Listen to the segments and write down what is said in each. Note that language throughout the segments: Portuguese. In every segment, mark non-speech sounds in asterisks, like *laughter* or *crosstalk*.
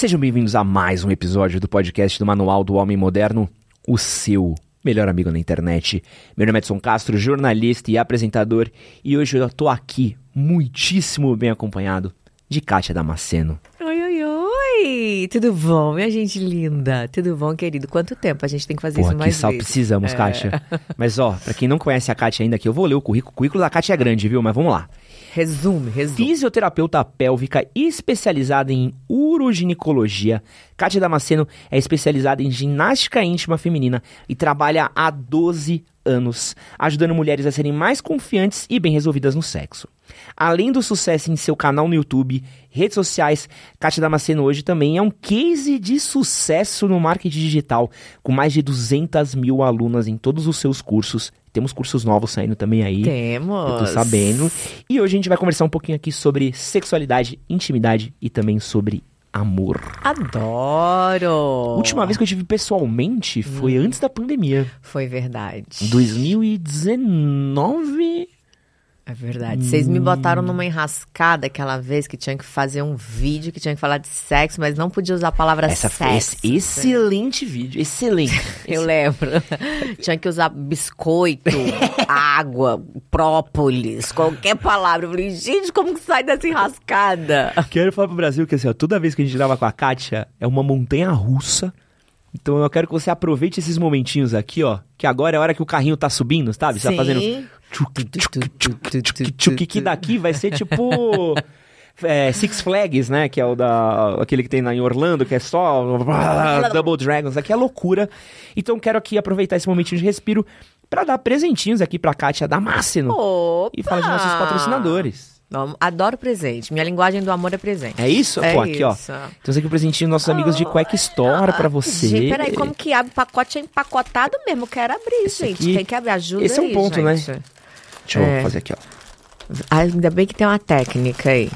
Sejam bem-vindos a mais um episódio do podcast do Manual do Homem Moderno, o seu melhor amigo na internet. Meu nome é Edson Castro, jornalista e apresentador, e hoje eu tô aqui muitíssimo bem acompanhado de Kátia Damasceno. Oi, oi, oi! Tudo bom, minha gente linda? Tudo bom, querido? Quanto tempo a gente tem que fazer isso mais que sal vezes? precisamos, é. Kátia. Mas ó, pra quem não conhece a Kátia ainda aqui, eu vou ler o currículo. O currículo da Kátia é grande, viu? Mas vamos lá. Resume, resume. Fisioterapeuta pélvica especializada em uroginecologia, Kátia Damasceno é especializada em ginástica íntima feminina e trabalha há 12 anos, ajudando mulheres a serem mais confiantes e bem resolvidas no sexo. Além do sucesso em seu canal no YouTube, redes sociais, Kátia Damasceno hoje também é um case de sucesso no marketing digital, com mais de 200 mil alunas em todos os seus cursos. Temos cursos novos saindo também aí. Temos. Eu tô sabendo. E hoje a gente vai conversar um pouquinho aqui sobre sexualidade, intimidade e também sobre amor. Adoro! Última vez que eu tive pessoalmente foi hum. antes da pandemia. Foi verdade. 2019 é verdade. Vocês me botaram numa enrascada aquela vez que tinha que fazer um vídeo que tinha que falar de sexo, mas não podia usar a palavra Essa sexo. Foi excelente vídeo, excelente. *laughs* Eu lembro. tinha que usar biscoito, *laughs* água, própolis, qualquer palavra. Eu falei, gente, como que sai dessa enrascada? Quero falar pro Brasil que assim, ó, toda vez que a gente grava com a Kátia, é uma montanha russa. Então eu quero que você aproveite esses momentinhos aqui, ó. Que agora é a hora que o carrinho tá subindo, sabe? Você tá Sim. tá fazendo que daqui vai ser tipo *laughs* é, Six Flags, né? Que é o da aquele que tem lá em Orlando, que é só *laughs* Double Dragons. Aqui é loucura. Então quero aqui aproveitar esse momentinho de respiro para dar presentinhos aqui para Kátia Damasceno Opa! e falar de nossos patrocinadores. Adoro presente. Minha linguagem do amor é presente. É isso? É Pô, aqui, isso. ó. Temos aqui o presentinho dos nossos oh, amigos de Quack Store ah, pra você. Gente, peraí, como que abre? O pacote é empacotado mesmo. Quero abrir, esse gente. Aqui, Tem que abrir. Ajuda Esse é um ponto, né? gente. né? Deixa é. eu fazer aqui, ó. Ah, ainda bem que tem uma técnica aí.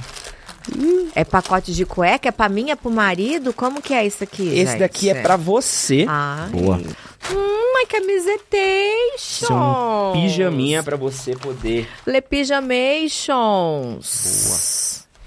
É pacote de cueca? É pra mim? É pro marido? Como que é isso aqui? Esse gente? daqui é pra você. Ai. Boa. Hum, é camisetation. pijaminha pra você poder. Le pijamations.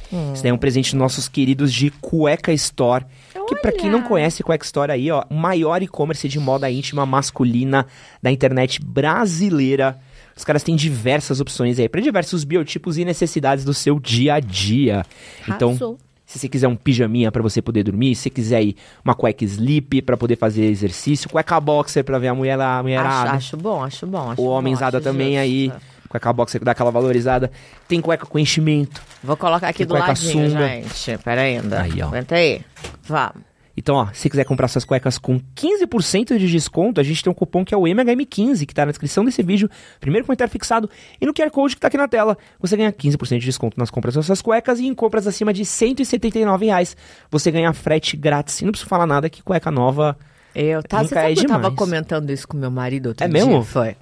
Boa. Hum. Isso daí é um presente dos nossos queridos de Cueca Store. Que para quem não conhece Cueca Store aí, ó, maior e-commerce de moda íntima masculina da internet brasileira. Os caras têm diversas opções aí para diversos biotipos e necessidades do seu dia a dia. Então, Se você quiser um pijaminha para você poder dormir, se você quiser aí uma cueca sleep para poder fazer exercício, cueca boxer para ver a mulher lá, a mulherada. Acho, acho, bom, acho bom. Acho o homenzada também justo. aí. Cueca boxer dá aquela valorizada. Tem cueca com enchimento. Vou colocar aqui do ladinho, sunga. gente. Pera ainda. Aí, ó. Aguenta aí. Vamos. Então, ó, se quiser comprar suas cuecas com 15% de desconto, a gente tem um cupom que é o MHM15, que está na descrição desse vídeo, primeiro comentário fixado, e no QR Code que está aqui na tela, você ganha 15% de desconto nas compras das suas cuecas, e em compras acima de 179 reais, você ganha frete grátis. E não preciso falar nada que cueca nova eu, tá, nunca você é sabe é demais. eu tava comentando isso com meu marido outro é dia? É mesmo? Foi.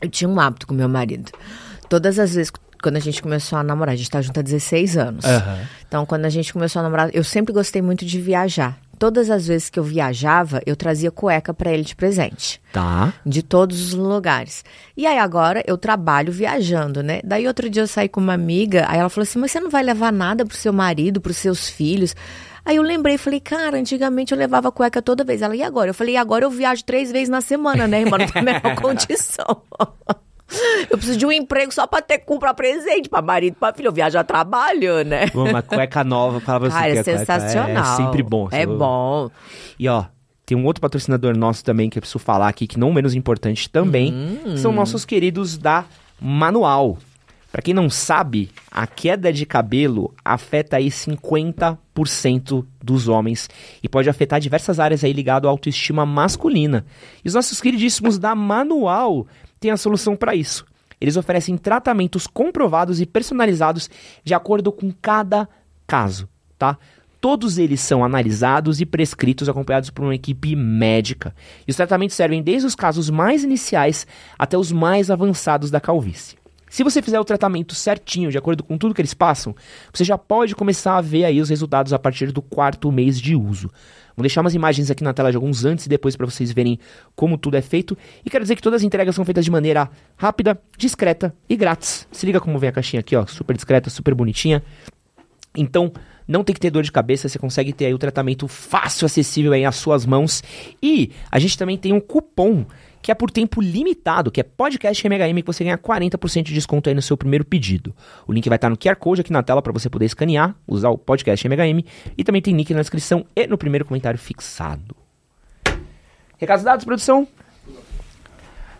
Eu tinha um hábito com meu marido. Todas as vezes quando a gente começou a namorar, a gente tá junto há 16 anos. Uhum. Então, quando a gente começou a namorar, eu sempre gostei muito de viajar. Todas as vezes que eu viajava, eu trazia cueca para ele de presente. Tá. De todos os lugares. E aí agora eu trabalho viajando, né? Daí outro dia eu saí com uma amiga, aí ela falou assim: "Mas você não vai levar nada pro seu marido, pros seus filhos?" Aí eu lembrei, falei, cara, antigamente eu levava cueca toda vez. Ela, e agora? Eu falei, e agora eu viajo três vezes na semana, né, irmã? Não tem a menor *laughs* condição. Eu preciso de um emprego só pra ter comprar presente pra marido, pra filho. Eu viajo a trabalho, né? Uma cueca nova, pra você. Cara, é, é, é sensacional. É sempre bom. É bom. E ó, tem um outro patrocinador nosso também que eu preciso falar aqui, que não menos importante também, hum. são nossos queridos da Manual. Para quem não sabe, a queda de cabelo afeta aí 50% dos homens e pode afetar diversas áreas aí ligado à autoestima masculina. E os nossos queridíssimos da Manual têm a solução para isso. Eles oferecem tratamentos comprovados e personalizados de acordo com cada caso, tá? Todos eles são analisados e prescritos acompanhados por uma equipe médica. E os tratamentos servem desde os casos mais iniciais até os mais avançados da calvície. Se você fizer o tratamento certinho, de acordo com tudo que eles passam, você já pode começar a ver aí os resultados a partir do quarto mês de uso. Vou deixar umas imagens aqui na tela de alguns antes e depois para vocês verem como tudo é feito. E quero dizer que todas as entregas são feitas de maneira rápida, discreta e grátis. Se liga como vem a caixinha aqui, ó, super discreta, super bonitinha. Então, não tem que ter dor de cabeça, você consegue ter aí o tratamento fácil, acessível aí às suas mãos. E a gente também tem um cupom que é por tempo limitado, que é podcast MHM, que você ganha 40% de desconto aí no seu primeiro pedido. O link vai estar no QR Code aqui na tela para você poder escanear, usar o podcast MHM, e também tem link na descrição e no primeiro comentário fixado. Recados dados, produção?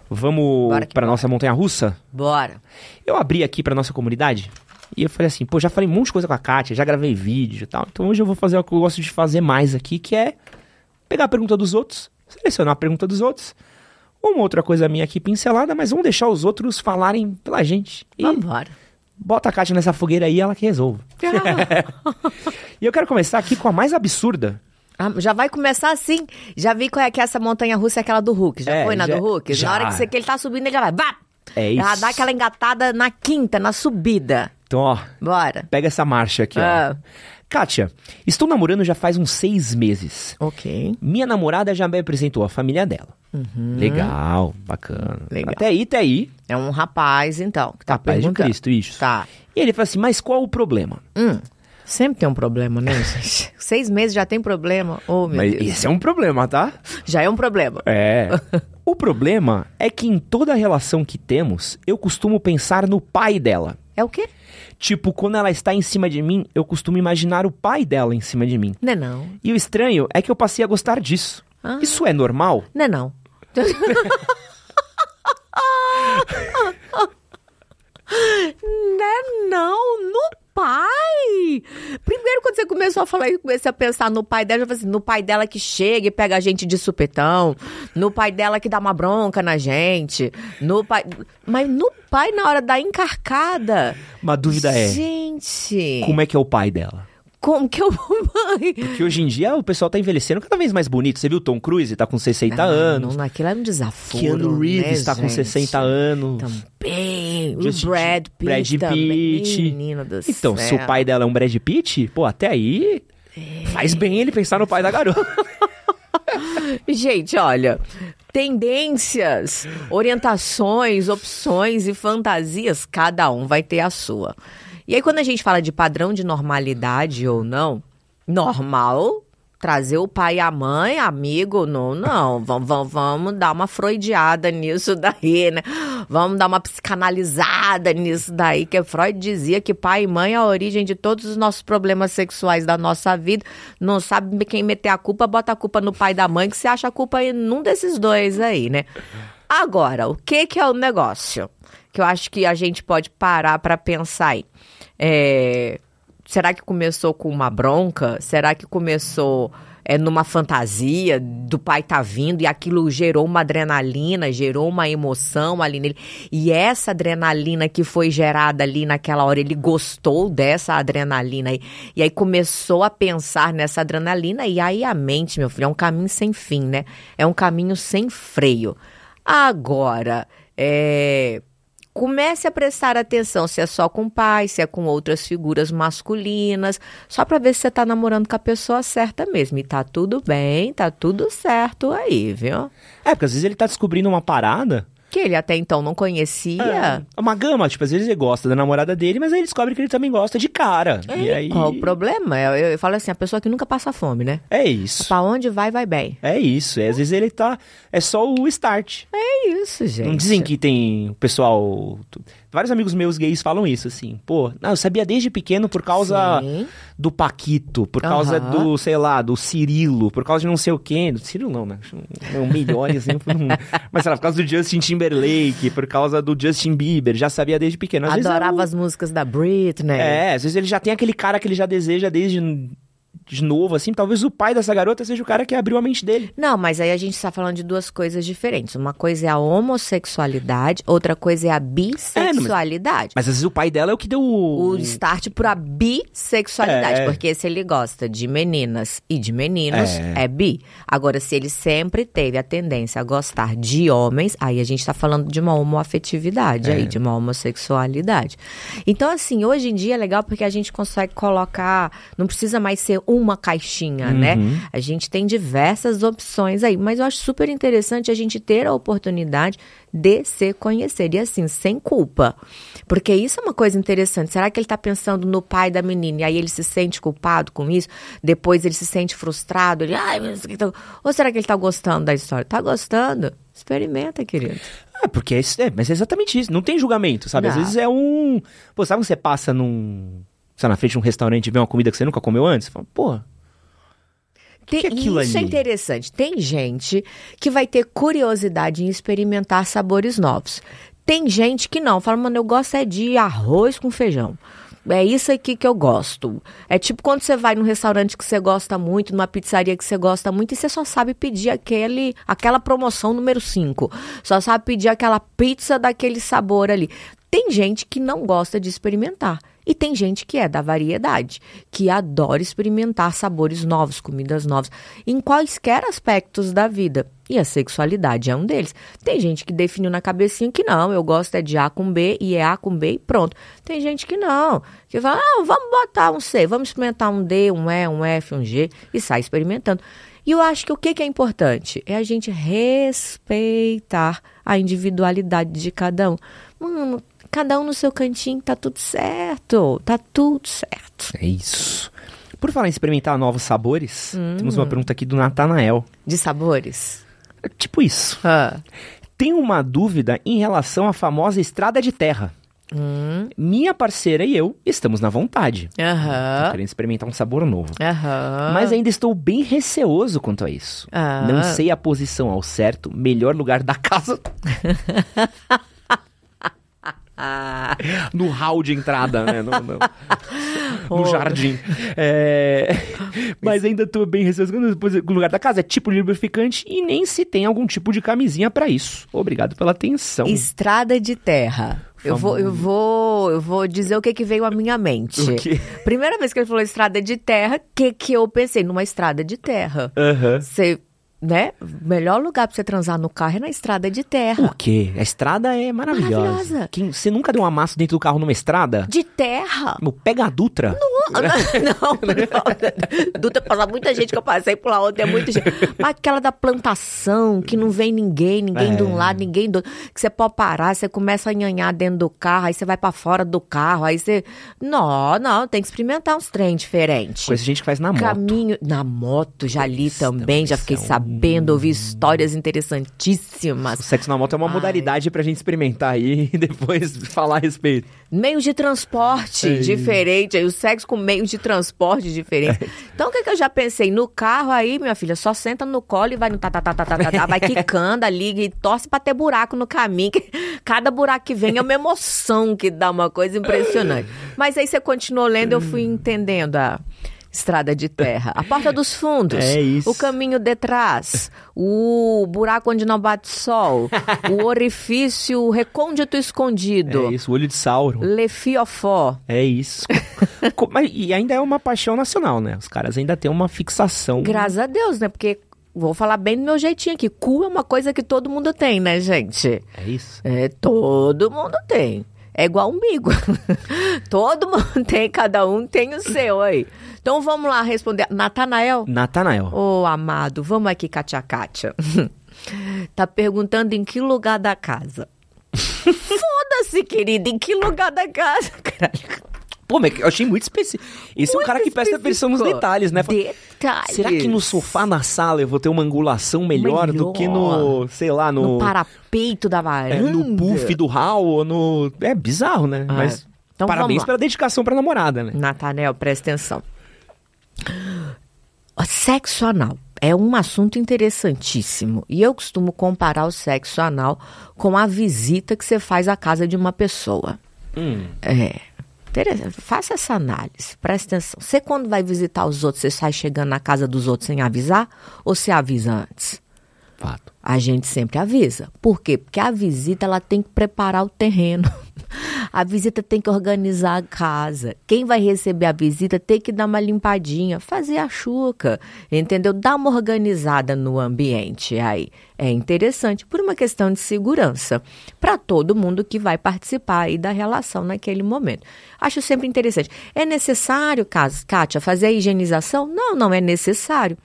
Vamos para nossa montanha russa? Bora. Eu abri aqui para nossa comunidade e eu falei assim, pô, já falei um monte de coisa com a Kátia, já gravei vídeo e tal. Então hoje eu vou fazer o que eu gosto de fazer mais aqui, que é pegar a pergunta dos outros, selecionar a pergunta dos outros uma outra coisa minha aqui pincelada, mas vamos deixar os outros falarem pela gente. E Vambora. Bota a Kátia nessa fogueira aí, ela que resolve. *laughs* *laughs* e eu quero começar aqui com a mais absurda. Ah, já vai começar assim. Já vi qual é que é essa montanha russa, é aquela do Hulk. Já é, foi na já, do Hulk? Já. Na hora que, você, que ele tá subindo, ele já vai. Bah! É isso. Ela dá aquela engatada na quinta, na subida. Então, ó. Bora. Pega essa marcha aqui, ah. ó. Kátia, estou namorando já faz uns seis meses. Ok. Minha namorada já me apresentou a família dela. Uhum. Legal, bacana. Legal. Até aí, até aí. É um rapaz, então, que tá Rapaz de Cristo, isso. Tá. E ele fala assim, mas qual o problema? Hum. Sempre tem um problema, né? *laughs* Seis meses já tem problema. Oh, meu Mas Deus. esse é um problema, tá? Já é um problema. É. *laughs* o problema é que em toda relação que temos, eu costumo pensar no pai dela. É o quê? Tipo, quando ela está em cima de mim, eu costumo imaginar o pai dela em cima de mim. Não é não. E o estranho é que eu passei a gostar disso. Ah. Isso é normal? Não é não. *laughs* não é não. No pai! Primeiro, quando você começou a falar, eu comecei a pensar no pai dela, eu falei assim, no pai dela que chega e pega a gente de supetão, no pai dela que dá uma bronca na gente, no pai. Mas no pai, na hora da encarcada. Uma dúvida gente... é. Gente. Como é que é o pai dela? como que eu vou, mãe? Porque hoje em dia o pessoal tá envelhecendo cada vez mais bonito. Você viu o Tom Cruise? Tá com 60 ah, anos. Não, aquilo é um desafio. Keanu né, Reeves né, tá gente? com 60 anos. Também. O Just, Brad Pitt. Brad Pitt. Também. Menino do então, céu. se o pai dela é um Brad Pitt, pô, até aí. É. Faz bem ele pensar no pai da garota. *laughs* gente, olha, tendências, orientações, opções e fantasias, cada um vai ter a sua. E aí, quando a gente fala de padrão de normalidade ou não, normal trazer o pai e a mãe, amigo, não, não. Vamos, *laughs* vamos, vamos dar uma freudiada nisso daí, né? Vamos dar uma psicanalizada nisso daí, que Freud dizia que pai e mãe é a origem de todos os nossos problemas sexuais da nossa vida. Não sabe quem meter a culpa, bota a culpa no pai da mãe, que você acha a culpa em um desses dois aí, né? Agora, o que que é o negócio? Que eu acho que a gente pode parar para pensar aí. É, será que começou com uma bronca? Será que começou é, numa fantasia do pai tá vindo e aquilo gerou uma adrenalina, gerou uma emoção ali nele. E essa adrenalina que foi gerada ali naquela hora, ele gostou dessa adrenalina E aí começou a pensar nessa adrenalina e aí a mente, meu filho, é um caminho sem fim, né? É um caminho sem freio. Agora, é comece a prestar atenção se é só com o pai, se é com outras figuras masculinas, só para ver se você está namorando com a pessoa certa mesmo. E tá tudo bem, tá tudo certo aí, viu? É, porque às vezes ele tá descobrindo uma parada que ele até então não conhecia. É uma gama, tipo, às vezes ele gosta da namorada dele, mas aí ele descobre que ele também gosta de cara. É, e aí... Qual o problema? Eu, eu, falo assim, a pessoa que nunca passa fome, né? É isso. Pra onde vai, vai bem. É isso. É, às vezes ele tá. É só o start. É isso, gente. Não dizem que tem o pessoal. Vários amigos meus gays falam isso, assim. Pô, não, eu sabia desde pequeno por causa Sim. do Paquito, por causa uhum. do, sei lá, do Cirilo, por causa de não sei o quê. Do Cirilo não, né? Um melhor assim. *laughs* Mas sei lá, por causa do Justin Timberlake, por causa do Justin Bieber. Já sabia desde pequeno. Às é Adorava eu... as músicas da Britney. É, às vezes ele já tem aquele cara que ele já deseja desde de novo, assim, talvez o pai dessa garota seja o cara que abriu a mente dele. Não, mas aí a gente está falando de duas coisas diferentes. Uma coisa é a homossexualidade, outra coisa é a é, bissexualidade. É, mas, mas, às vezes o pai dela é o que deu o. O start pra bissexualidade. É. Porque se ele gosta de meninas e de meninos, é. é bi. Agora, se ele sempre teve a tendência a gostar de homens, aí a gente está falando de uma homoafetividade aí, é. de uma homossexualidade. Então, assim, hoje em dia é legal porque a gente consegue colocar. Não precisa mais ser um uma caixinha, né? uhum. né? A gente tem diversas opções aí, mas eu acho super interessante a gente ter a oportunidade de se conhecer e assim, sem culpa. Porque isso é uma coisa interessante. Será que ele está pensando no pai da menina e aí ele se sente culpado com isso? Depois ele se sente frustrado, ele, ai, mas tá ou será que ele está gostando da história? Tá gostando? Experimenta, querido. É, porque é, é, mas é exatamente isso. Não tem julgamento, sabe? Não. Às vezes é um. Pô, sabe quando você passa num está na frente de um restaurante e vê uma comida que você nunca comeu antes, fala, pô. Tem, que é isso é ali? é interessante. Tem gente que vai ter curiosidade em experimentar sabores novos. Tem gente que não, fala, mano, eu gosto é de arroz com feijão. É isso aqui que eu gosto. É tipo quando você vai num restaurante que você gosta muito, numa pizzaria que você gosta muito, e você só sabe pedir aquele, aquela promoção número 5. Só sabe pedir aquela pizza daquele sabor ali. Tem gente que não gosta de experimentar. E tem gente que é da variedade, que adora experimentar sabores novos, comidas novas, em quaisquer aspectos da vida. E a sexualidade é um deles. Tem gente que definiu na cabecinha que não, eu gosto é de A com B e é A com B e pronto. Tem gente que não, que fala, ah, vamos botar um C, vamos experimentar um D, um E, um F, um G e sai experimentando. E eu acho que o que, que é importante? É a gente respeitar a individualidade de cada um. Mano, hum, cada um no seu cantinho, tá tudo certo. Tá tudo certo. É isso. Por falar em experimentar novos sabores, hum. temos uma pergunta aqui do Natanael. De sabores? É tipo isso. Ah. Tem uma dúvida em relação à famosa estrada de terra. Hum. Minha parceira e eu estamos na vontade. Uhum. querendo experimentar um sabor novo. Uhum. Mas ainda estou bem receoso quanto a isso. Uhum. Não sei a posição ao certo, melhor lugar da casa. *laughs* *laughs* no hall de entrada, né? No, no, no oh. jardim. É... *laughs* Mas ainda tô bem recebendo o lugar da casa. É tipo de lubrificante e nem se tem algum tipo de camisinha para isso. Obrigado pela atenção. Estrada de terra. Eu vou, eu vou, eu vou dizer o que que veio à minha mente. Primeira vez que ele falou estrada de terra, que que eu pensei numa estrada de terra. Você né? O melhor lugar pra você transar no carro é na estrada de terra. Por quê? A estrada é maravilhosa. Maravilhosa. Quem, você nunca deu uma massa dentro do carro numa estrada? De terra. No Pega a Dutra. No, *laughs* não, não. Dutra passa muita gente que eu passei por lá ontem, é muita gente. Mas aquela da plantação, que não vem ninguém, ninguém é. de um lado, ninguém do outro. Que você pode parar, você começa a nhanhar dentro do carro, aí você vai para fora do carro, aí você... Não, não, tem que experimentar uns trem diferentes. Coisa gente que faz na moto. Caminho... Na moto, já li também, também, já fiquei sabendo sabendo, ouvir histórias interessantíssimas. O sexo na moto é uma Ai. modalidade pra gente experimentar aí *laughs* e depois falar a respeito. Meios de transporte diferente, aí o sexo com meios de transporte diferente. É. *laughs* Então o que, é que eu já pensei? No carro aí, minha filha, só senta no colo e vai no tá, tá, tá, tá, tá, tá, tá vai *laughs* quicando ali e torce pra ter buraco no caminho. Cada buraco que vem é uma emoção que dá uma coisa impressionante. Mas aí você continuou lendo, eu fui hum. entendendo a ah, estrada de terra. A porta dos fundos. É isso. O caminho de trás. O buraco onde não bate sol. o orifício recôndito escondido. É isso, o olho de sauro Lefiofó. É isso. e ainda é uma paixão nacional, né? Os caras ainda têm uma fixação. Graças a Deus, né? Porque Vou falar bem do meu jeitinho aqui. Cu é uma coisa que todo mundo tem, né, gente? É isso? É, todo mundo tem. É igual umbigo. *laughs* todo mundo tem, cada um tem o seu aí. Então vamos lá responder. Natanael? Natanael. Ô, oh, amado, vamos aqui, Katia Katia. *laughs* tá perguntando em que lugar da casa. *laughs* Foda-se, querida, em que lugar da casa, *laughs* caralho. Pô, mas eu achei muito específico. Esse muito é um cara que presta atenção nos detalhes, né? Detalhes. Será que no sofá na sala eu vou ter uma angulação melhor, melhor. do que no, sei lá, no. No parapeito da varanda. É, no puff do hall ou no. É bizarro, né? Ah, mas. Então, parabéns pela dedicação pra namorada, né? Natanel, presta atenção. Sexo anal é um assunto interessantíssimo e eu costumo comparar o sexo anal com a visita que você faz à casa de uma pessoa. Hum. É. Faça essa análise, preste atenção. Você, quando vai visitar os outros, você sai chegando na casa dos outros sem avisar ou você avisa antes? fato. A gente sempre avisa. Por quê? Porque a visita ela tem que preparar o terreno. *laughs* A visita tem que organizar a casa. Quem vai receber a visita tem que dar uma limpadinha, fazer a chuca, entendeu? Dar uma organizada no ambiente aí. É interessante por uma questão de segurança para todo mundo que vai participar aí da relação naquele momento. Acho sempre interessante. É necessário, Kátia, fazer a higienização? Não, não é necessário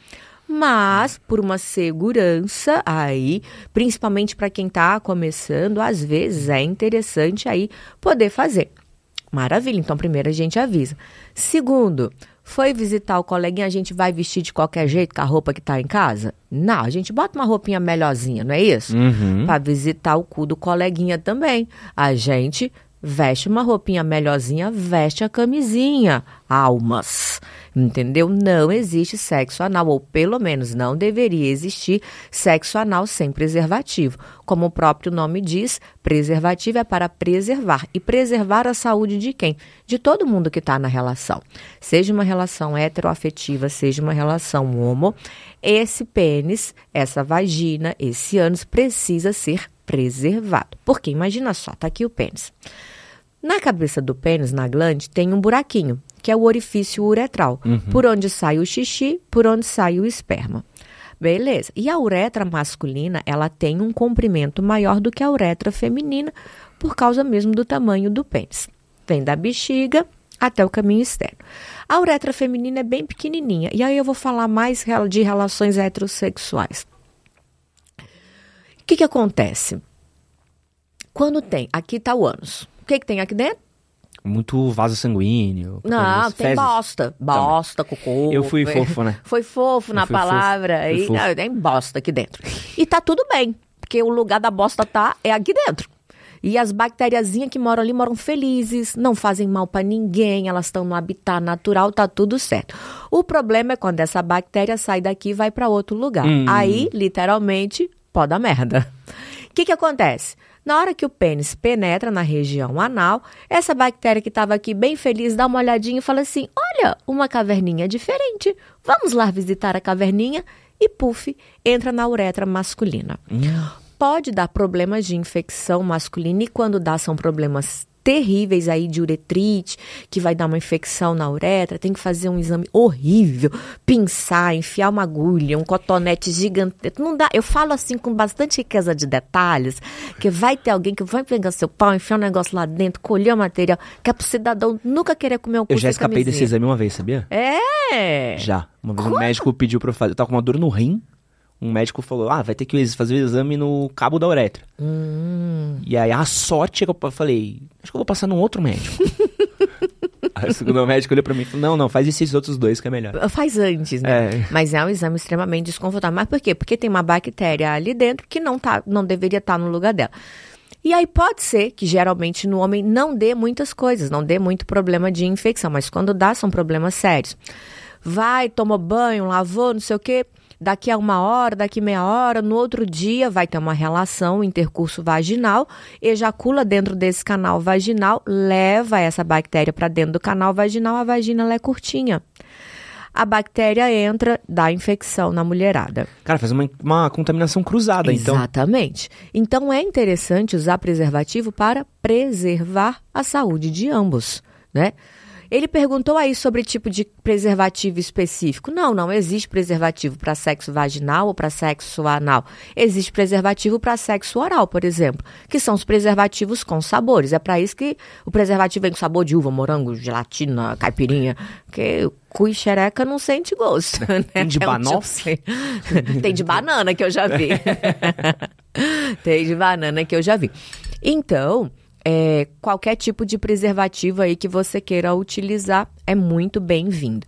mas por uma segurança aí, principalmente para quem está começando, às vezes é interessante aí poder fazer. Maravilha, então primeiro a gente avisa. Segundo, foi visitar o coleguinha, a gente vai vestir de qualquer jeito com a roupa que está em casa? Não, a gente bota uma roupinha melhorzinha, não é isso? Uhum. Para visitar o cu do coleguinha também. A gente veste uma roupinha melhorzinha, veste a camisinha almas. Entendeu? Não existe sexo anal, ou pelo menos não deveria existir sexo anal sem preservativo. Como o próprio nome diz, preservativo é para preservar. E preservar a saúde de quem? De todo mundo que está na relação. Seja uma relação heteroafetiva, seja uma relação homo, esse pênis, essa vagina, esse ânus precisa ser preservado. Porque imagina só, tá aqui o pênis. Na cabeça do pênis, na glande, tem um buraquinho que é o orifício uretral, uhum. por onde sai o xixi, por onde sai o esperma. Beleza. E a uretra masculina, ela tem um comprimento maior do que a uretra feminina, por causa mesmo do tamanho do pênis. Vem da bexiga até o caminho externo. A uretra feminina é bem pequenininha. E aí eu vou falar mais de relações heterossexuais. O que, que acontece? Quando tem, aqui está o ânus. O que, que tem aqui dentro? muito vaso sanguíneo. Não, tem fezes. bosta. Bosta, Também. cocô. Eu fui é. fofo, né? Foi fofo na palavra. Fofo. E, fofo. Não, tem bosta aqui dentro. E tá tudo bem, porque o lugar da bosta tá é aqui dentro. E as bactériazinhas que moram ali moram felizes, não fazem mal para ninguém, elas estão no habitat natural, tá tudo certo. O problema é quando essa bactéria sai daqui e vai para outro lugar. Hum. Aí, literalmente, pó da merda. O que, que acontece? Na hora que o pênis penetra na região anal, essa bactéria que estava aqui bem feliz dá uma olhadinha e fala assim: Olha, uma caverninha diferente. Vamos lá visitar a caverninha. E puff, entra na uretra masculina. Hum. Pode dar problemas de infecção masculina e quando dá são problemas terríveis aí de uretrite, que vai dar uma infecção na uretra, tem que fazer um exame horrível, pinçar, enfiar uma agulha, um cotonete gigantesco. Não dá. Eu falo assim com bastante riqueza de detalhes, que vai ter alguém que vai pegar seu pau, enfiar um negócio lá dentro, colher o material, que é pro cidadão nunca querer comer um cu Eu já escapei camisinha. desse exame uma vez, sabia? É! Já. Uma vez o médico pediu pra eu fazer. Eu tava com uma dor no rim um médico falou: Ah, vai ter que fazer o exame no cabo da uretra. Hum. E aí a sorte é que eu falei: Acho que eu vou passar num outro médico. *laughs* aí o segundo médico olhou pra mim e falou: Não, não, faz esses outros dois que é melhor. Faz antes, né? É. Mas é um exame extremamente desconfortável. Mas por quê? Porque tem uma bactéria ali dentro que não, tá, não deveria estar tá no lugar dela. E aí pode ser que geralmente no homem não dê muitas coisas, não dê muito problema de infecção, mas quando dá são problemas sérios. Vai, tomou banho, lavou, não sei o quê daqui a uma hora, daqui meia hora, no outro dia vai ter uma relação intercurso vaginal, ejacula dentro desse canal vaginal, leva essa bactéria para dentro do canal vaginal, a vagina é curtinha. A bactéria entra, dá infecção na mulherada. Cara, faz uma, uma contaminação cruzada, então. Exatamente. Então é interessante usar preservativo para preservar a saúde de ambos, né? Ele perguntou aí sobre tipo de preservativo específico. Não, não existe preservativo para sexo vaginal ou para sexo anal. Existe preservativo para sexo oral, por exemplo, que são os preservativos com sabores. É para isso que o preservativo vem com sabor de uva, morango, gelatina, caipirinha, que cu e xereca não sente gosto, *laughs* né? Tem de é banoffee? Tipo assim. *laughs* Tem de banana que eu já vi. *laughs* Tem de banana que eu já vi. Então, é, qualquer tipo de preservativo aí que você queira utilizar é muito bem-vindo.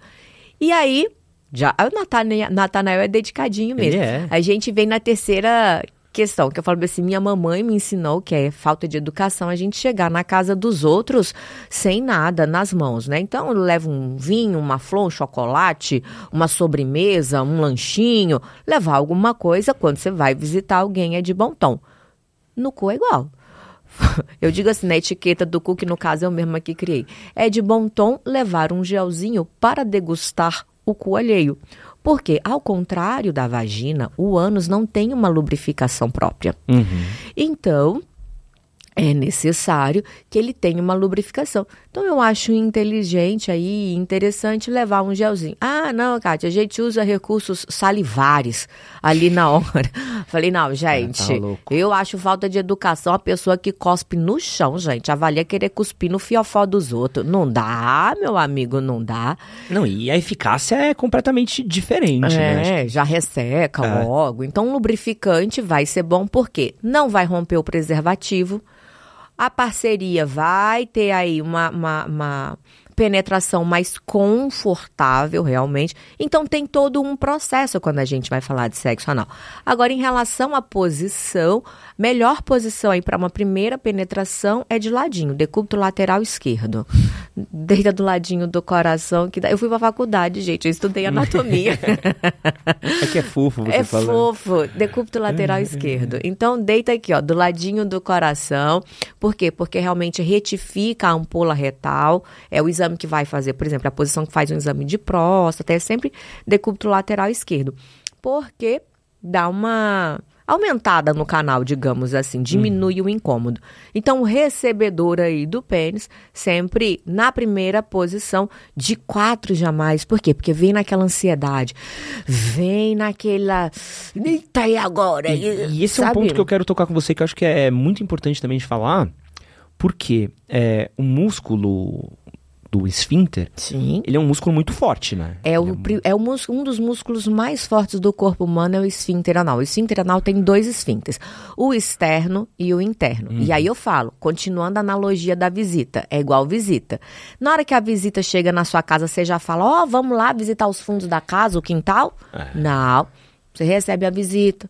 E aí, já ah, o Natanael, é dedicadinho mesmo. É. A gente vem na terceira questão, que eu falo assim, minha mamãe me ensinou que é falta de educação a gente chegar na casa dos outros sem nada nas mãos, né? Então leva um vinho, uma flor, um chocolate, uma sobremesa, um lanchinho, levar alguma coisa quando você vai visitar alguém é de bom tom. No cu é igual. *laughs* Eu digo assim, na etiqueta do cookie, no caso eu mesma que criei. É de bom tom levar um gelzinho para degustar o cu alheio. Porque, ao contrário da vagina, o ânus não tem uma lubrificação própria. Uhum. Então, é necessário que ele tenha uma lubrificação. Então eu acho inteligente aí, interessante levar um gelzinho. Ah, não, Kátia, a gente usa recursos salivares ali na *laughs* hora. Falei, não, tá gente, tá eu acho falta de educação a pessoa que cospe no chão, gente. Avalia querer cuspir no fiofó dos outros. Não dá, meu amigo, não dá. Não, e a eficácia é completamente diferente, é, né? já resseca é. logo. Então um lubrificante vai ser bom porque não vai romper o preservativo a parceria vai ter aí uma, uma, uma penetração mais confortável, realmente. Então, tem todo um processo quando a gente vai falar de sexo anal. Agora, em relação à posição, Melhor posição aí para uma primeira penetração é de ladinho, decúbito lateral esquerdo. *laughs* Deita do ladinho do coração. que Eu fui pra faculdade, gente, eu estudei anatomia. *laughs* é que é fofo você É falando. fofo, decúbito lateral esquerdo. *laughs* Então, deita aqui, ó, do ladinho do coração. Por quê? Porque realmente retifica a ampola retal. É o exame que vai fazer, por exemplo, a posição que faz um exame de próstata, é sempre decúbito lateral esquerdo. Porque dá uma aumentada no canal, digamos assim, diminui hum. o incômodo. Então, o recebedor aí do pênis sempre na primeira posição de quatro jamais. Por quê? Porque vem naquela ansiedade, vem naquela. Eita, e agora? E, e esse Sabe? é um ponto que eu quero tocar com você, que eu acho que é muito importante também de falar, porque é, o músculo do esfíncter, Sim. ele é um músculo muito forte, né? É, o, é, é o músculo, um dos músculos mais fortes do corpo humano é o esfíncter anal. O esfíncter anal tem dois esfíncteres, o externo e o interno. Hum. E aí uhum. eu falo, continuando a analogia da visita, é igual visita. Na hora que a visita chega na sua casa, você já fala, ó, oh, vamos lá visitar os fundos da casa, o quintal? É. Não, você recebe a visita,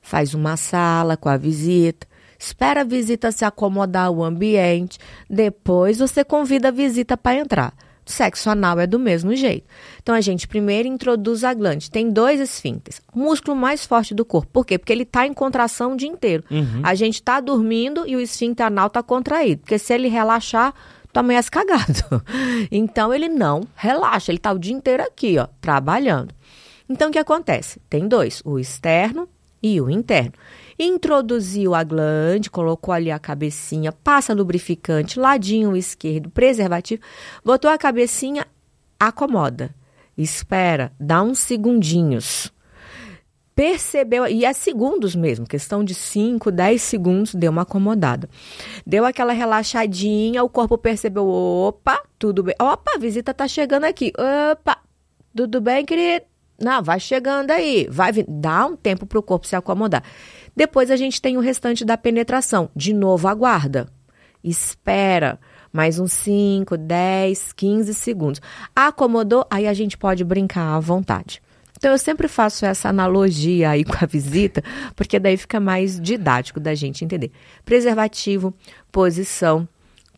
faz uma sala com a visita, espera a visita se acomodar o ambiente, depois você convida a visita para entrar. Sexo anal é do mesmo jeito. Então a gente primeiro introduz a glande. Tem dois esfíncteres, músculo mais forte do corpo. Por quê? Porque ele está em contração o dia inteiro. Uhum. A gente está dormindo e o esfíncter anal está contraído. Porque se ele relaxar, tu amanhece cagado. *laughs* então ele não relaxa, ele está o dia inteiro aqui, ó, trabalhando. Então o que acontece? Tem dois, o externo e o interno introduziu a glande, colocou ali a cabecinha, passa lubrificante, ladinho esquerdo, preservativo, botou a cabecinha, acomoda, espera, dá uns segundinhos. Percebeu, e é segundos mesmo, questão de 5, 10 segundos, deu uma acomodada. Deu aquela relaxadinha, o corpo percebeu, opa, tudo bem. Opa, a visita tá chegando aqui. Opa, tudo bem, querido? Não, vai chegando aí, vai dá um tempo para o corpo se acomodar. Depois a gente tem o restante da penetração. De novo, aguarda. Espera mais uns 5, 10, 15 segundos. Acomodou, aí a gente pode brincar à vontade. Então eu sempre faço essa analogia aí *laughs* com a visita, porque daí fica mais didático da gente entender. Preservativo, posição,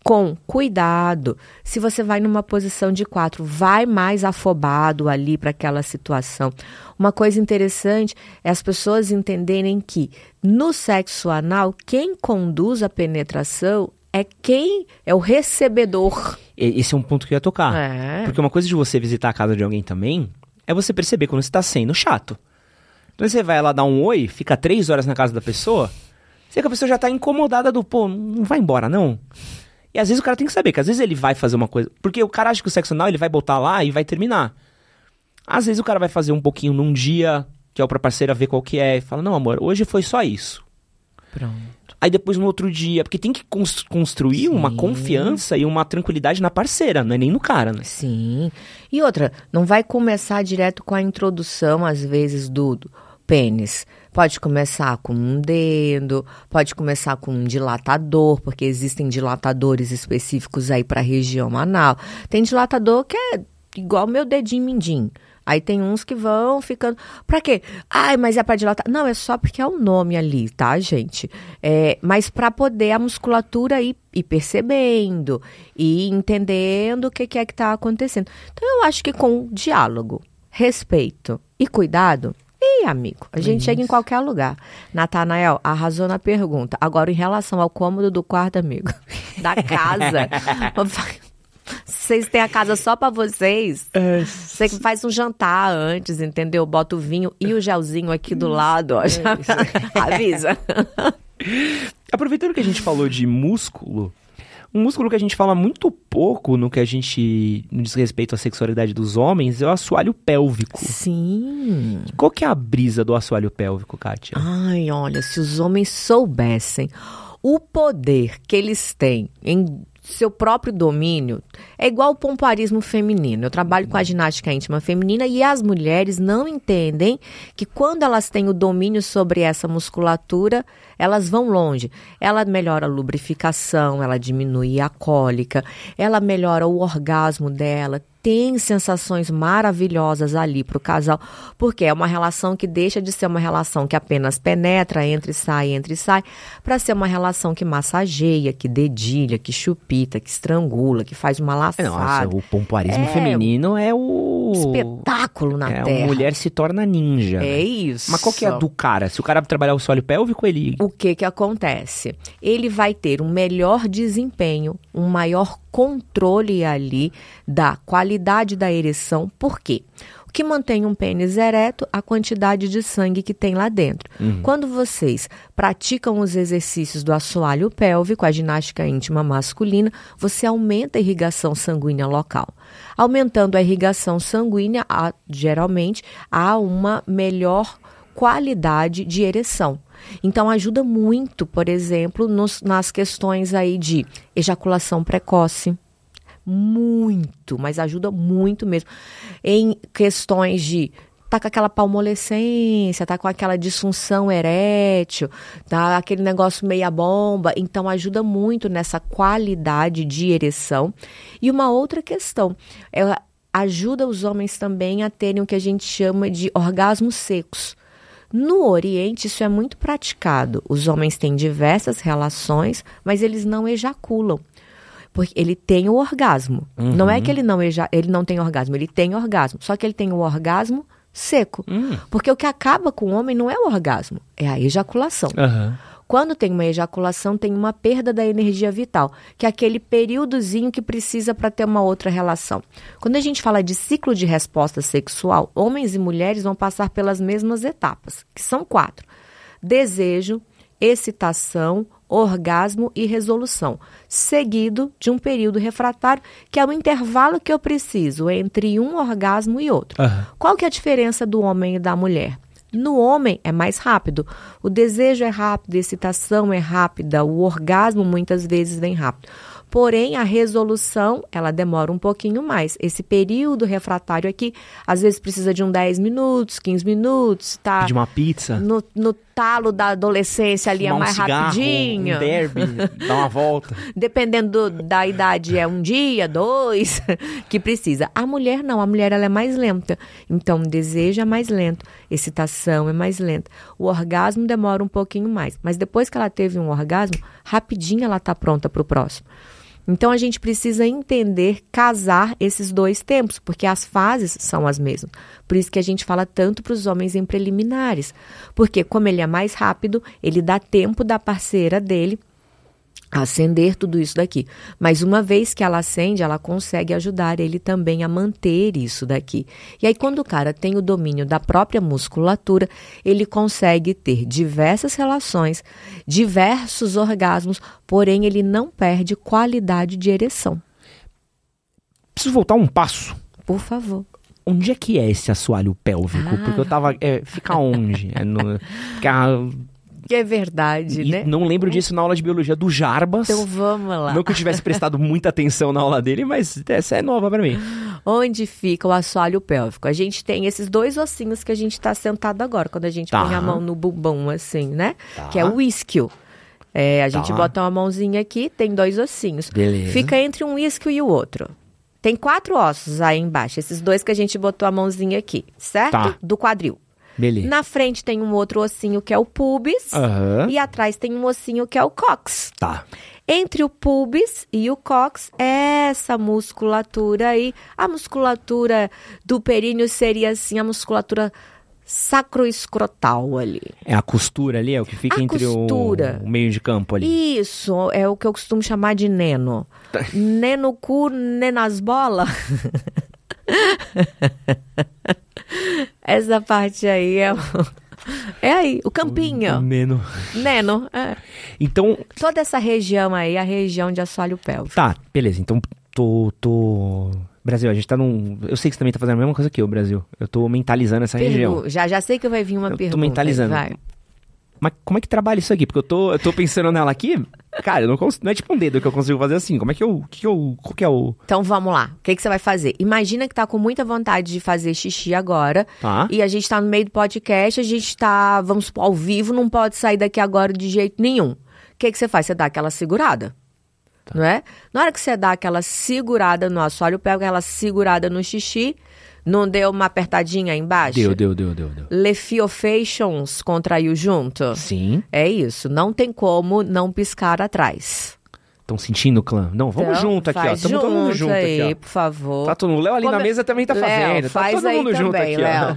com cuidado. Se você vai numa posição de quatro, vai mais afobado ali para aquela situação. Uma coisa interessante é as pessoas entenderem que no sexo anal, quem conduz a penetração é quem é o recebedor. Esse é um ponto que eu ia tocar. É. Porque uma coisa de você visitar a casa de alguém também é você perceber quando você está sendo chato. Então você vai lá dar um oi, fica três horas na casa da pessoa, você que a pessoa já está incomodada do, pô, não vai embora não. E às vezes o cara tem que saber que às vezes ele vai fazer uma coisa. Porque o cara acha que o sexo anal ele vai botar lá e vai terminar. Às vezes o cara vai fazer um pouquinho num dia, que é o pra parceira ver qual que é. E fala, não, amor, hoje foi só isso. Pronto. Aí depois no outro dia. Porque tem que construir Sim. uma confiança e uma tranquilidade na parceira, não é nem no cara, né? Sim. E outra, não vai começar direto com a introdução, às vezes, do, do pênis. Pode começar com um dedo, pode começar com um dilatador, porque existem dilatadores específicos aí para a região anal. Tem dilatador que é igual meu dedinho mindinho. Aí tem uns que vão ficando. Pra quê? Ai, mas é pra dilatar. Não, é só porque é o nome ali, tá, gente? É, mas para poder a musculatura ir, ir percebendo e entendendo o que, que é que tá acontecendo. Então, eu acho que com diálogo, respeito e cuidado, Ih, amigo, a gente chega em qualquer lugar. Natanael, arrasou na pergunta. Agora, em relação ao cômodo do quarto, amigo, *laughs* da casa. *laughs* Vocês têm a casa só para vocês. É. Você faz um jantar antes, entendeu? Bota o vinho e o gelzinho aqui do lado, ó. É Já... É. *laughs* Avisa. Aproveitando que a gente falou de músculo, um músculo que a gente fala muito pouco no que a gente no diz respeito à sexualidade dos homens é o assoalho pélvico. Sim. Qual que é a brisa do assoalho pélvico, Kátia? Ai, olha, se os homens soubessem o poder que eles têm em seu próprio domínio é igual o pompoarismo feminino. Eu trabalho com a uhum. ginástica íntima feminina e as mulheres não entendem que quando elas têm o domínio sobre essa musculatura, elas vão longe. Ela melhora a lubrificação, ela diminui a cólica, ela melhora o orgasmo dela, tem sensações maravilhosas ali para o casal, porque é uma relação que deixa de ser uma relação que apenas penetra, entra e sai, entra e sai, para ser uma relação que massageia, que dedilha, que chupita, que estrangula, que faz uma é, laçada. Nossa, o pompoarismo é, feminino é o Espetáculo na é, Terra. A mulher se torna ninja. É né? isso. Mas qual que é a do cara? Se o cara trabalhar o solo pélvico, ele. O que que acontece? Ele vai ter um melhor desempenho, um maior controle ali da qualidade da ereção. Por quê? que mantém um pênis ereto a quantidade de sangue que tem lá dentro. Uhum. Quando vocês praticam os exercícios do assoalho pélvico, a ginástica íntima masculina, você aumenta a irrigação sanguínea local. Aumentando a irrigação sanguínea, há, geralmente há uma melhor qualidade de ereção. Então ajuda muito, por exemplo, nos, nas questões aí de ejaculação precoce muito, mas ajuda muito mesmo. Em questões de tá com aquela palmolescência, tá com aquela disfunção erétil, tá aquele negócio meia bomba, então ajuda muito nessa qualidade de ereção. E uma outra questão, ela é, ajuda os homens também a terem o que a gente chama de orgasmos secos. No Oriente, isso é muito praticado. Os homens têm diversas relações, mas eles não ejaculam. Porque ele tem o orgasmo. Uhum. Não é uhum. que ele não, eja, ele não tem orgasmo, ele tem orgasmo. Só que ele tem o orgasmo seco. Uhum. Porque o que acaba com o homem não é o orgasmo, é a ejaculação. Uhum. Quando tem uma ejaculação, tem uma perda da energia vital, que é aquele períodozinho que precisa para ter uma outra relação. Quando a gente fala de ciclo de resposta sexual, homens e mulheres vão passar pelas mesmas etapas, que são quatro: desejo, excitação, orgasmo e resolução, seguido de um período refratário, que é o intervalo que eu preciso entre um orgasmo e outro. Uhum. Qual que é a diferença do homem e da mulher? No homem é mais rápido. O desejo é rápido, a excitação é rápida, o orgasmo muitas vezes vem rápido. Porém, a resolução, ela demora um pouquinho mais. Esse período refratário aqui, às vezes precisa de um 10 minutos, 15 minutos, tá? De uma pizza. No, no estalo da adolescência ali é Fumar é mais um cigarro, rapidinho. Um derby, *laughs* dar uma volta. Dependendo da idade, é um dia, dois, *laughs* que precisa. A mulher não, a mulher ela é mais lenta. Então, o desejo é mais lento, excitação é mais lenta. O orgasmo demora um pouquinho mais. Mas depois que ela teve um orgasmo, rapidinho ela está pronta para o próximo. Então a gente precisa entender, casar esses dois tempos, porque as fases são as mesmas. Por isso que a gente fala tanto para os homens em preliminares, porque como ele é mais rápido, ele dá tempo da parceira dele acender tudo isso daqui. Mas uma vez que ela acende, ela consegue ajudar ele também a manter isso daqui. E aí quando o cara tem o domínio da própria musculatura, ele consegue ter diversas relações, diversos orgasmos, porém ele não perde qualidade de ereção. Preciso voltar um passo. Por favor onde é que é esse assoalho pélvico? Ah. Porque eu tava. É, fica *laughs* onde? É no, fica que é verdade, e né? Não lembro disso na aula de biologia do Jarbas. Então vamos lá. Não que eu tivesse prestado muita atenção na aula dele, mas essa é nova para mim. Onde fica o assoalho pélvico? A gente tem esses dois ossinhos que a gente tá sentado agora, quando a gente tá. põe a mão no bumbum, assim, né? Tá. Que é o isquio. É, a gente tá. bota uma mãozinha aqui, tem dois ossinhos. Beleza. Fica entre um isquio e o outro. Tem quatro ossos aí embaixo, esses dois que a gente botou a mãozinha aqui, certo? Tá. Do quadril. Beleza. Na frente tem um outro ossinho que é o pubis. Uhum. E atrás tem um ossinho que é o cox. Tá. Entre o pubis e o cox, essa musculatura aí, a musculatura do períneo seria assim, a musculatura sacroescrotal ali. É a costura ali, é o que fica a entre o, o, meio de campo ali. Isso, é o que eu costumo chamar de neno. Tá. neno né cu, nenas né bola. *laughs* Essa parte aí é. *laughs* É aí, o Campinho. O neno. Neno, é. Então. Toda essa região aí, a região de assoalho pélvico. Tá, beleza. Então, tô. tô... Brasil, a gente tá num. Eu sei que você também tá fazendo a mesma coisa que eu, Brasil. Eu tô mentalizando essa Pergu... região. Já, já sei que vai vir uma eu pergunta. Tô mentalizando. Vai mas como é que trabalha isso aqui? Porque eu tô, eu tô pensando nela aqui, cara, eu não, não é tipo um dedo que eu consigo fazer assim. Como é que eu. Que eu qual que é o. Então vamos lá. O que, que você vai fazer? Imagina que tá com muita vontade de fazer xixi agora. Tá. E a gente tá no meio do podcast, a gente tá, vamos supor, ao vivo, não pode sair daqui agora de jeito nenhum. O que, que você faz? Você dá aquela segurada. Tá. Não é? Na hora que você dá aquela segurada no assoalho, pega aquela segurada no xixi não deu uma apertadinha aí embaixo? Deu, deu, deu, deu. deu. Lefiofations contraiu junto? Sim. É isso. Não tem como não piscar atrás. Estão sentindo clã? Não, vamos então, junto aqui, ó. Tamo todo mundo junto aí, aqui, ó. por favor. Tá todo mundo. Léo ali Come... na mesa também tá Léo, fazendo. Tá faz tá todo aí mundo também, junto aqui, Léo.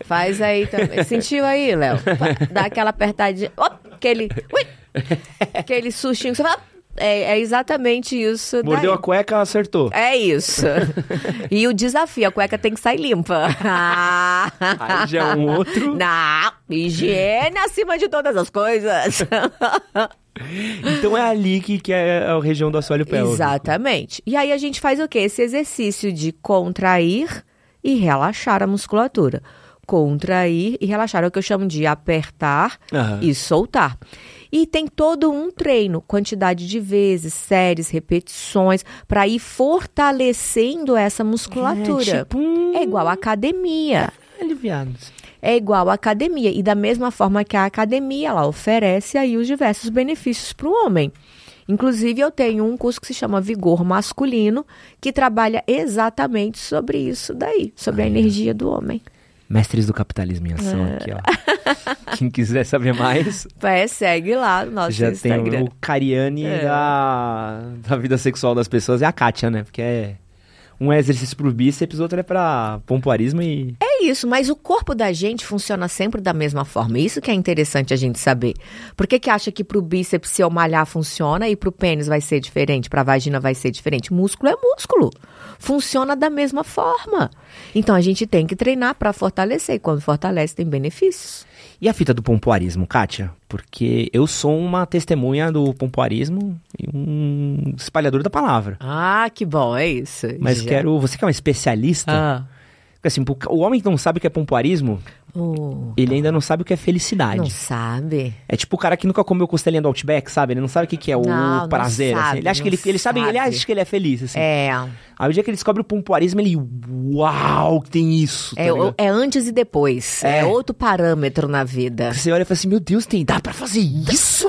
*laughs* Faz aí também. Sentiu aí, Léo? *laughs* Dá aquela apertadinha. aquele. Ui! *laughs* Aquele sustinho você fala é, é exatamente isso. Mordeu daí. a cueca, acertou. É isso. *laughs* e o desafio, a cueca tem que sair limpa. *laughs* Aí já é um outro. Não, higiene acima de todas as coisas. *laughs* Então é ali que, que é a região do assoalho pélvico. Exatamente. E aí a gente faz o quê? Esse exercício de contrair e relaxar a musculatura. Contrair e relaxar é o que eu chamo de apertar uhum. e soltar. E tem todo um treino, quantidade de vezes, séries, repetições, para ir fortalecendo essa musculatura. É, tipo um... é igual academia. Aliviados. É igual academia. E da mesma forma que a academia, ela oferece aí os diversos benefícios para o homem. Inclusive, eu tenho um curso que se chama Vigor Masculino, que trabalha exatamente sobre isso daí, sobre a energia do homem. Mestres do Capitalismo em Ação é. aqui, ó. Quem quiser saber mais... Pé, segue lá no nosso já Instagram. Já tem o Cariani é. da, da vida sexual das pessoas. É a Kátia, né? Porque é um é exercício pro bíceps, outro é pra pompoarismo e. É isso, mas o corpo da gente funciona sempre da mesma forma. Isso que é interessante a gente saber. Por que, que acha que pro bíceps, se eu malhar, funciona e pro pênis vai ser diferente, pra vagina vai ser diferente? Músculo é músculo. Funciona da mesma forma. Então a gente tem que treinar para fortalecer. E quando fortalece, tem benefícios. E a fita do pompoarismo, Kátia? Porque eu sou uma testemunha do pompoarismo e um espalhador da palavra. Ah, que bom, é isso. Mas Já. quero. Você que é um especialista. Ah. Assim, o homem que não sabe o que é pompoarismo, ele ainda não sabe o que é felicidade. Não sabe. É tipo o cara que nunca comeu costelinha do Outback, sabe? Ele não sabe o que, que é o não, prazer. Não sabe, assim. Ele acha que ele, ele sabe, ele acha que ele é feliz, assim. É. Aí o dia que ele descobre o pompoarismo, ele. Uau, tem isso. Tá é, é, antes e depois. É. é. outro parâmetro na vida. Você olha e fala assim: meu Deus, tem, dá pra fazer isso?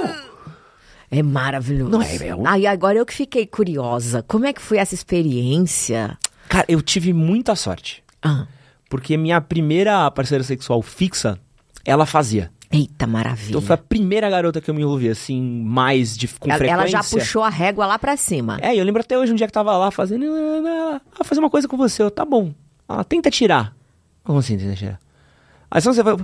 É maravilhoso. Não é, é Aí agora eu que fiquei curiosa. Como é que foi essa experiência? Cara, eu tive muita sorte. Ah. Porque minha primeira parceira sexual fixa, ela fazia. Eita, maravilha. Então foi a primeira garota que eu me envolvi, assim, mais de, com ela, frequência. Ela já puxou a régua lá pra cima. É, eu lembro até hoje um dia que tava lá fazendo. Ah, ah, ah, ah fazer uma coisa com você. Eu, tá bom. ela tenta tirar. Como assim, tenta tirar? Aí só você vai.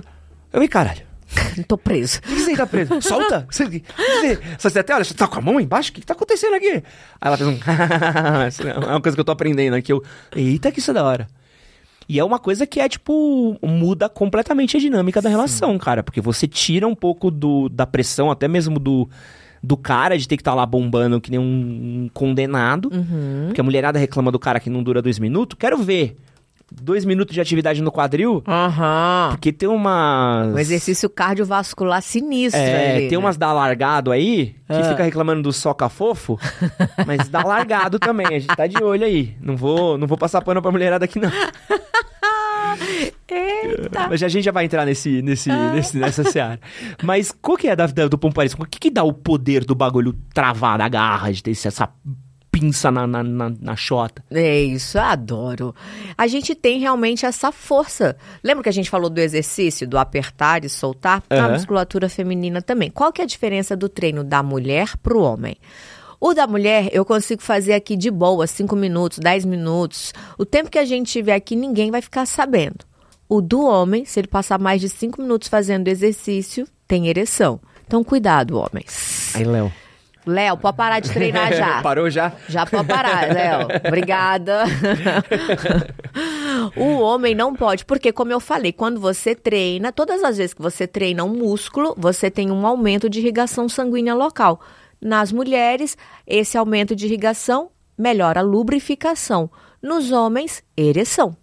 Eu vi, caralho. *laughs* tô preso. O que você tá preso? Solta! *laughs* Você, você, você até olha, você tá com a mão embaixo? O que tá acontecendo aqui? Aí ela fez um. *laughs* Assim, é uma coisa que eu tô aprendendo aqui. Eu, Eita, que isso é da hora. E é uma coisa que é, tipo, muda completamente a dinâmica da Sim. relação, cara. Porque você tira um pouco do, da pressão, até mesmo do, do cara de ter que estar tá lá bombando que nem um, um condenado. Uhum. Porque a mulherada reclama do cara que não dura dois minutos. Quero ver dois minutos de atividade no quadril. Aham. Porque tem umas. Um exercício cardiovascular sinistro. É, ali, tem né? umas da largado aí, que é. fica reclamando do soca fofo, *laughs* mas dá largado também. A gente tá de olho aí. Não vou, não vou passar pano pra mulherada aqui, não. *laughs* Eita. Mas a gente já vai entrar nesse, nesse, ah. nesse nessa seara. Mas qual que é da, da, do Pomparisco? O que, que dá o poder do bagulho travar da garra, de ter essa pinça na, na, na, na chota. É isso, eu adoro. A gente tem realmente essa força. Lembra que a gente falou do exercício, do apertar e soltar? Uhum. A musculatura feminina também. Qual que é a diferença do treino da mulher para o homem? O da mulher, eu consigo fazer aqui de boa, 5 minutos, 10 minutos. O tempo que a gente tiver aqui, ninguém vai ficar sabendo. O do homem, se ele passar mais de 5 minutos fazendo exercício, tem ereção. Então, cuidado, homens. Aí, Léo. Léo, pode parar de treinar já. *laughs* Parou já? Já pode parar, Léo. Obrigada. *laughs* o homem não pode, porque, como eu falei, quando você treina, todas as vezes que você treina um músculo, você tem um aumento de irrigação sanguínea local. Nas mulheres, esse aumento de irrigação melhora a lubrificação. Nos homens, ereção.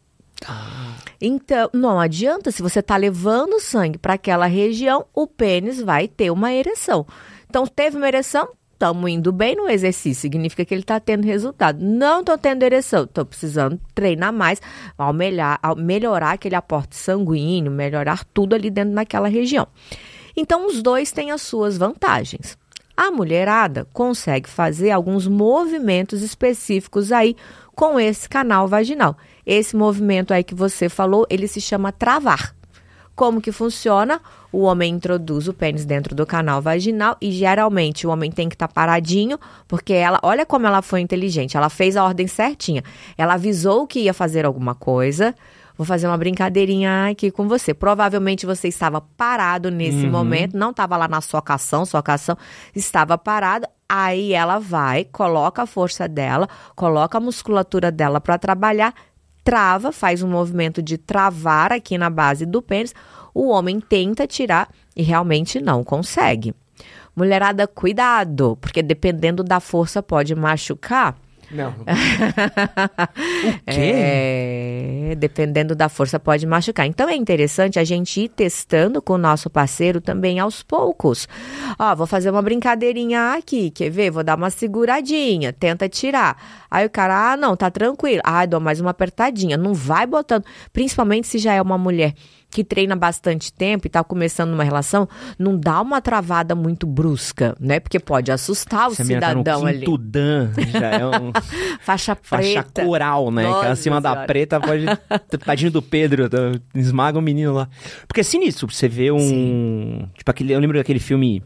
Ah. Então, não adianta, se você está levando sangue para aquela região, o pênis vai ter uma ereção. Então, teve uma ereção, estamos indo bem no exercício, significa que ele está tendo resultado. Não estou tendo ereção, estou precisando treinar mais, ao melhorar, ao melhorar aquele aporte sanguíneo, melhorar tudo ali dentro daquela região. Então, os dois têm as suas vantagens. A mulherada consegue fazer alguns movimentos específicos aí com esse canal vaginal. Esse movimento aí que você falou, ele se chama travar. Como que funciona? O homem introduz o pênis dentro do canal vaginal e geralmente o homem tem que estar tá paradinho, porque ela, olha como ela foi inteligente, ela fez a ordem certinha. Ela avisou que ia fazer alguma coisa. Vou fazer uma brincadeirinha aqui com você. Provavelmente você estava parado nesse uhum. momento, não estava lá na sua socação, estava parado. Aí ela vai, coloca a força dela, coloca a musculatura dela para trabalhar trava, faz um movimento de travar aqui na base do pênis. O homem tenta tirar e realmente não consegue. Mulherada, cuidado, porque dependendo da força pode machucar. Não. *laughs* o quê? É, dependendo da força, pode machucar. Então é interessante a gente ir testando com o nosso parceiro também aos poucos. Ó, vou fazer uma brincadeirinha aqui, quer ver? Vou dar uma seguradinha, tenta tirar. Aí o cara, ah, não, tá tranquilo. Ah, dou mais uma apertadinha. Não vai botando, principalmente se já é uma mulher que treina bastante tempo e está começando uma relação, não dá uma travada muito brusca, né? Porque pode assustar o cidadão tá no ali. Dan, já é um... *laughs* faixa preta. Faixa coral, né? Nossa, que acima senhora. da preta pode. Tadinho do Pedro, tá? esmaga o um menino lá. Porque assim é nisso, você vê um. Sim. Tipo, aquele, eu lembro daquele filme.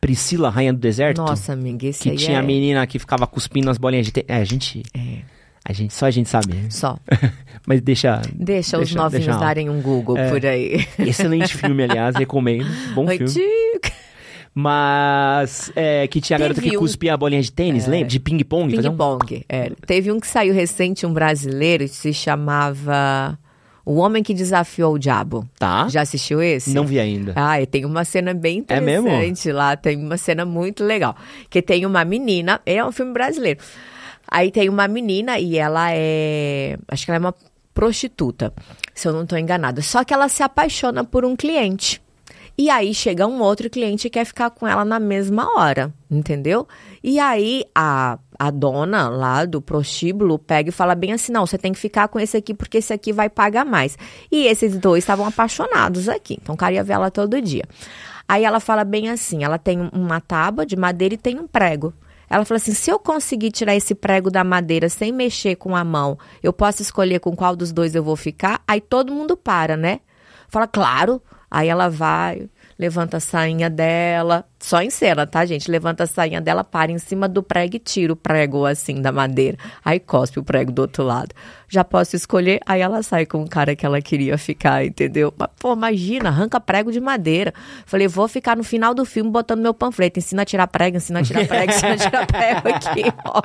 Priscila, Rainha do Deserto. Nossa, amiga, esse Que tinha é... a menina que ficava cuspindo as bolinhas de. Te... É, gente. É. A gente, só a gente sabe. Só. *laughs* Mas deixa. Deixa, deixa os novinhos deixa darem um Google é, por aí. *laughs* Excelente filme, aliás, recomendo. Bom Oi, filme. Mas é, que tinha a garota que cuspia a bolinha de tênis, é, lembra? De ping-pong. Ping-pong, um... é. Teve um que saiu recente, um brasileiro, que se chamava... O Homem que Desafiou o Diabo. Tá. Já assistiu esse? Não vi ainda. Ah, e tem uma cena bem interessante é mesmo? lá. Tem uma cena muito legal. Que tem uma menina. É um filme brasileiro. Aí tem uma menina e ela é. Acho que ela é uma prostituta, se eu não estou enganada. Só que ela se apaixona por um cliente. E aí chega um outro cliente e quer ficar com ela na mesma hora, entendeu? E aí a, a dona lá do prostíbulo pega e fala bem assim: não, você tem que ficar com esse aqui porque esse aqui vai pagar mais. E esses dois estavam apaixonados aqui, então o cara ia ver ela todo dia. Aí ela fala bem assim: ela tem uma tábua de madeira e tem um prego. Ela falou assim: se eu conseguir tirar esse prego da madeira sem mexer com a mão, eu posso escolher com qual dos dois eu vou ficar? Aí todo mundo para, né? Fala, claro. Aí ela vai, levanta a sainha dela, só em cena, tá, gente? Levanta a sainha dela, para em cima do prego e tira o prego assim da madeira. Aí cospe o prego do outro lado. Já posso escolher? Aí ela sai com o cara que ela queria ficar, entendeu? Mas, pô, imagina, arranca prego de madeira. Falei, vou ficar no final do filme botando meu panfleto. Ensina a tirar prego, ensina a tirar prego, ensina a tirar prego aqui, ó.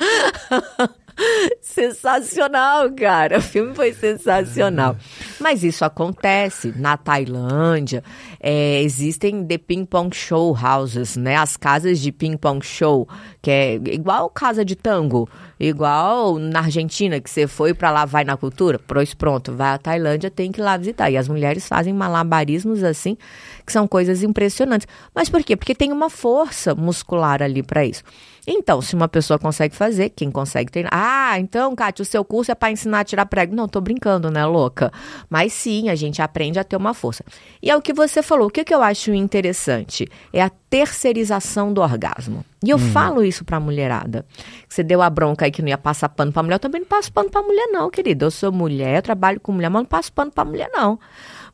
*laughs* *laughs* sensacional, cara. O filme foi sensacional. *laughs* Mas isso acontece na Tailândia. É, existem the ping pong show houses, né? As casas de ping pong show, que é igual casa de tango, igual na Argentina que você foi para lá vai na cultura. Pois pronto, vai à Tailândia, tem que ir lá visitar. E as mulheres fazem malabarismos assim, que são coisas impressionantes. Mas por quê? Porque tem uma força muscular ali para isso. Então, se uma pessoa consegue fazer, quem consegue treinar. Ah, então, Kátia, o seu curso é para ensinar a tirar prego. Não, tô brincando, né, louca? Mas sim, a gente aprende a ter uma força. E é o que você falou. O que, que eu acho interessante é a terceirização do orgasmo. E eu hum. falo isso pra mulherada. Você deu a bronca aí que não ia passar pano pra mulher. Eu também não passo pano pra mulher, não, querida. Eu sou mulher, eu trabalho com mulher, mas não passo pano pra mulher, não.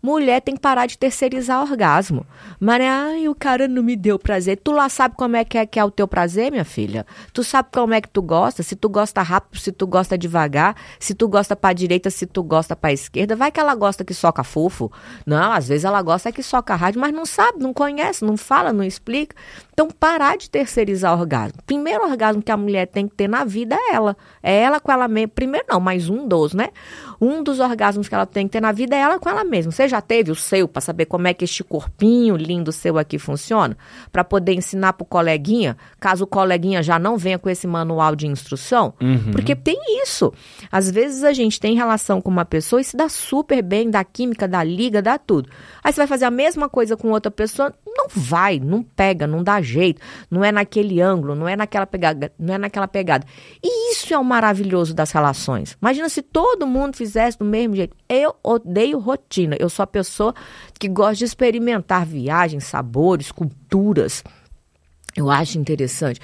Mulher tem que parar de terceirizar orgasmo. Mas, ai, o cara não me deu prazer. Tu lá sabe como é que, é que é o teu prazer, minha filha? Tu sabe como é que tu gosta? Se tu gosta rápido, se tu gosta devagar, se tu gosta pra direita, se tu gosta pra esquerda. Vai que ela gosta que soca fofo. Não, às vezes ela gosta que soca rádio, mas não sabe, não conhece, não fala, não explica. Então, parar de terceirizar orgasmo. Primeiro orgasmo que a mulher tem que ter na vida é ela. É ela com ela mesma. Primeiro não, mais um, dois, né? um dos orgasmos que ela tem que ter na vida é ela com ela mesma. Você já teve o seu para saber como é que este corpinho lindo seu aqui funciona? Para poder ensinar pro coleguinha, caso o coleguinha já não venha com esse manual de instrução? Uhum. Porque tem isso. Às vezes a gente tem relação com uma pessoa e se dá super bem, dá química, dá liga, dá tudo. Aí você vai fazer a mesma coisa com outra pessoa, não vai, não pega, não dá jeito, não é naquele ângulo, não é naquela pegada, não é naquela pegada. E isso é o maravilhoso das relações. Imagina se todo mundo fizesse fizesse do mesmo jeito. Eu odeio rotina. Eu sou a pessoa que gosta de experimentar viagens, sabores, culturas. Eu acho interessante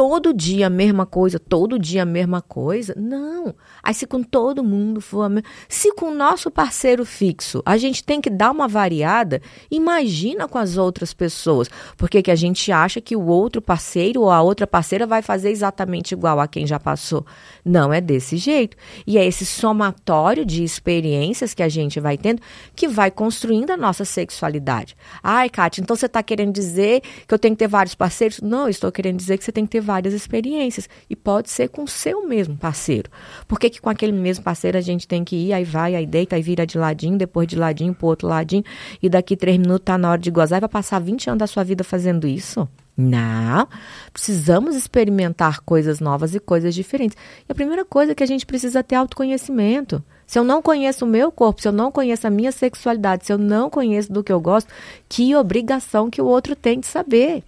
todo dia a mesma coisa, todo dia a mesma coisa. Não. Aí se com todo mundo for a mesma. Se com o nosso parceiro fixo a gente tem que dar uma variada, imagina com as outras pessoas. Porque que a gente acha que o outro parceiro ou a outra parceira vai fazer exatamente igual a quem já passou. Não é desse jeito. E é esse somatório de experiências que a gente vai tendo que vai construindo a nossa sexualidade. Ai, Kátia, então você está querendo dizer que eu tenho que ter vários parceiros? Não, eu estou querendo dizer que você tem que ter várias experiências. E pode ser com o seu mesmo parceiro. Por que, que com aquele mesmo parceiro a gente tem que ir, aí vai, aí deita, aí vira de ladinho, depois de ladinho pro outro ladinho, e daqui três minutos tá na hora de gozar e vai passar 20 anos da sua vida fazendo isso? Não, precisamos experimentar coisas novas e coisas diferentes. E a primeira coisa é que a gente precisa ter autoconhecimento. Se eu não conheço o meu corpo, se eu não conheço a minha sexualidade, se eu não conheço do que eu gosto, que obrigação que o outro tem de saber.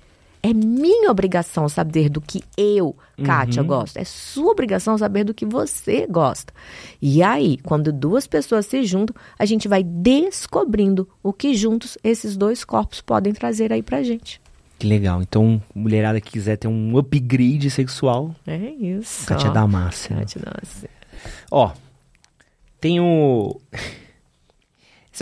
É minha obrigação saber do que eu, Kátia, uhum. gosto. É sua obrigação saber do que você gosta. E aí, quando duas pessoas se juntam, a gente vai descobrindo o que juntos esses dois corpos podem trazer aí pra gente. Que legal. Então, mulherada que quiser ter um upgrade sexual. É isso. Kátia Massa. Kátia massa. Ó, tem o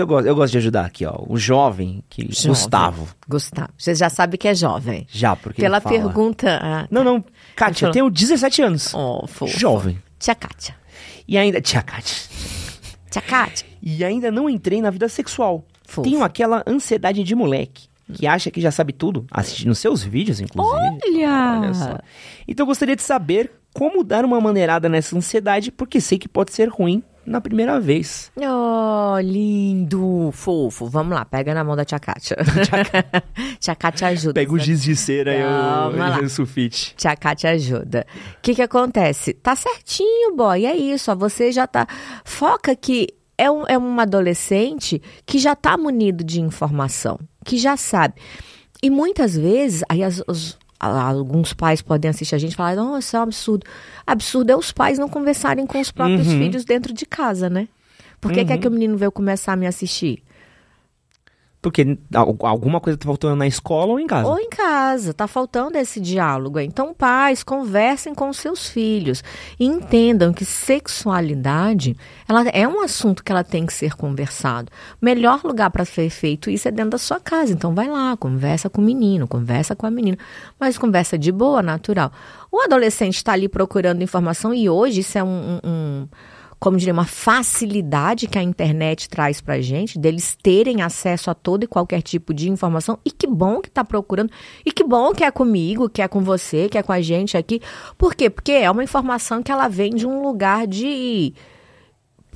eu gosto, eu gosto de ajudar aqui, ó. O jovem, que jovem. Gustavo. Gustavo. Você já sabe que é jovem. Já, porque Pela fala... pergunta... Ah, tá. Não, não. Kátia, eu tenho 17 anos. Oh, fofo. Jovem. Tia Kátia. E ainda... Tia Kátia. Tia Kátia. E ainda não entrei na vida sexual. Fofo. Tenho aquela ansiedade de moleque que acha que já sabe tudo, assistindo seus vídeos, inclusive. Olha! Olha só. Então eu gostaria de saber como dar uma maneirada nessa ansiedade, porque sei que pode ser ruim na primeira vez. Oh, lindo, fofo. Vamos lá, pega na mão da Tia Kátia. *laughs* tia Kátia ajuda. Pega o giz de cera e o, o sulfite. Tia Kátia ajuda. O que que acontece? Tá certinho, boy, é isso. você já tá... Foca que é, um, é uma adolescente que já tá munido de informação, que já sabe. E muitas vezes, aí as, os, alguns pais podem assistir a gente e falar, não, isso é um absurdo. Absurdo é os pais não conversarem com os próprios uhum. filhos dentro de casa, né? Por que, uhum. que é que uhum. o menino veio começar a me assistir? Porque alguma coisa tá faltando na escola ou em casa. Ou em casa, tá faltando esse diálogo. Então, pais, conversem com seus filhos e entendam que sexualidade, ela é um assunto que ela tem que ser conversado. Melhor lugar para ser feito isso é dentro da sua casa. Então, vai lá, conversa com o menino, conversa com a menina, mas conversa de boa, natural. O adolescente está ali procurando informação e hoje isso é um, um, um como diria, uma facilidade que a internet traz para gente, deles terem acesso a todo e qualquer tipo de informação. E que bom que está procurando, e que bom que é comigo, que é com você, que é com a gente aqui. Por quê? Porque é uma informação que ela vem de um lugar de.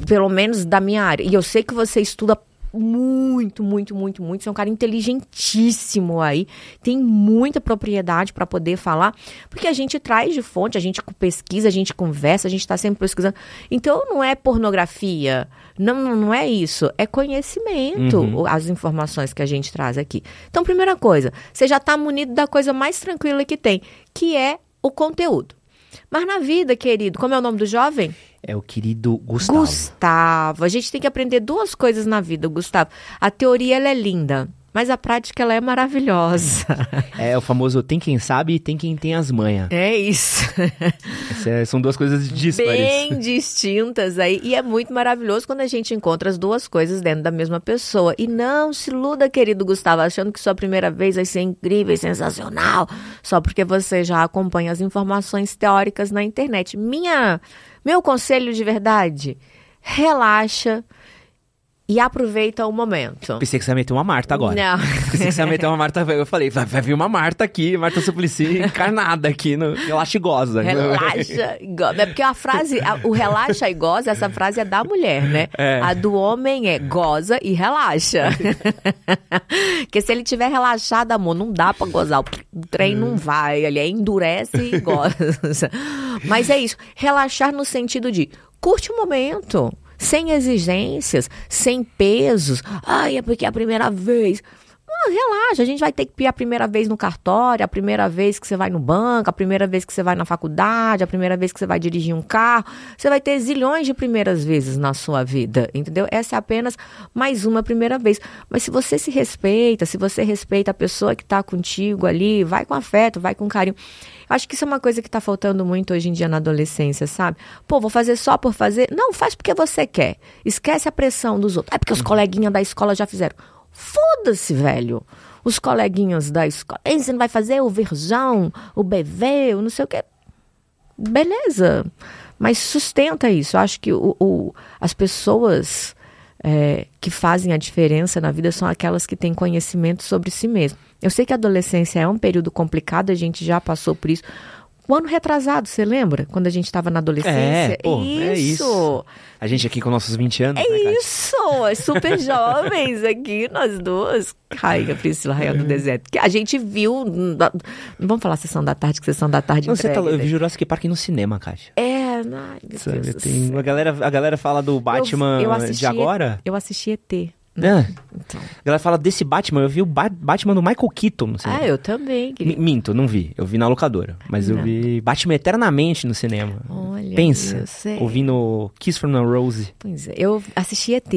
Pelo menos da minha área. E eu sei que você estuda muito, muito, muito, muito. Você é um cara inteligentíssimo aí. Tem muita propriedade para poder falar, porque a gente traz de fonte, a gente pesquisa, a gente conversa, a gente está sempre pesquisando. Então não é pornografia, não, não é isso. É conhecimento, uhum. as informações que a gente traz aqui. Então, primeira coisa, você já está munido da coisa mais tranquila que tem, que é o conteúdo. Mas na vida, querido, como é o nome do jovem? É o querido Gustavo. Gustavo. A gente tem que aprender duas coisas na vida, Gustavo. A teoria ela é linda. Mas a prática ela é maravilhosa. *laughs* É o famoso tem quem sabe e tem quem tem as manhas. É isso. *laughs* É, são duas coisas dispares. Bem distintas aí. E é muito maravilhoso quando a gente encontra as duas coisas dentro da mesma pessoa. E não se iluda, querido Gustavo, achando que sua primeira vez vai ser incrível e sensacional só porque você já acompanha as informações teóricas na internet. Minha, meu conselho de verdade, relaxa e aproveita o momento. Pensei que você ia meter uma Marta agora. Não. *laughs* Pensei que você ia meter uma Marta. Eu falei, vai, vai vir uma Marta aqui, Marta Suplicy encarnada aqui, no, relaxa e goza. Relaxa e goza. É porque a frase, a, o relaxa e goza, essa frase é da mulher, né? É. A do homem é goza e relaxa. *laughs* porque se ele tiver relaxado, amor, não dá pra gozar. O trem não hum. vai, ele é endurece e goza. *laughs* Mas é isso, relaxar no sentido de curte o momento sem exigências, sem pesos. Ai, é porque é a primeira vez. Ah, relaxa, a gente vai ter que ir a primeira vez no cartório, a primeira vez que você vai no banco, a primeira vez que você vai na faculdade, a primeira vez que você vai dirigir um carro. Você vai ter zilhões de primeiras vezes na sua vida, entendeu? Essa é apenas mais uma primeira vez. Mas se você se respeita, se você respeita a pessoa que está contigo ali, vai com afeto, vai com carinho. Eu acho que isso é uma coisa que está faltando muito hoje em dia na adolescência, sabe? Pô, vou fazer só por fazer. Não, faz porque você quer. Esquece a pressão dos outros. É porque os uhum. coleguinhas da escola já fizeram. Foda-se, velho. Os coleguinhas da escola. você não vai fazer o verjão, o bebê, o não sei o quê. Beleza. Mas sustenta isso. Eu acho que o, o as pessoas é, que fazem a diferença na vida são aquelas que têm conhecimento sobre si mesmo. Eu sei que a adolescência é um período complicado, a gente já passou por isso. O ano retrasado, você lembra? Quando a gente estava na adolescência? É, pô, é isso. é isso. A gente aqui com nossos 20 anos. É né, isso! É super jovens aqui, nós duas. Rainha Priscila, Rainha do é. Deserto. Que a gente viu. Não vamos falar sessão da tarde, que sessão da tarde. Não, você tá, Eu vi né? Jurassic Park no cinema, Kátia. É, não, Sabe, tem, a, galera, a galera fala do Batman eu, eu assisti, de agora? Eu assisti ET. É. Então. Ela fala desse Batman, eu vi o ba Batman do Michael Keaton no cinema. Ah, eu também. Minto, não vi. Eu vi na locadora. Mas não. eu vi Batman eternamente no cinema. Olha, Pensa, eu sei. ouvindo Kiss from a Rose. Pois é, eu assisti ET.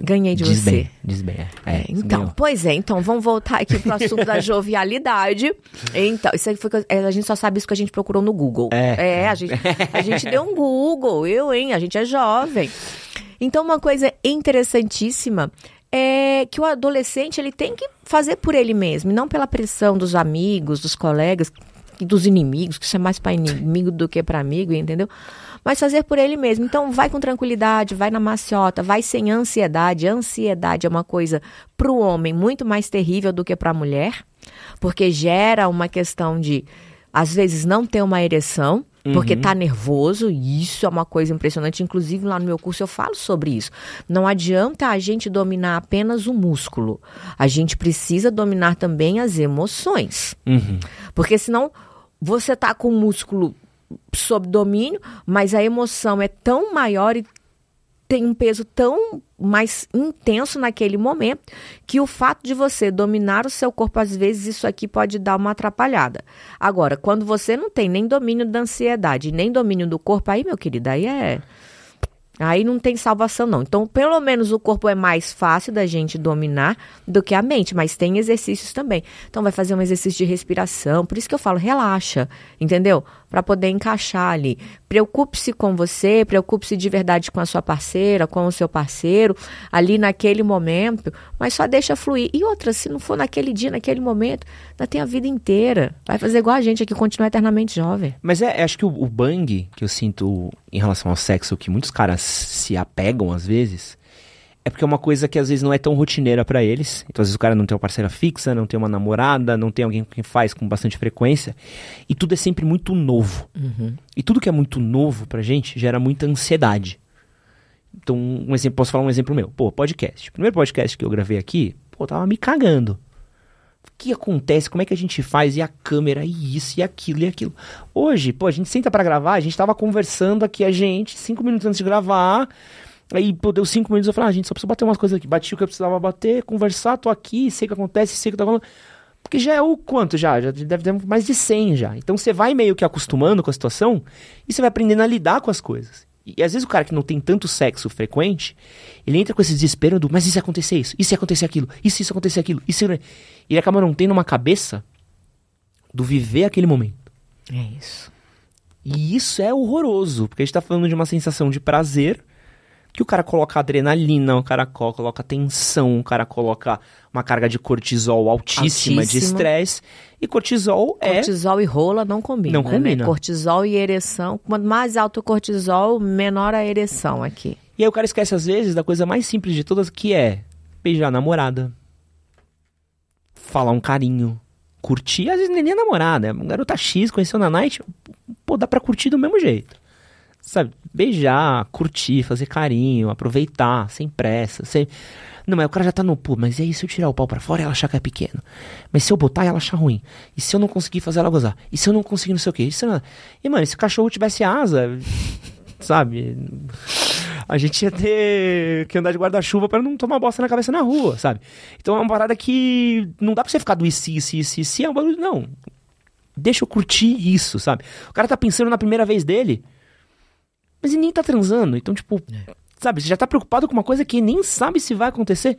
Ganhei de diz você. Bem, diz bem, é. é, então, pois é, então, vamos voltar aqui pro assunto da *laughs* jovialidade. Então, isso aí foi é, a gente só sabe isso que a gente procurou no Google. É, é a, gente, a gente deu um Google, eu, hein? A gente é jovem. Então, uma coisa interessantíssima é que o adolescente ele tem que fazer por ele mesmo, não pela pressão dos amigos, dos colegas e dos inimigos, que isso é mais para inimigo do que para amigo, entendeu? Mas fazer por ele mesmo. Então vai com tranquilidade, vai na maciota, vai sem ansiedade. Ansiedade é uma coisa para o homem muito mais terrível do que para a mulher, porque gera uma questão de às vezes não ter uma ereção uhum. porque tá nervoso, e isso é uma coisa impressionante. Inclusive, lá no meu curso eu falo sobre isso. Não adianta a gente dominar apenas o músculo. A gente precisa dominar também as emoções. Uhum. Porque senão você tá com o músculo sob domínio, mas a emoção é tão maior e tem um peso tão mais intenso naquele momento, que o fato de você dominar o seu corpo, às vezes isso aqui pode dar uma atrapalhada. Agora, quando você não tem nem domínio da ansiedade, nem domínio do corpo, aí, meu querido, aí é. Aí não tem salvação, não. Então, pelo menos o corpo é mais fácil da gente dominar do que a mente, mas tem exercícios também. Então, vai fazer um exercício de respiração. Por isso que eu falo, relaxa, entendeu? para poder encaixar ali. Preocupe-se com você, preocupe-se de verdade com a sua parceira, com o seu parceiro, ali naquele momento, mas só deixa fluir. E outra, se não for naquele dia, naquele momento, ainda tem a vida inteira. Vai fazer igual a gente aqui, continua eternamente jovem. Mas é, é, acho que o, o bang que eu sinto em relação ao sexo, que muitos caras se apegam às vezes, é porque é uma coisa que às vezes não é tão rotineira para eles. Então, às vezes o cara não tem uma parceira fixa, não tem uma namorada, não tem alguém que faz com bastante frequência. E tudo é sempre muito novo. Uhum. E tudo que é muito novo pra gente gera muita ansiedade. Então, um exemplo, posso falar um exemplo meu. Pô, podcast. O primeiro podcast que eu gravei aqui, pô, tava me cagando. O que acontece? Como é que a gente faz? E a câmera, e isso, e aquilo, e aquilo. Hoje, pô, a gente senta para gravar, a gente tava conversando aqui, a gente, cinco minutos antes de gravar, Aí pô, deu cinco minutos, eu falei, ah, gente, só preciso bater umas coisas aqui. Bati o que eu precisava bater, conversar, tô aqui, sei o que acontece, sei o que tá falando. Porque já é o quanto já? Já deve ter mais de 100 já. Então você vai meio que acostumando com a situação e você vai aprendendo a lidar com as coisas. E, e às vezes o cara que não tem tanto sexo frequente, ele entra com esse desespero do, mas e se acontecer isso? E se acontecer aquilo? E se isso acontecer aquilo? E se... É? Ele acaba não tendo uma cabeça do viver aquele momento. É isso. E isso é horroroso, porque a gente tá falando de uma sensação de prazer que o cara coloca adrenalina, o cara coloca tensão, o cara coloca uma carga de cortisol altíssima, de estresse. E cortisol, cortisol é. Cortisol e rola não combina. Não né? combina. Né? Cortisol e ereção. Quanto mais alto o cortisol, menor a ereção aqui. E aí o cara esquece, às vezes, da coisa mais simples de todas, que é beijar a namorada, falar um carinho, curtir. Às vezes nem a namorada, é um garota X, conheceu na night, pô, dá pra curtir do mesmo jeito sabe, beijar, curtir, fazer carinho, aproveitar, sem pressa, sem... Não, mas o cara já tá no pulo, mas e aí se eu tirar o pau para fora ela achar que é pequeno? Mas se eu botar ela achar ruim? E se eu não conseguir fazer ela gozar? E se eu não conseguir não sei o quê? E, se não... e mano, se o cachorro tivesse asa, sabe... A gente ia ter que andar de guarda-chuva para não tomar bosta na cabeça na rua, sabe? Então é uma parada que não dá pra você ficar do e se, se, se, é um não. Deixa eu curtir isso, sabe? O cara tá pensando na primeira vez dele, mas ele nem tá transando. Então, tipo, é. sabe, você já tá preocupado com uma coisa que nem sabe se vai acontecer.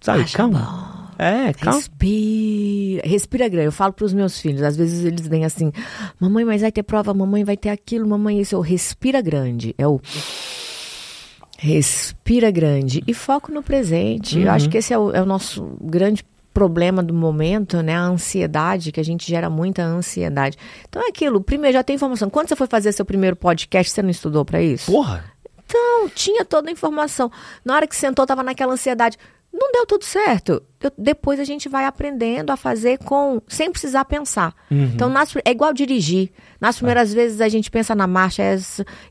Sabe, calma. Bom. É, calma. Respira. Respira grande. Eu falo pros meus filhos, às vezes eles vêm assim: mamãe, mas vai ter prova, mamãe, vai ter aquilo, mamãe, isso. Eu, respira grande. É o. Respira grande e foco no presente. Uhum. Eu acho uhum. que esse é o, é o nosso grande problema do momento, né? A ansiedade, que a gente gera muita ansiedade. Então é aquilo, primeiro já tem informação. Quando você foi fazer seu primeiro podcast, você não estudou para isso? Porra! Então, tinha toda a informação. Na hora que sentou, tava naquela ansiedade. Não deu tudo certo eu, depois a gente vai aprendendo a fazer com sem precisar pensar. Uhum. Então, nas, é igual dirigir. Nas primeiras é. vezes a gente pensa na marcha. É,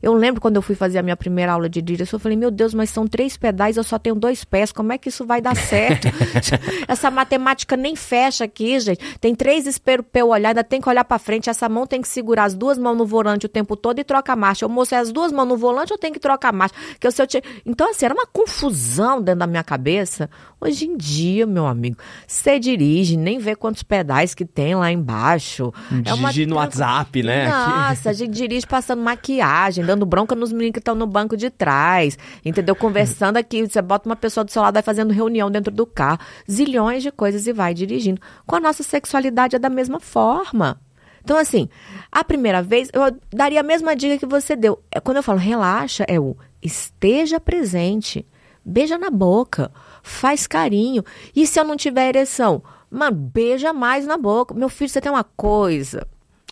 eu lembro quando eu fui fazer a minha primeira aula de direção, eu falei, meu Deus, mas são três pedais, eu só tenho dois pés, como é que isso vai dar certo? *laughs* essa matemática nem fecha aqui, gente. Tem três espelhos pra eu olhar, ainda tem que olhar para frente, essa mão tem que segurar as duas mãos no volante o tempo todo e troca a marcha. Eu mostrei as duas mãos no volante, eu tenho que trocar a marcha. Que eu, se eu te... Então, assim, era uma confusão dentro da minha cabeça. Hoje em dia, meu meu amigo, você dirige, nem vê quantos pedais que tem lá embaixo. Dirigir é no WhatsApp, né? Nossa, a gente dirige passando maquiagem, dando bronca nos meninos que estão no banco de trás, entendeu? Conversando aqui, você bota uma pessoa do seu lado, vai fazendo reunião dentro do carro, zilhões de coisas e vai dirigindo. Com a nossa sexualidade é da mesma forma. Então, assim, a primeira vez, eu daria a mesma dica que você deu. É, quando eu falo relaxa, é o esteja presente. Beija na boca faz carinho. E se eu não tiver ereção? Mano, beija mais na boca. Meu filho, você tem uma coisa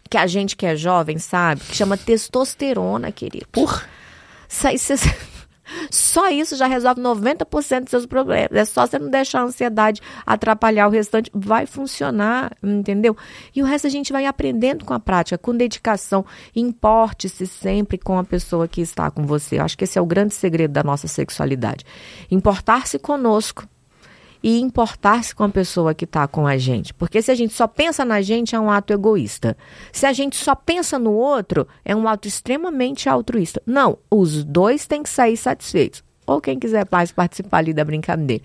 que a gente que é jovem sabe, que chama testosterona, querido. Porra! Isso aí, só isso já resolve 90% dos seus problemas. É só você não deixar a ansiedade atrapalhar o restante. Vai funcionar, entendeu? E o resto a gente vai aprendendo com a prática, com dedicação. Importe-se sempre com a pessoa que está com você. Eu acho que esse é o grande segredo da nossa sexualidade. Importar-se conosco e importar-se com a pessoa que está com a gente. Porque se a gente só pensa na gente, é um ato egoísta. Se a gente só pensa no outro, é um ato extremamente altruísta. Não, os dois têm que sair satisfeitos. Ou quem quiser mais participar ali da brincadeira.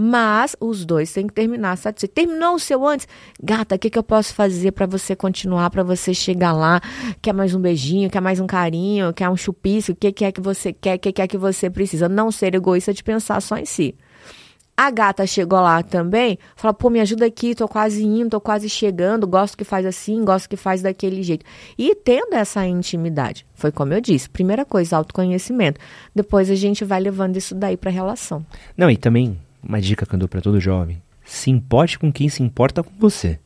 Mas os dois têm que terminar satisfeitos. Terminou o seu antes? Gata, o que, que eu posso fazer para você continuar, para você chegar lá? Quer mais um beijinho, quer mais um carinho, quer um chupisco? O que, que é que você quer, o que, que é que você precisa? Não ser egoísta de pensar só em si. A gata chegou lá também, fala: pô, me ajuda aqui, tô quase indo, tô quase chegando, gosto que faz assim, gosto que faz daquele jeito. E tendo essa intimidade. Foi como eu disse: primeira coisa, autoconhecimento. Depois a gente vai levando isso daí pra relação. Não, e também, uma dica que eu dou pra todo jovem: se importe com quem se importa com você.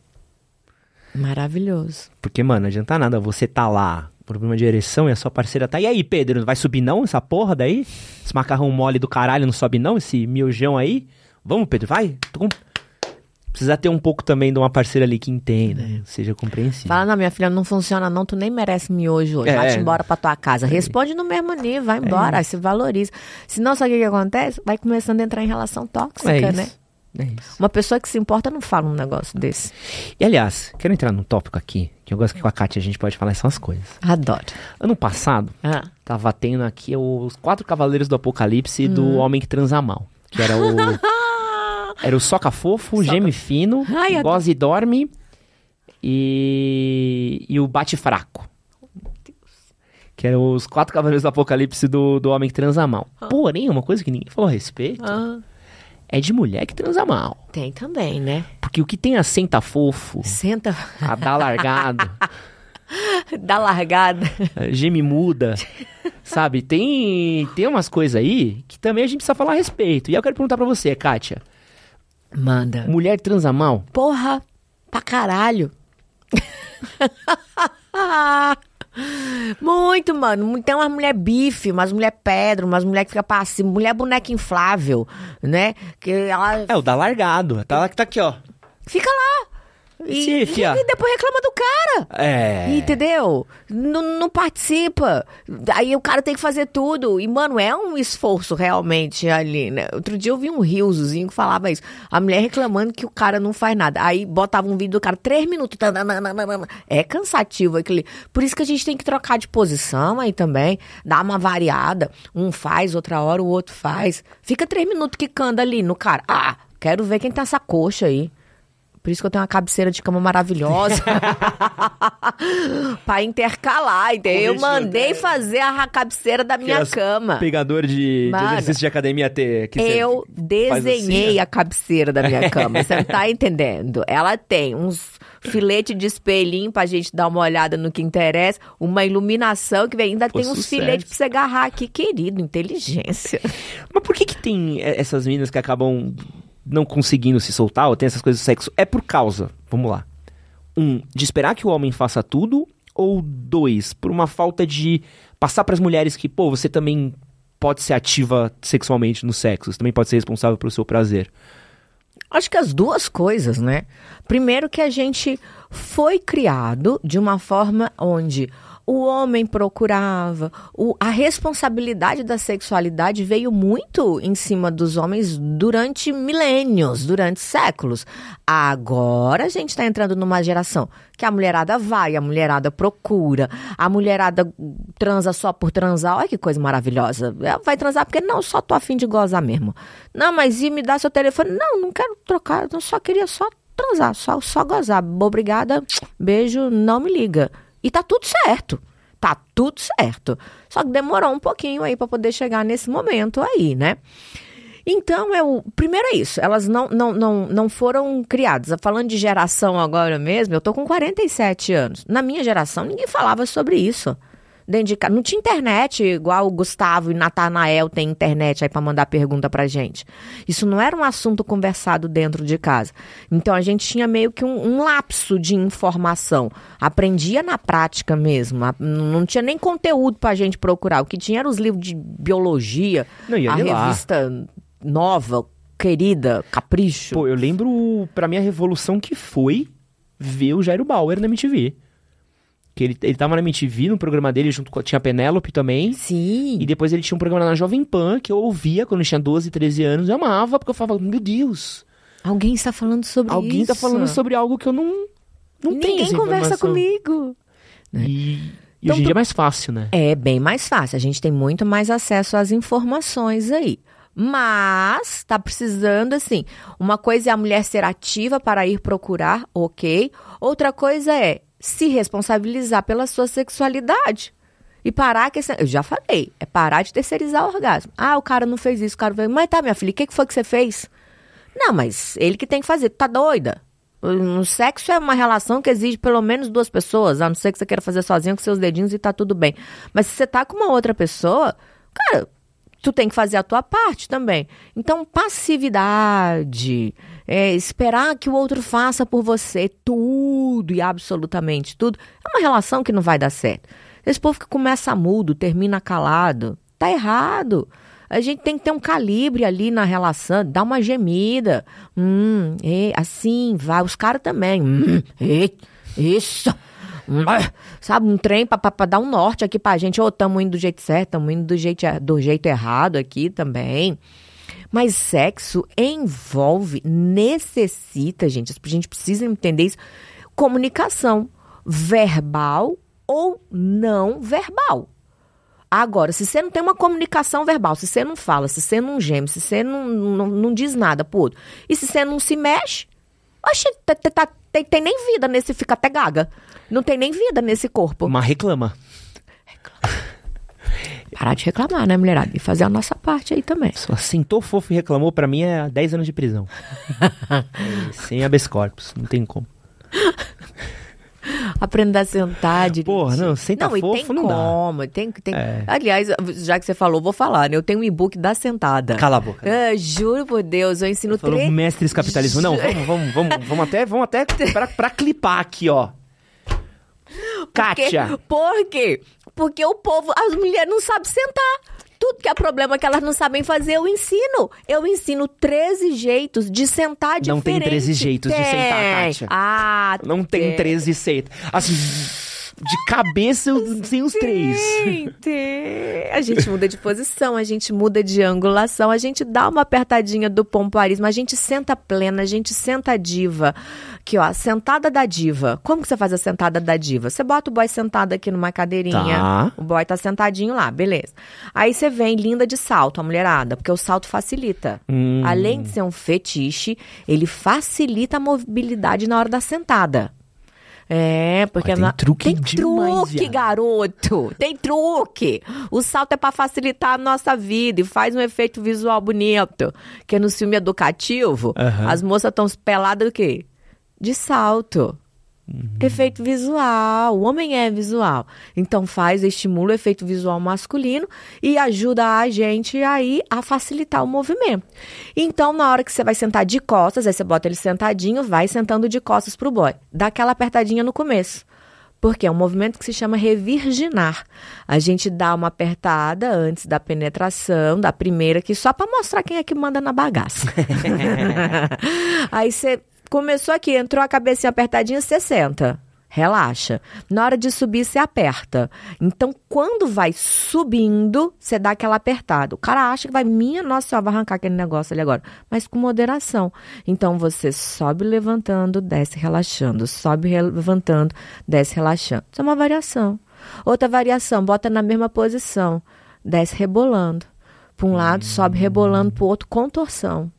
Maravilhoso. Porque, mano, não adianta nada você tá lá, problema de ereção, e a sua parceira tá. E aí, Pedro, não vai subir não essa porra daí? Esse macarrão mole do caralho não sobe não? Esse miojão aí? Vamos, Pedro, vai. Com... Precisa ter um pouco também de uma parceira ali que entenda, é. seja compreensível. Fala, não, minha filha, não funciona não, tu nem merece miojo hoje. É, vai-te embora pra tua casa. É. Responde no mesmo nível, vai embora, é. se valoriza. Senão, sabe o que, acontece? Vai começando a entrar em relação tóxica, é né? É isso. Uma pessoa que se importa não fala um negócio desse. E aliás, quero entrar num tópico aqui, que eu gosto que com a Kátia a gente pode falar essas coisas. Adoro. Ano passado, ah. tava tendo aqui os quatro cavaleiros do apocalipse hum. do homem que transa mal. Que era o *laughs* Era o Soca Fofo, Soca. Geme Fino, Ai, Goze e Dorme e, e o Bate Fraco. Que eram os quatro cavaleiros do apocalipse do, do homem que transa mal. Ah. Porém, uma coisa que ninguém falou a respeito ah. é de mulher que transa mal. Tem também, né? Porque o que tem a senta fofo, senta... a dá largado... *laughs* dá largada. Eh, Geme muda. sabe? Tem, tem umas coisas aí que também a gente precisa falar a respeito. E eu quero perguntar para você, Kátia. Manda. Mulher transa mal? Porra, pra caralho. Muito, mano. Tem umas mulher bife, umas mulher pedra, umas mulher que fica pra cima, mulher boneca inflável, né? Que ela... É, o da largado. Tá, tá aqui, ó. Fica lá. E, Sim, fia. e depois reclama do cara. É. Entendeu? N não participa. Aí o cara tem que fazer tudo. E, mano, é um esforço realmente ali, né? Outro dia eu vi um riozinho que falava isso. A mulher reclamando que o cara não faz nada. Aí botava um vídeo do cara, três minutos. Tá, é cansativo aquele. Por isso que a gente tem que trocar de posição aí também. Dar uma variada. Um faz, outra hora o outro faz. Fica três minutos que canda ali no cara. Ah, quero ver quem tá essa coxa aí. Por isso que eu tenho uma cabeceira de cama maravilhosa. *laughs* pra intercalar, entendeu? Eu mandei fazer assim, a cabeceira da minha cama. Pegador de, Mano, de, exercício de academia ter. eu desenhei assim, a cabeceira da minha cama. você não tá entendendo. Ela tem uns filete de espelhinho pra gente dar uma olhada no que interessa, uma iluminação que vem, ainda Pô, tem uns filetes pra você agarrar aqui, querido, inteligência. Mas por que que tem essas minas que acabam não conseguindo se soltar, ou tem essas coisas do sexo, é por causa, vamos lá. Um, de esperar que o homem faça tudo, ou dois, por uma falta de passar para as mulheres que, pô, você também pode ser ativa sexualmente no sexo, você também pode ser responsável pelo seu prazer. Acho que as duas coisas, né? Primeiro que a gente foi criado de uma forma onde o homem procurava. O, a responsabilidade da sexualidade veio muito em cima dos homens durante milênios, durante séculos. Agora a gente está entrando numa geração que a mulherada vai, a mulherada procura, a mulherada transa só por transar. Olha que coisa maravilhosa. Ela vai transar porque não, só tô afim de gozar mesmo. Não, mas e me dá seu telefone? Não, não quero trocar, eu só queria só transar, só, só gozar. Obrigada, beijo, não me liga. E tá tudo certo. Tá tudo certo. Só que demorou um pouquinho aí para poder chegar nesse momento aí, né? Então, é o primeiro é isso. Elas não, não, não, não foram criadas. Falando de geração agora mesmo, eu tô com 47 anos. Na minha geração, ninguém falava sobre isso dentro de casa. Não tinha internet, igual o Gustavo e Natanael têm internet aí para mandar pergunta pra gente. Isso não era um assunto conversado dentro de casa. Então a gente tinha meio que um, um lapso de informação. Aprendia na prática mesmo. Não tinha nem conteúdo pra gente procurar. O que tinha eram os livros de biologia, a revista lá. nova, querida, capricho. Pô, eu lembro pra minha revolução que foi ver o Jairo Bauer na MTV. Que ele, ele tava na MTV, no programa dele, junto com. Tinha a Penélope também. Sim. E depois ele tinha um programa na Jovem Pan, que eu ouvia quando eu tinha 12, 13 anos. Eu amava, porque eu falava, meu Deus. Alguém está falando sobre Alguém tá isso. Alguém está falando sobre algo que eu não. Não Ninguém Ninguém conversa comigo. Né? E. E hoje em então, dia é mais fácil, né? É bem mais fácil. A gente tem muito mais acesso às informações aí. Mas tá precisando assim. Uma coisa é a mulher ser ativa para ir procurar, ok. Outra coisa é se responsabilizar pela sua sexualidade. E parar que esse... Eu já falei, é parar de terceirizar o orgasmo. Ah, o cara não fez isso, o cara veio. Mas tá, minha filha, o que, que foi que você fez? Não, mas ele que tem que fazer, tu tá doida? O sexo é uma relação que exige pelo menos duas pessoas, a não ser que você queira fazer sozinho com seus dedinhos e tá tudo bem. Mas se você tá com uma outra pessoa, cara, tu tem que fazer a tua parte também. Então, passividade é, esperar que o outro faça por você tudo e absolutamente tudo, é uma relação que não vai dar certo. Esse povo que começa mudo, termina calado, tá errado. A gente tem que ter um calibre ali na relação, dar uma gemida. Hum, e, é, assim, vai. Os caras também. Hum, e, é, isso. Hum, é. sabe, um trem para dar um norte aqui pra gente. Ou oh, tamo indo do jeito certo, tamo indo do jeito, do jeito errado aqui também. Mas sexo envolve, necessita, gente, a gente precisa entender isso, comunicação verbal ou não verbal. Agora, se você não tem uma comunicação verbal, se você não fala, se você não geme, se você não, não, não diz nada pro outro, e se você não se mexe, oxe, tá, tá, tá tem, tem nem vida nesse fica até gaga. Não tem nem vida nesse corpo. Mas reclama. Reclama parar de reclamar, né, mulherada? E fazer a nossa parte aí também. Só sentou fofo e reclamou, para mim é 10 anos de prisão. *laughs* sem habeas corpus, não tem como. *laughs* Aprenda a sentar direitinho. Porra, não, senta não, fofo e tem não como, dá. tem... É. Aliás, já que você falou, vou falar, né? Eu tenho um e-book da sentada. Cala a boca. Né? É, juro por Deus, eu ensino... Falou tre... mestres capitalismo. Não, vamos, vamos, vamos, vamos até, vamos até pra, pra clipar aqui, ó. Kátia. Por quê? Porque o povo, as mulheres não sabem sentar tudo que é problema que elas não sabem fazer, eu ensino. Eu ensino 13 jeitos de sentar diferente. Não tem 13 jeitos tem. de sentar, Kátia. Ah, não tem, tem 13 jeitos. Assim de cabeça eu sei os três. Gente! A gente muda de posição, a gente muda de angulação, a gente dá uma apertadinha do pompoarismo, a gente senta plena, a gente senta diva. Aqui, ó, sentada da diva. Como que você faz a sentada da diva? Você bota o boy sentado aqui numa cadeirinha. Tá. O boy tá sentadinho lá, beleza. Aí você vem linda de salto, a mulherada, porque o salto facilita. Hum. Além de ser um fetiche, ele facilita a mobilidade na hora da sentada. É, porque Mas tem truque Tem truque, garoto. Tem truque. O salto é para facilitar a nossa vida e faz um efeito visual bonito. Porque no filme educativo, uhum. as moças estão peladas do quê? De salto. Uhum. Efeito visual, o homem é visual. Então faz, estimula o efeito visual masculino e ajuda a gente aí a facilitar o movimento. Então, na hora que você vai sentar de costas, aí você bota ele sentadinho, vai sentando de costas pro boy. Dá aquela apertadinha no começo. Porque é um movimento que se chama revirginar. A gente dá uma apertada antes da penetração, da primeira, que só para mostrar quem é que manda na bagaça. *laughs* *laughs* aí você Começou aqui, entrou a cabecinha apertadinha, 60. Relaxa. Na hora de subir, você aperta. Então, quando vai subindo, você dá aquela apertada. O cara acha que vai, minha nossa senhora, vai arrancar aquele negócio ali agora. Mas com moderação. Então, você sobe levantando, desce relaxando. Sobe levantando, desce relaxando. Isso é uma variação. Outra variação, bota na mesma posição. Desce rebolando. Para um lado, sobe rebolando, para o outro, contorção.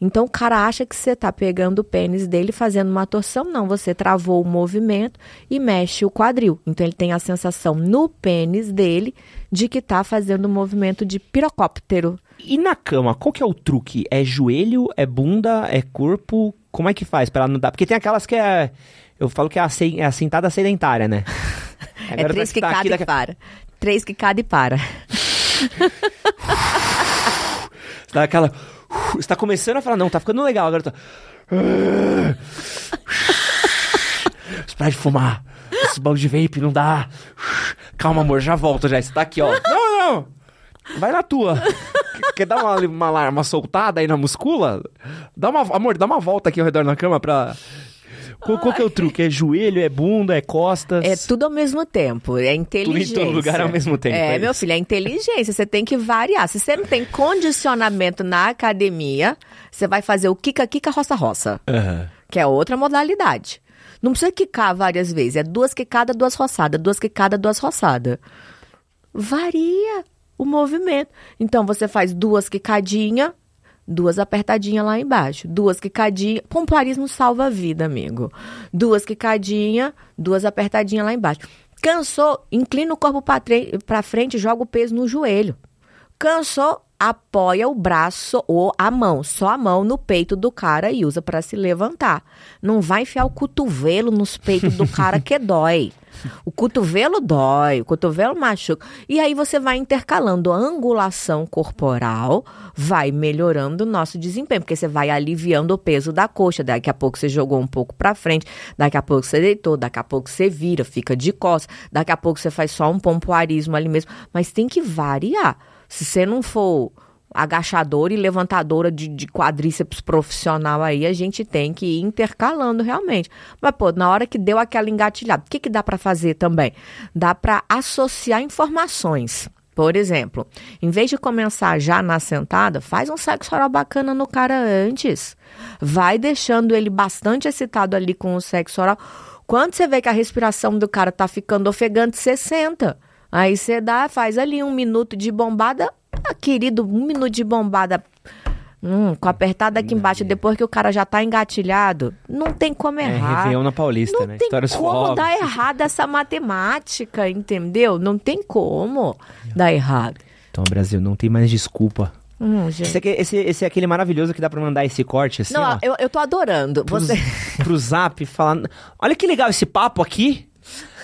Então o cara acha que você tá pegando o pênis dele fazendo uma torção, não, você travou o movimento e mexe o quadril. Então ele tem a sensação no pênis dele de que tá fazendo um movimento de pirocóptero. E na cama, qual que é o truque? É joelho, é bunda, é corpo? Como é que faz para não dar? Porque tem aquelas que é eu falo que é a, é sentada sedentária, né? *laughs* é três que, tá cada e daqui... para. Três que cada e para. *laughs* Dá aquela você tá começando a falar, não, tá ficando legal. Agora tá. *laughs* Parar de fumar. Esse balde de vape não dá. Calma, amor, já volto já. Você tá aqui, ó. Não, não. Vai na tua. Quer dar uma, uma, soltada aí na muscula? Dá uma, amor, dá uma volta aqui ao redor na cama pra qual, que é o truque? É joelho, é bunda, é costas? É tudo ao mesmo tempo. É inteligência. Tudo em todo lugar ao mesmo tempo. É, é meu filho, é inteligência. Você tem que variar. Se você não tem condicionamento na academia, você vai fazer o kika-kika roça-roça. Uhum. Que é outra modalidade. Não precisa quicar várias vezes. É duas quicadas, duas roçadas. Duas quicadas, duas roçadas. Varia o movimento. Então, você faz duas quicadinhas Duas apertadinhas lá embaixo. Duas quicadinhas. Pomplarismo salva a vida, amigo. Duas quicadinhas, duas apertadinhas lá embaixo. Cansou, inclina o corpo para frente, joga o peso no joelho. Cansou, apoia o braço ou a mão, só a mão no peito do cara e usa para se levantar. Não vai enfiar o cotovelo nos peitos do *laughs* cara que dói. O cotovelo dói, o cotovelo machuca. E aí você vai intercalando a angulação corporal, vai melhorando o nosso desempenho, porque você vai aliviando o peso da coxa. Daqui a pouco você jogou um pouco para frente, daqui a pouco você deitou, daqui a pouco você vira, fica de costas, daqui a pouco você faz só um pompoarismo ali mesmo. Mas tem que variar. Se você não for agachadora e levantadora de, de quadríceps profissional aí, a gente tem que ir intercalando realmente. Mas, pô, na hora que deu aquela engatilhada, o que, que dá para fazer também? Dá para associar informações. Por exemplo, em vez de começar já na sentada, faz um sexo oral bacana no cara antes. Vai deixando ele bastante excitado ali com o sexo oral. Quando você vê que a respiração do cara tá ficando ofegante, você senta. Aí você dá, faz ali um minuto de bombada, ah, querido, um minuto de bombada. Hum, com apertada aqui embaixo, depois que o cara já tá engatilhado, não tem como é, errar. É, na Paulista, não né? Tem como dar errado essa matemática, entendeu? Não tem como dar errado. Então, Brasil, não tem mais desculpa. Hum, esse, aqui, esse, esse, é aquele maravilhoso que dá pra mandar esse corte, assim, Não, ó, eu, eu tô adorando. Pro, você... *laughs* pro zap, falando... Olha que legal esse papo aqui.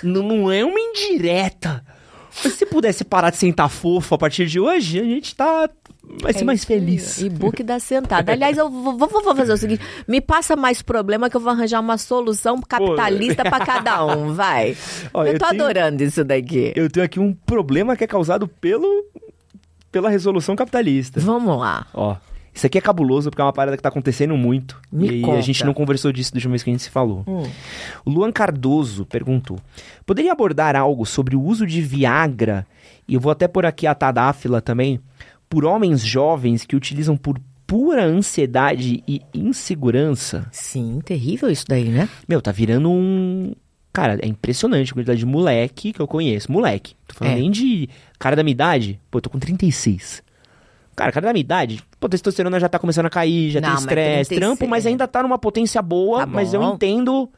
Não, não é uma indireta. Se pudesse parar de sentar fofo a partir de hoje, a gente tá. Vai ser é mais feliz. E-book da sentada. Aliás, eu vou, vou, vou, fazer o seguinte: me passa mais problema que eu vou arranjar uma solução capitalista para cada um, vai. eu, eu tô tenho, adorando isso daqui. Eu tenho aqui um problema que é causado pelo pela resolução capitalista. Vamos lá. Ó, isso aqui é cabuloso porque é uma parada que tá acontecendo muito. Me e conta. a gente não conversou disso da última que a gente se falou. Hum. O Luan Cardoso perguntou: poderia abordar algo sobre o uso de Viagra? E eu vou até por aqui a Tadáfila também, por homens jovens que utilizam por pura ansiedade e insegurança. Sim, terrível isso daí, né? Meu, tá virando um. Cara, é impressionante a quantidade de moleque que eu conheço. Moleque. Tô falando é. nem de cara da minha idade. Pô, eu tô com 36. Cara, cara da minha idade, pô, a testosterona já tá começando a cair, já não, tem estresse, trampo, mas ainda tá numa potência boa, tá mas eu entendo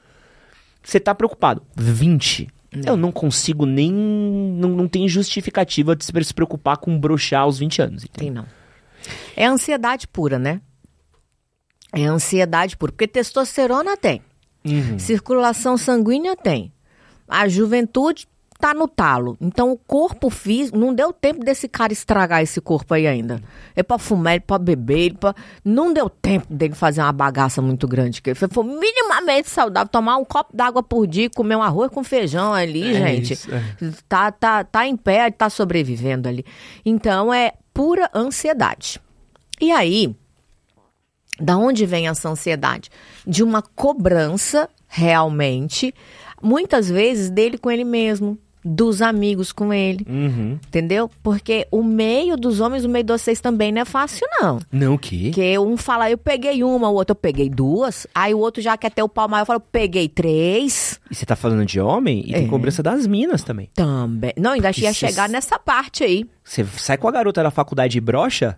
que você tá preocupado. 20. Não. Eu não consigo nem. Não, não tem justificativa de se preocupar com brochar aos 20 anos. Tem não. É ansiedade pura, né? É ansiedade pura. Porque testosterona tem. Uhum. Circulação sanguínea tem. A juventude tá no talo. Então o corpo físico, não deu tempo desse cara estragar esse corpo aí ainda. É para fumar, é para beber, ele pra... não deu tempo dele fazer uma bagaça muito grande. Que ele foi minimamente saudável, tomar um copo d'água por dia, comer um arroz com feijão ali, é gente. Isso, é. Tá, tá, tá em pé, tá sobrevivendo ali. Então é pura ansiedade. E aí, da onde vem essa ansiedade? De uma cobrança realmente muitas vezes dele com ele mesmo, dos amigos com ele. Uhum. Entendeu? Porque o meio dos homens, o meio dos seis também não é fácil, não. Não o quê? Porque um fala, eu peguei uma, o outro eu peguei duas. Aí o outro já quer ter o pau maior, falo eu peguei três. E você tá falando de homem? E é. tem cobrança das minas também. Também. Não, ainda Porque ia cê... chegar nessa parte aí. Você sai com a garota da faculdade e brocha?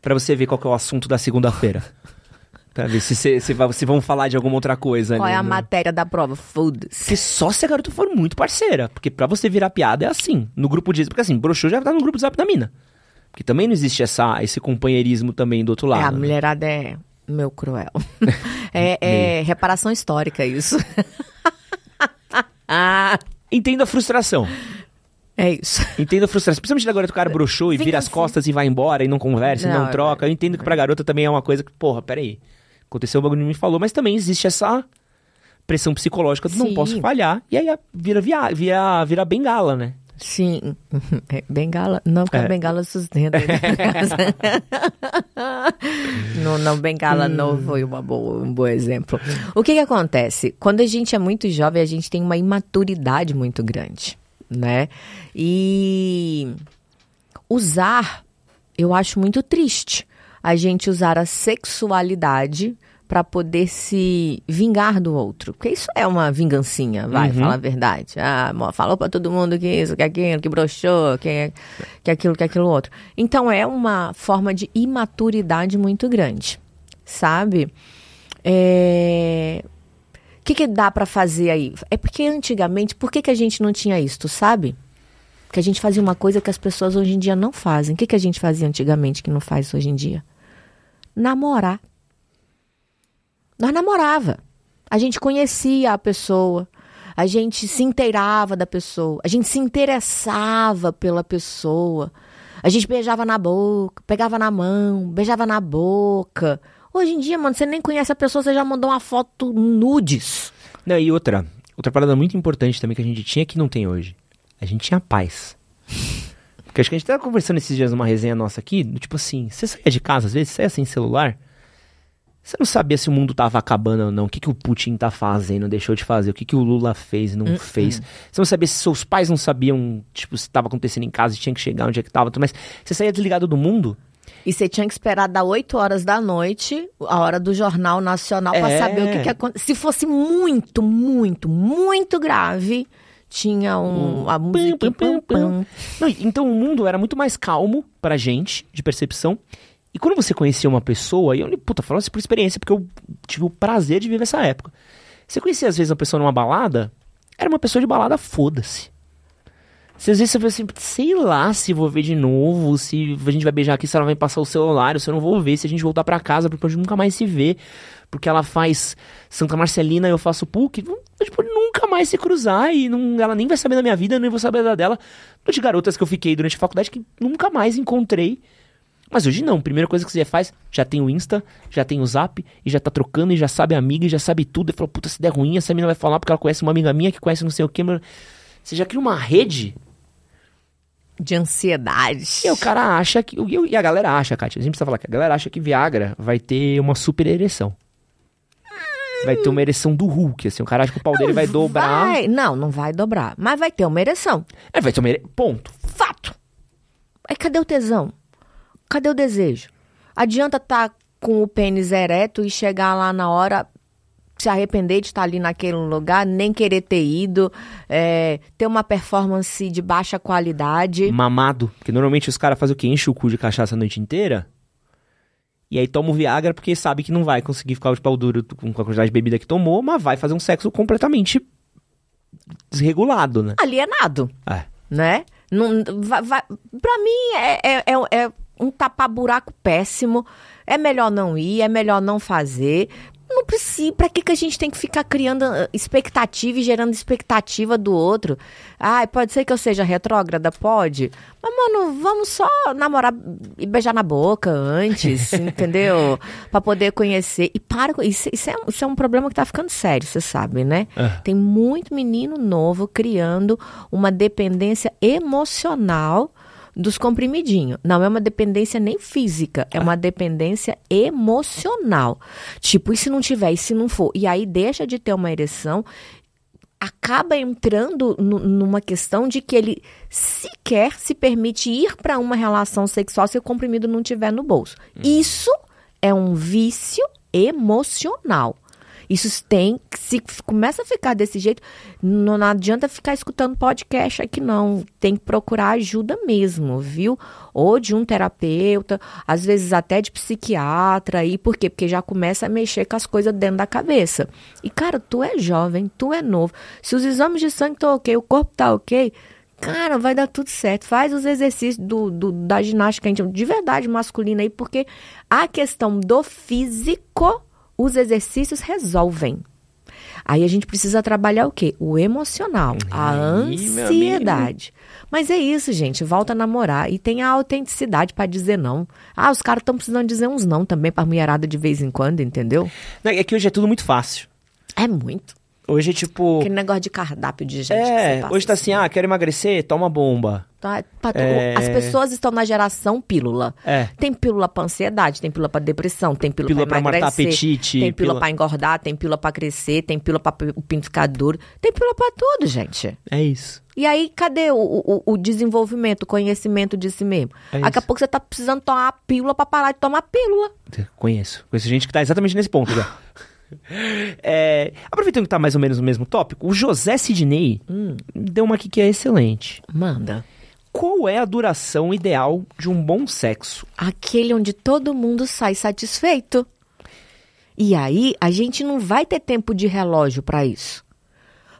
Pra você ver qual que é o assunto da segunda-feira. *laughs* Pra tá ver se, se, se, se vão falar de alguma outra coisa. Qual ali, é a né? matéria da prova? Foda-se. só se a garota for muito parceira. Porque pra você virar piada é assim. No grupo de. Porque assim, broxou já tá no grupo zap da mina. Porque também não existe essa, esse companheirismo também do outro lado. É, a né? mulherada é meu cruel. *laughs* é, é reparação histórica isso. ah. *laughs* Entendo a frustração. É isso. Entendo a frustração. Principalmente da garota que o cara broxou e Fica vira assim. as costas e vai embora e não conversa, não, e não é troca. Eu entendo que pra garota também é uma coisa que, porra, peraí aconteceu o bagulho e me falou, mas também existe essa pressão psicológica do Sim. não posso falhar. E aí vira, via, via, vira bengala, né? Sim, *laughs* é, bengala, não que é. a bengala sustenta. Né? *laughs* não, não, bengala hum. não foi uma boa, um bom exemplo. O que, que acontece? Quando a gente é muito jovem, a gente tem uma imaturidade muito grande, né? E usar, eu acho muito triste a gente usar a sexualidade para poder se vingar do outro. Porque isso é uma vingancinha, vai, uhum. a verdade. Ah, falou para todo mundo que isso, que aquilo, que broxou, que, que aquilo, que aquilo outro. Então é uma forma de imaturidade muito grande, sabe? É... O que, que dá para fazer aí? É porque antigamente, por que, que a gente não tinha isso, sabe? Que a gente fazia uma coisa que as pessoas hoje em dia não fazem. O que, que a gente fazia antigamente que não faz hoje em dia? Namorar nós namorava. A gente conhecia a pessoa, a gente se inteirava da pessoa, a gente se interessava pela pessoa. A gente beijava na boca, pegava na mão, beijava na boca. Hoje em dia, mano, você nem conhece a pessoa, você já mandou uma foto nudes. Não, e outra, outra parada muito importante também que a gente tinha que não tem hoje. A gente tinha paz. Porque acho que a gente tava conversando esses dias numa resenha nossa aqui, tipo assim, você saia de casa às vezes, saia sem celular? Você não sabia se o mundo estava acabando ou não, o que, que o Putin está fazendo, deixou de fazer, o que, que o Lula fez e não uhum. fez. Hum. Você não sabia se seus pais não sabiam, tipo, se estava acontecendo em casa, tinha que chegar, onde é que estava, mas você saía desligado do mundo. E você tinha que esperar dar 8 horas da noite, a hora do Jornal Nacional, é. para saber o que, que aconteceu. Se fosse muito, muito, muito grave, tinha um, a música. não, então o mundo era muito mais calmo pra gente, de percepção, e quando você conhecia uma pessoa, e eu, puta, falando isso por experiência, porque eu tive o prazer de viver essa época. Você conhecia às vezes uma pessoa numa balada, era uma pessoa de balada, foda-se. às vezes você vê assim, sei lá se vou ver de novo, se a gente vai beijar aqui, se ela vai passar o celular, se eu não vou ver, se a gente voltar para casa, porque a gente nunca mais se vê, porque ela faz Santa Marcelina e eu faço PUC, tipo, nunca mais se cruzar e não, ela nem vai saber da minha vida, nem vou saber da dela. De garotas que eu fiquei durante a faculdade que nunca mais encontrei. Mas hoje não. Primeira coisa que você já faz, já tem o Insta, já tem o Zap, e já tá trocando, e já sabe a amiga, e já sabe tudo. E falou, puta, se der é ruim, essa menina vai falar porque ela conhece uma amiga minha que conhece não sei o quê. Mas... Você já cria uma rede de ansiedade. E o cara acha que. E a galera acha, Kátia. A gente precisa falar que a galera acha que Viagra vai ter uma super ereção. Vai ter uma ereção do Hulk, assim. O cara acha que o pau dele vai, vai dobrar. Não, não vai dobrar. Mas vai ter uma ereção. É, vai ter uma ereção. Ponto. Fato. Aí cadê o tesão? Cadê o desejo? Adianta estar tá com o pênis ereto e chegar lá na hora se arrepender de estar tá ali naquele lugar, nem querer ter ido, é, ter uma performance de baixa qualidade. Mamado, porque normalmente os caras fazem o quê? Enche o cu de cachaça a noite inteira e aí toma o Viagra porque sabe que não vai conseguir ficar de tipo, pau duro com a quantidade de bebida que tomou, mas vai fazer um sexo completamente desregulado, né? Alienado. É. Né? Não, vai, vai, pra mim é, é, é, é um tapa-buraco péssimo. É melhor não ir, é melhor não fazer. Não precisa. Pra que, que a gente tem que ficar criando ah, expectativa e gerando expectativa do outro? Ai, pode ser que eu seja retrógrada? Pode. Mas, mano, vamos só namorar e beijar na boca antes, *laughs* entendeu? Pra poder conhecer. E para com isso. Isso é, isso é um problema que tá ficando sério, você sabe, né? Ah. Tem muito menino novo criando uma dependência emocional dos comprimidinhos. Não é uma dependência nem física, é uma é. dependência emocional. Tipo, e se não tiver, e se não for? E aí deixa de ter uma ereção, acaba entrando numa questão de que ele sequer se permite ir para uma relação sexual se o comprimido não tiver no bolso. Hum. Isso é um vício emocional. Isso tem. Se começa a ficar desse jeito, não, adianta ficar escutando podcast aqui, não. Tem que procurar ajuda mesmo, viu? Ou de um terapeuta, às vezes até de psiquiatra. aí por quê? Porque já começa a mexer com as coisas dentro da cabeça. E, cara, tu é jovem, tu é novo. Se os exames de sangue estão tá ok, o corpo tá ok, cara, vai dar tudo certo. Faz os exercícios do, do, da ginástica de verdade masculina aí, porque a questão do físico os exercícios resolvem. Aí a gente precisa trabalhar o quê? O emocional, a Ih, ansiedade. Mas é isso, gente. Volta a namorar e tem a autenticidade para dizer não. Ah, os caras estão precisando dizer uns não também para mulherada de vez em quando, entendeu? É que hoje é tudo muito fácil. É muito. Hoje, é tipo. Aquele negócio de cardápio de gente. É, hoje tá assim, assim, ah, quero emagrecer, toma bomba. Tá, tá é... As pessoas estão na geração pílula. É. Tem pílula pra ansiedade, tem pílula pra depressão, tem pílula, pílula pra, pra matar apetite. Tem pílula, pílula pra engordar, tem pílula pra crescer, tem pílula pra o pinto ficar duro. Tem pílula pra tudo, gente. É isso. E aí, cadê o, o, o desenvolvimento, o conhecimento de si mesmo? É Daqui a pouco você tá precisando tomar pílula pra parar de tomar pílula. Conheço. Conheço gente que tá exatamente nesse ponto já. *laughs* *laughs* É, aproveitando que tá mais ou menos no mesmo tópico, o José Sidney hum. deu uma aqui que é excelente. Manda. Qual é a duração ideal de um bom sexo? Aquele onde todo mundo sai satisfeito. E aí, a gente não vai ter tempo de relógio para isso.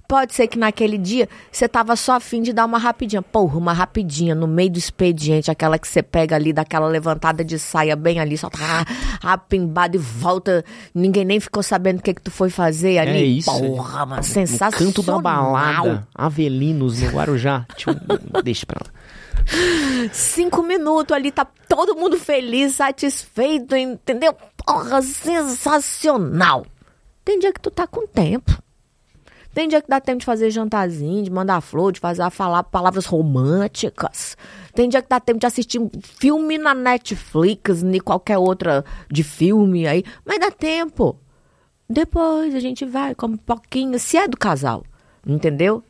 Pode ser que naquele dia você tava só afim de dar uma rapidinha. Porra, uma rapidinha no meio do expediente, aquela que você pega ali, daquela levantada de saia bem ali, só tá apimbada e volta. Ninguém nem ficou sabendo o que que tu foi fazer ali. É isso. Porra, mano, sensacional. canto da balada, Avelinos no Guarujá. *laughs* Deixa pra lá. Cinco minutos ali, tá todo mundo feliz, satisfeito, entendeu? Porra, sensacional. Tem dia que tu tá com tempo. Tem dia que dá tempo de fazer jantarzinho, de mandar flor, de fazer falar palavras românticas. Tem dia que dá tempo de assistir filme na Netflix, nem qualquer outra de filme aí. Mas dá tempo. Depois a gente vai, come pouquinho, se é do casal, entendeu?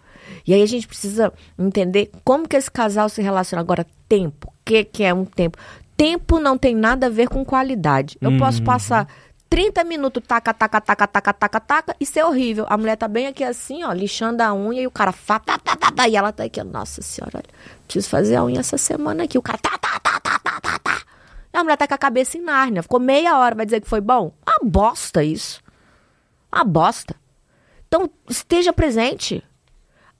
E aí a gente precisa entender como que esse casal se relaciona agora. Tempo, o que, que é um tempo? Tempo não tem nada a ver com qualidade. Eu posso uhum. passar 30 minutos, taca, taca, taca, taca, taca, taca, isso é horrível. A mulher tá bem aqui assim, ó, lixando a unha e o cara fa, tá, tá, tá, tá, e ela tá aqui, nossa senhora, olha, preciso fazer a unha essa semana aqui. O cara tá, tá, tá, tá, tá, tá, tá. A mulher tá com a cabeça em Nárnia, ficou meia hora, vai dizer que foi bom? Uma bosta isso. Uma bosta. Então, esteja presente.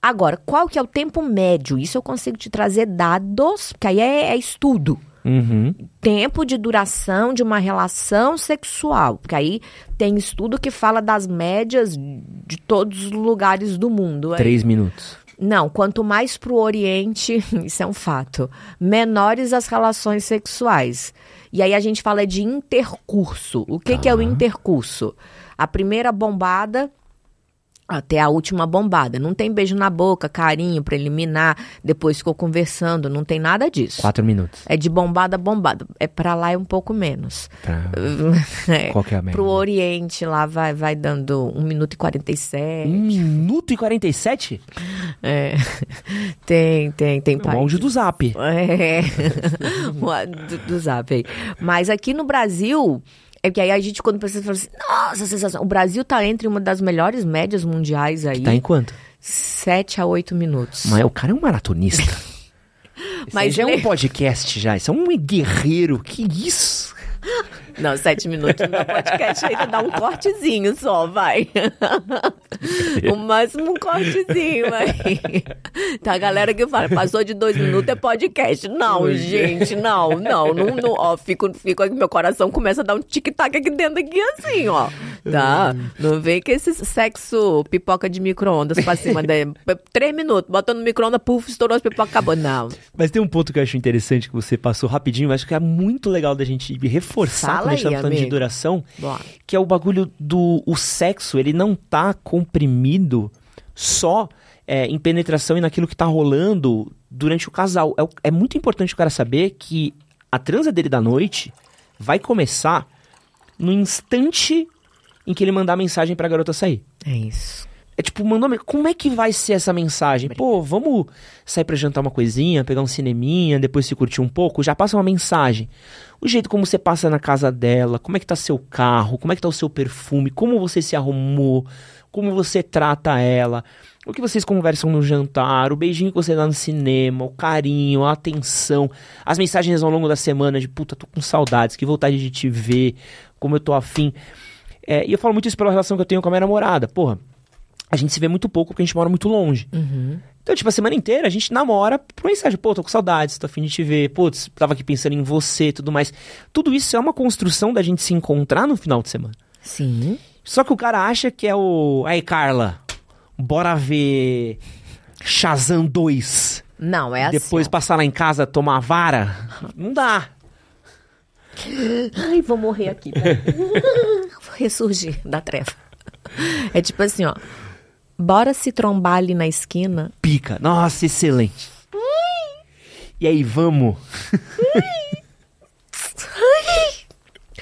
Agora, qual que é o tempo médio? Isso eu consigo te trazer dados, porque aí é, é estudo. Uhum. Tempo de duração de uma relação sexual. Porque aí tem estudo que fala das médias de todos os lugares do mundo. Aí. Três minutos. Não, quanto mais para o Oriente, *laughs* isso é um fato, menores as relações sexuais. E aí a gente fala de intercurso. O que, tá. que é o tá. intercurso? A primeira bombada até a última bombada. Não tem beijo na boca, carinho, preliminar, depois ficou conversando, não tem nada disso. Quatro minutos. É de bombada a bombada. É para lá é um pouco menos. Pra... *laughs* é, Qual que é a média? Pro Oriente lá vai, vai dando um minuto e quarenta e sete. um minuto e quarenta sete? É. *laughs* Tem, tem, tem. Longe do zap. É. *laughs* do, do zap aí. Mas aqui no Brasil... É que aí a gente, quando pensa, fala assim, nossa, sensação. O Brasil tá entre uma das melhores médias mundiais aí. Que tá em quanto? sete a oito minutos. Mas o cara é um maratonista. *laughs* Mas já é um podcast já. Isso é um guerreiro. Que isso? *laughs* Não, sete minutos no podcast ainda dá um cortezinho só, vai. *laughs* o máximo um cortezinho aí. Tá a galera que fala, passou de dois minutos é podcast. Não, é. gente, não, não, não, não, ó, fico, fico aqui, meu coração começa a dar um tic-tac aqui dentro, aqui assim, ó. Tá? Não vem que esse sexo pipoca de micro-ondas pra cima da. Né? Três minutos, botando no micro-ondas, puf, estourou as pipoca, acabou. Não. Mas tem um ponto que eu acho interessante que você passou rapidinho, mas que é muito legal da gente reforçar quando a gente tá falando de duração, que é o bagulho do o sexo, ele não tá comprimido só é, em penetração e naquilo que tá rolando durante o casal. É, é muito importante o cara saber que a transa dele da noite vai começar no instante em que ele mandar a mensagem pra garota sair. É isso. É tipo, mandou. Como é que vai ser essa mensagem? Pô, vamos sair pra jantar uma coisinha, pegar um cineminha, depois se curtir um pouco? Já passa uma mensagem. O jeito como você passa na casa dela, como é que tá seu carro, como é que tá o seu perfume, como você se arrumou, como você trata ela, o que vocês conversam no jantar, o beijinho que você dá no cinema, o carinho, a atenção, as mensagens ao longo da semana de puta, tô com saudades, que vontade de te ver, como eu tô afim. É, e eu falo muito isso pela relação que eu tenho com a minha namorada. Porra, a gente se vê muito pouco porque a gente mora muito longe. Uhum. Então, tipo, a semana inteira a gente namora por mensagem. Pô, tô com saudades, tô afim de te ver. Putz, tava aqui pensando em você tudo mais. Tudo isso é uma construção da gente se encontrar no final de semana. Sim. Só que o cara acha que é o. Aí, Carla, bora ver Shazam 2. Não, é Depois assim. Depois passar lá em casa tomar vara. Não dá. *laughs* Ai, vou morrer aqui. Tá? *laughs* vou ressurgir da treva. É tipo assim, ó. Bora se trombar ali na esquina. Pica. Nossa, excelente. E aí, vamos?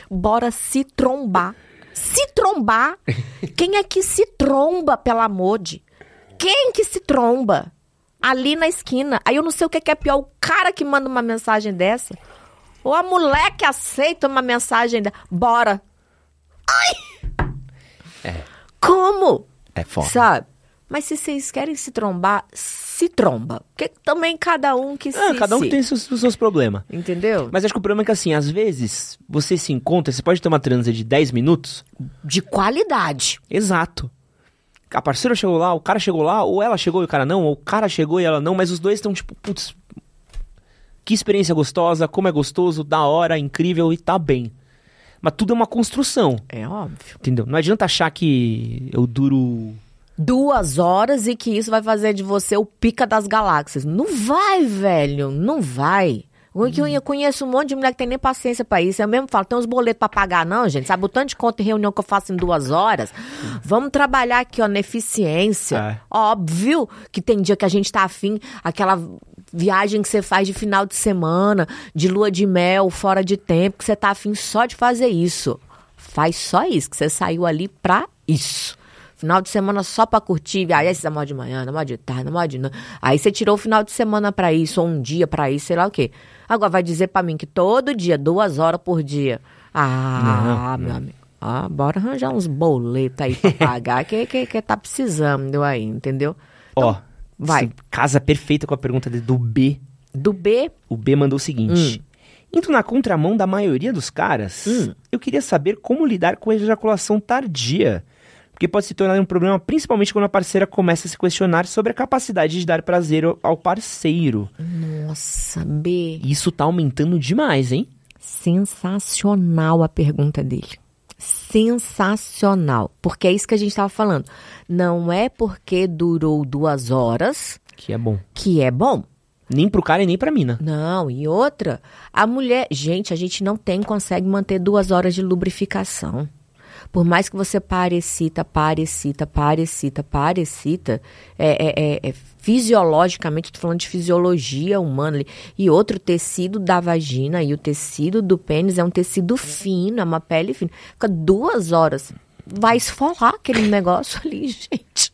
Bora se trombar. Se trombar? Quem é que se tromba, pelo amor de? Quem que se tromba? Ali na esquina. Aí eu não sei o que é, pior. O cara que manda uma mensagem dessa. Ou a mulher que aceita uma mensagem dessa. Bora. Ai! É. Como? É foda. Sabe? Mas se vocês querem se trombar, se tromba. Porque também cada um que ah, se. cada um se... tem seus, seus problemas. Entendeu? Mas acho que o problema é que, assim, às vezes você se encontra, você pode ter uma transa de 10 minutos. De qualidade. Exato. A parceira chegou lá, o cara chegou lá, ou ela chegou e o cara não, ou o cara chegou e ela não, mas os dois estão tipo, putz. Que experiência gostosa, como é gostoso, da hora, incrível e tá bem. Mas tudo é uma construção. É óbvio. Entendeu? Não adianta achar que eu duro duas horas e que isso vai fazer de você o pica das galáxias. Não vai, velho. Não vai. Eu, hum. eu conheço um monte de mulher que tem nem paciência para isso. Eu mesmo falo, tem uns boletos para pagar, não, gente. Sabe o tanto de conta e reunião que eu faço em duas horas? Hum. Vamos trabalhar aqui, ó, na eficiência. É. Óbvio que tem dia que a gente tá afim, aquela viagem que você faz de final de semana, de lua de mel, fora de tempo, que você tá afim só de fazer isso. Faz só isso, que você saiu ali pra isso. Final de semana só pra curtir, viajar, aí você mó de manhã, mó de tarde, mó de Aí você tirou o final de semana pra isso, ou um dia pra isso, sei lá o quê. Agora vai dizer pra mim que todo dia, duas horas por dia. Ah, não, meu não. amigo. Ah, bora arranjar uns boletos aí pra *laughs* pagar, que, que, que tá precisando aí, entendeu? Ó, então, oh Vai. Isso casa perfeita com a pergunta do B. Do B? O B mandou o seguinte. Hum. Indo na contramão da maioria dos caras, hum. eu queria saber como lidar com a ejaculação tardia. Porque pode se tornar um problema, principalmente quando a parceira começa a se questionar sobre a capacidade de dar prazer ao parceiro. Nossa, B. Isso tá aumentando demais, hein? Sensacional a pergunta dele sensacional. Porque é isso que a gente estava falando. Não é porque durou duas horas. Que é bom. Que é bom. Nem pro cara e nem pra mina. Não, e outra, a mulher. Gente, a gente não tem, consegue manter duas horas de lubrificação por mais que você parecita, parecita, parecita, parecita, é, é, é, é fisiologicamente, estou falando de fisiologia humana, e outro tecido da vagina e o tecido do pênis é um tecido fino, é uma pele fina. Fica duas horas, vai esfolar aquele *laughs* negócio ali, gente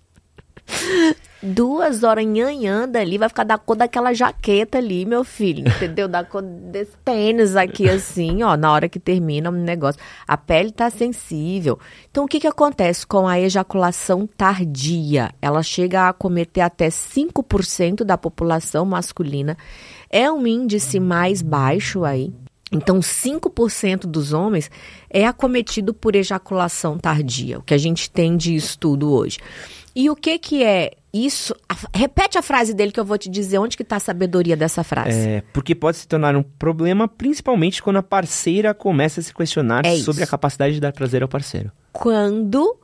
duas horas nhanhanda ali, vai ficar da cor daquela jaqueta ali, meu filho, *laughs* entendeu? Da cor desse tênis aqui, assim, ó, na hora que termina o negócio. A pele tá sensível. Então, o que que acontece com a ejaculação tardia? Ela chega a cometer até 5% da população masculina. É um índice mais baixo aí, então, 5% dos homens é acometido por ejaculação tardia, o que a gente tem de estudo hoje. E o que que é isso? Repete a frase dele que eu vou te dizer onde que está a sabedoria dessa frase. É, porque pode se tornar um problema, principalmente quando a parceira começa a se questionar é sobre a capacidade de dar prazer ao parceiro. Quando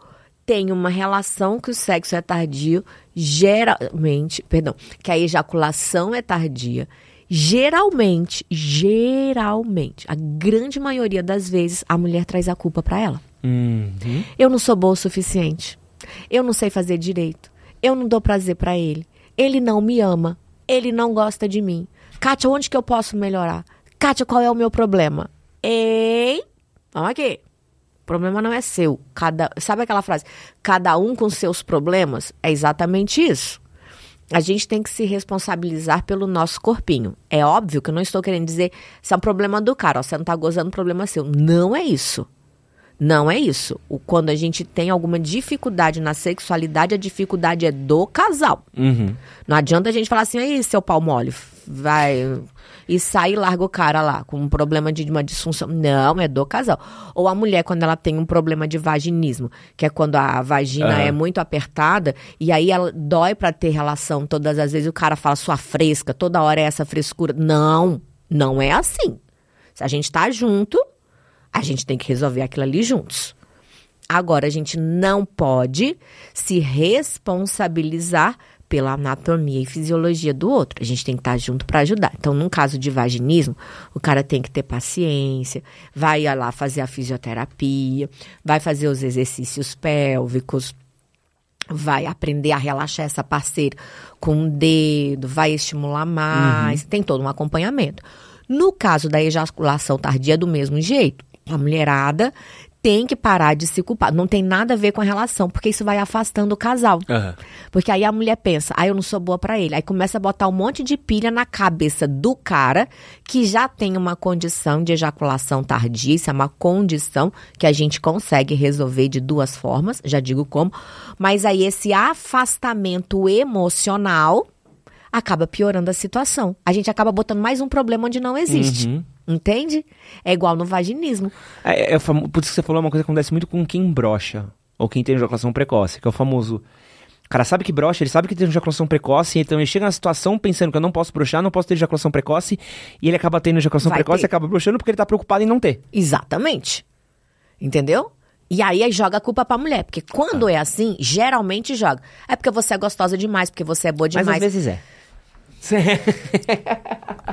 tem uma relação que o sexo é tardio, geralmente, perdão, que a ejaculação é tardia, Geralmente, geralmente, a grande maioria das vezes, a mulher traz a culpa para ela. Uhum. Eu não sou boa o suficiente. Eu não sei fazer direito. Eu não dou prazer para ele. Ele não me ama. Ele não gosta de mim. Kátia, onde que eu posso melhorar? Kátia, qual é o meu problema? Ei, vamos aqui. O problema não é seu. Cada, sabe aquela frase? Cada um com seus problemas? É exatamente isso a gente tem que se responsabilizar pelo nosso corpinho. É óbvio que eu não estou querendo dizer se é um problema do cara, ó, você não está gozando, problema é seu. Não é isso. Não é isso. O, quando a gente tem alguma dificuldade na sexualidade, a dificuldade é do casal. Uhum. Não adianta a gente falar assim, aí, seu pau mole, vai, e sai e larga o cara lá com um problema de uma disfunção. Não, é do casal. Ou a mulher, quando ela tem um problema de vaginismo, que é quando a vagina uhum. é muito apertada e aí ela dói para ter relação todas as vezes. O cara fala, sua fresca, toda hora é essa frescura. Não, não é assim. Se a gente tá junto, a gente tem que resolver aquilo ali juntos. Agora, a gente não pode se responsabilizar pela anatomia e fisiologia do outro. A gente tem que estar tá junto para ajudar. Então, num caso de vaginismo, o cara tem que ter paciência, vai lá fazer a fisioterapia, vai fazer os exercícios pélvicos, vai aprender a relaxar essa parceira com o um dedo, vai estimular mais, uhum. tem todo um acompanhamento. No caso da ejaculação tardia, do mesmo jeito. A mulherada tem que parar de se culpar. Não tem nada a ver com a relação, porque isso vai afastando o casal. Uhum. Porque aí a mulher pensa, ah, eu não sou boa para ele. Aí começa a botar um monte de pilha na cabeça do cara que já tem uma condição de ejaculação tardia. Isso é uma condição que a gente consegue resolver de duas formas, já digo como. Mas aí esse afastamento emocional acaba piorando a situação. A gente acaba botando mais um problema onde não existe. Uhum. Entende? É igual no vaginismo. É, é, é por isso que você falou é uma coisa que acontece muito com quem brocha, ou quem tem ejaculação precoce, que é o famoso. O cara sabe que brocha, ele sabe que tem ejaculação precoce, então ele chega na situação pensando que eu não posso brochar, não posso ter ejaculação precoce, e ele acaba tendo ejaculação Vai precoce ter. e acaba brochando porque ele tá preocupado em não ter. Exatamente. Entendeu? E aí, aí joga a culpa pra mulher, porque quando ah. é assim, geralmente joga. É porque você é gostosa demais, porque você é boa demais. Mas às vezes é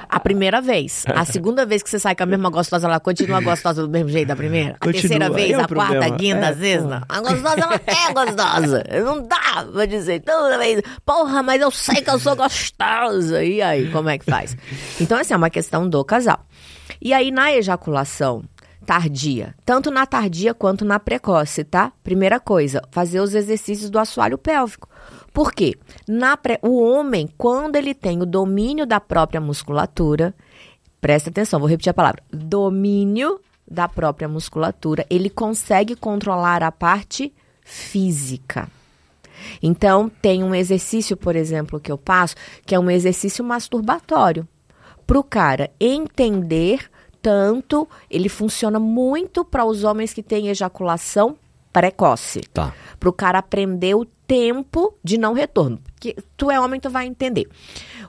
a primeira vez. A *laughs* segunda vez que você sai com a mesma gostosa, ela continua gostosa do mesmo jeito da primeira. Continua. A terceira vez, é a quarta, a quinta, é, a sexta. A gostosa, ela é gostosa. Não dá pra dizer toda vez. Porra, mas eu sei que eu sou gostosa. E aí, como é que faz? Então, assim, é uma questão do casal. E aí, na ejaculação, tardia, tanto na tardia quanto na precoce, tá? Primeira coisa, fazer os exercícios do assoalho pélvico. Por quê? Na pré, o homem, quando ele tem o domínio da própria musculatura, presta atenção, vou repetir a palavra: domínio da própria musculatura, ele consegue controlar a parte física. Então, tem um exercício, por exemplo, que eu passo, que é um exercício masturbatório. Para o cara entender tanto, ele funciona muito para os homens que têm ejaculação precoce. Tá. Para o cara aprender o tempo de não retorno. Que tu é homem, tu vai entender.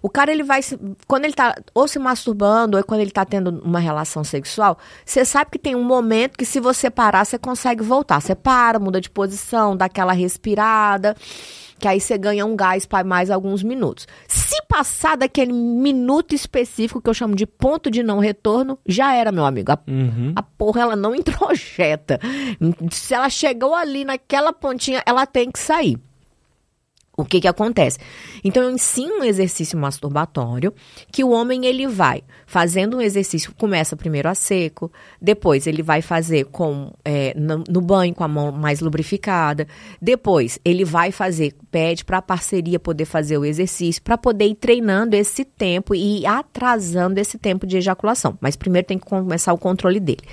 O cara, ele vai. Se, quando ele tá ou se masturbando, ou quando ele tá tendo uma relação sexual, você sabe que tem um momento que se você parar, você consegue voltar. Você para, muda de posição, dá aquela respirada que aí você ganha um gás para mais alguns minutos. Se passar daquele minuto específico que eu chamo de ponto de não retorno, já era, meu amigo. A, uhum. a porra, ela não *laughs* introjeta. Se ela chegou ali naquela pontinha, ela tem que sair. O que que acontece? Então eu ensino um exercício masturbatório que o homem ele vai fazendo um exercício começa primeiro a seco, depois ele vai fazer com é, no, no, banho com a mão mais lubrificada, depois ele vai fazer pede para a parceria poder fazer o exercício para poder ir treinando esse tempo e atrasando esse tempo de ejaculação. Mas primeiro tem que começar o controle dele.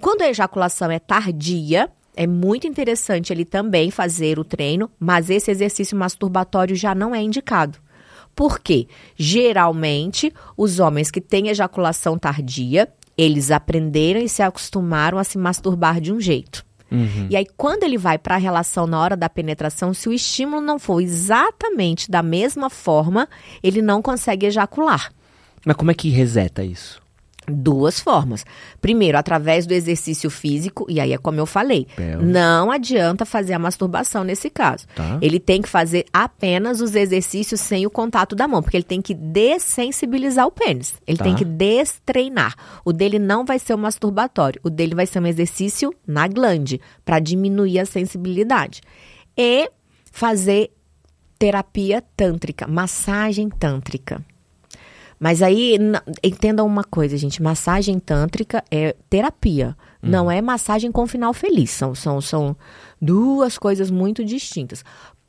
Quando a ejaculação é tardia, é muito interessante ele também fazer o treino, mas esse exercício masturbatório já não é indicado. Por quê? Geralmente, os homens que têm ejaculação tardia, eles aprenderam e se acostumaram a se masturbar de um jeito. Uhum. E aí, quando ele vai para a relação na hora da penetração, se o estímulo não for exatamente da mesma forma, ele não consegue ejacular. Mas como é que reseta isso? Duas formas. Primeiro, através do exercício físico, e aí é como eu falei, não adianta fazer a masturbação nesse caso. Tá. Ele tem que fazer apenas os exercícios sem o contato da mão, porque ele tem que dessensibilizar o pênis. Ele tá. tem que destreinar. O dele não vai ser o masturbatório, o dele vai ser um exercício na glande, para diminuir a sensibilidade. E fazer terapia tântrica, massagem tântrica. Mas aí, entendam uma coisa, gente. Massagem tântrica é terapia. Hum. Não uhum. é massagem com final feliz. São, são, são duas coisas muito distintas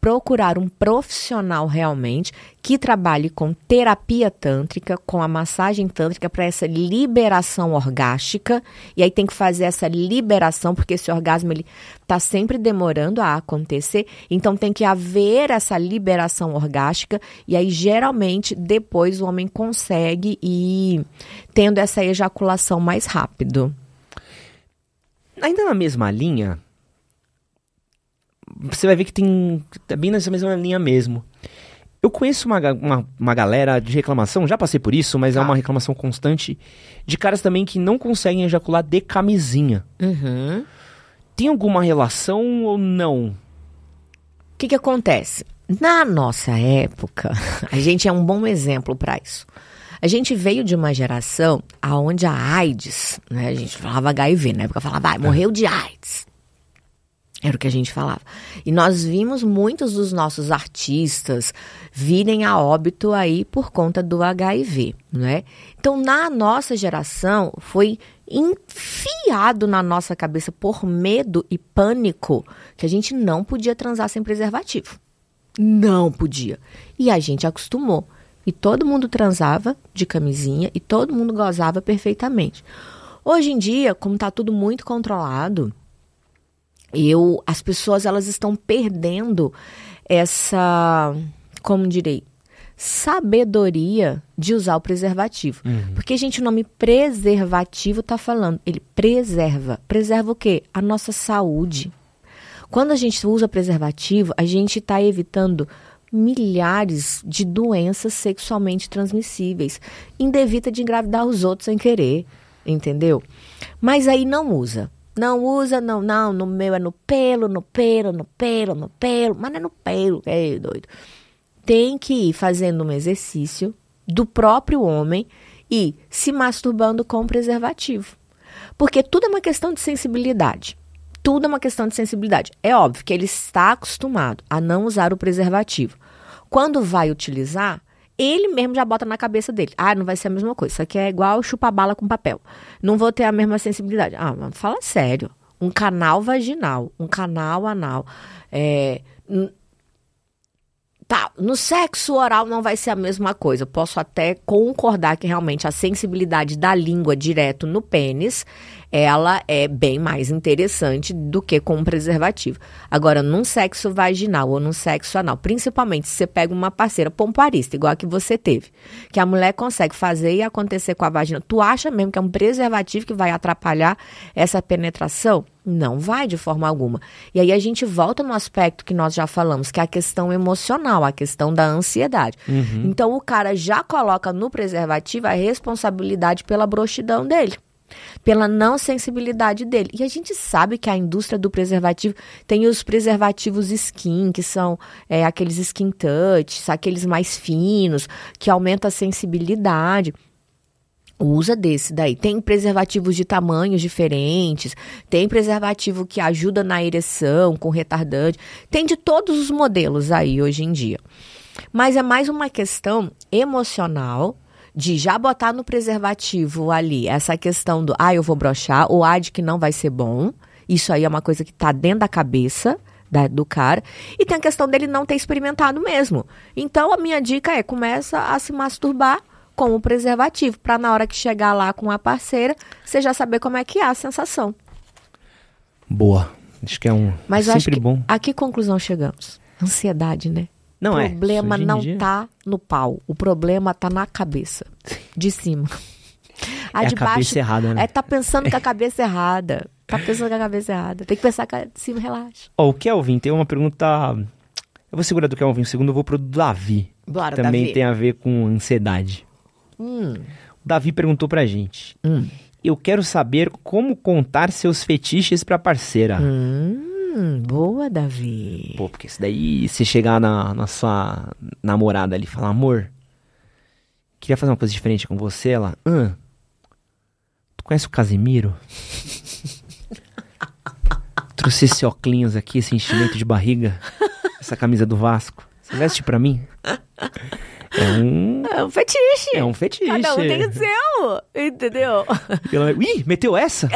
procurar um profissional realmente que trabalhe com terapia tântrica, com a massagem tântrica para essa liberação orgástica. E aí tem que fazer essa liberação porque esse orgasmo ele tá sempre demorando a acontecer. Então tem que haver essa liberação orgástica e aí geralmente depois o homem consegue ir tendo essa ejaculação mais rápido. Ainda na mesma linha, você vai ver que tem. bem nessa mesma linha mesmo. Eu conheço uma, uma, uma, galera de reclamação, já passei por isso, mas ah. é tá. uma reclamação constante, de caras também que não conseguem ejacular de camisinha. Uhum. Tem alguma relação ou não? O que, que acontece? Na nossa época, *laughs* a gente é um bom exemplo para isso. A gente veio de uma geração aonde a AIDS, né? A gente falava HIV, na época falava, vai, ah, é. morreu de AIDS. Era o que a gente falava. E nós vimos muitos dos nossos artistas virem a óbito aí por conta do HIV, né? Então, na nossa geração, foi enfiado na nossa cabeça por medo e pânico que a gente não podia transar sem preservativo. Não podia. E a gente acostumou. E todo mundo transava de camisinha e todo mundo gozava perfeitamente. Hoje em dia, como está tudo muito controlado, eu, as pessoas elas estão perdendo essa, como direi, sabedoria de usar o preservativo. Uhum. Porque, gente, o nome preservativo está falando, ele preserva. Preserva o quê? A nossa saúde. Quando a gente usa preservativo, a gente está evitando milhares de doenças sexualmente transmissíveis. indevita evita de engravidar os outros sem querer, entendeu? Mas aí não usa. Não usa, não, não. No meu é no pelo, no pelo, no pelo, no pelo. Mas não é no pelo, que é doido. Tem que ir fazendo um exercício do próprio homem e se masturbando com preservativo. Porque tudo é uma questão de sensibilidade. Tudo é uma questão de sensibilidade. É óbvio que ele está acostumado a não usar o preservativo. Quando vai utilizar, ele mesmo já bota na cabeça dele. Ah, não vai ser a mesma coisa. Isso aqui é igual chupar bala com papel. Não vou ter a mesma sensibilidade. Ah, mas fala sério. Um canal vaginal, um canal anal. É, Tá, no sexo oral não vai ser a mesma coisa. Eu posso até concordar que realmente a sensibilidade da língua direto no pênis, ela é bem mais interessante do que com um preservativo. Agora, num sexo vaginal ou num sexo anal, principalmente se você pega uma parceira pomparista, igual a que você teve, que a mulher consegue fazer e acontecer com a vagina, tu acha mesmo que é um preservativo que vai atrapalhar essa penetração? Não vai de forma alguma. E aí a gente volta no aspecto que nós já falamos, que é a questão emocional, a questão da ansiedade. Uhum. Então o cara já coloca no preservativo a responsabilidade pela broxidão dele pela não sensibilidade dele. E a gente sabe que a indústria do preservativo tem os preservativos skin, que são é, aqueles skin touch, aqueles mais finos, que aumenta a sensibilidade. Usa desse daí. Tem preservativos de tamanhos diferentes, tem preservativo que ajuda na ereção, com retardante, tem de todos os modelos aí hoje em dia. Mas é mais uma questão emocional de já botar no preservativo ali essa questão do, ah, eu vou brochar, ou ah, de que não vai ser bom. Isso aí é uma coisa que tá dentro da cabeça da, do cara. E tem a questão dele não ter experimentado mesmo. Então, a minha dica é, começa a se masturbar como preservativo, para na hora que chegar lá com a parceira, você já saber como é que é a sensação. Boa. Acho que é um Mas acho sempre bom. A que conclusão chegamos? Ansiedade, né? Não é. O problema não dia... tá no pau. O problema tá na cabeça. De cima. A é de a cabeça baixo, errada, né? É, tá pensando com a é. cabeça errada. Tá pensando com a cabeça errada. Tem que pensar com a de cima, relaxa. Ó, oh, o Kelvin tem uma pergunta. Eu vou segurar do Kelvin um segundo, eu vou pro Davi. Bora, Também Davi. tem a ver com ansiedade. Hum. O Davi perguntou pra gente. Hum. Eu quero saber como contar seus fetiches pra parceira. Hum, boa, Davi. Pô, porque isso daí, se chegar na, na sua namorada ali e falar, amor, queria fazer uma coisa diferente com você, ela. tu conhece o Casimiro? *laughs* Trouxe esse óculos aqui, esse enchimento de barriga, essa camisa do Vasco. Você veste pra mim? É um... é um fetiche. É um fetiche. Cada um tem o seu, entendeu? Pelo ela, Ih, meteu essa? *laughs*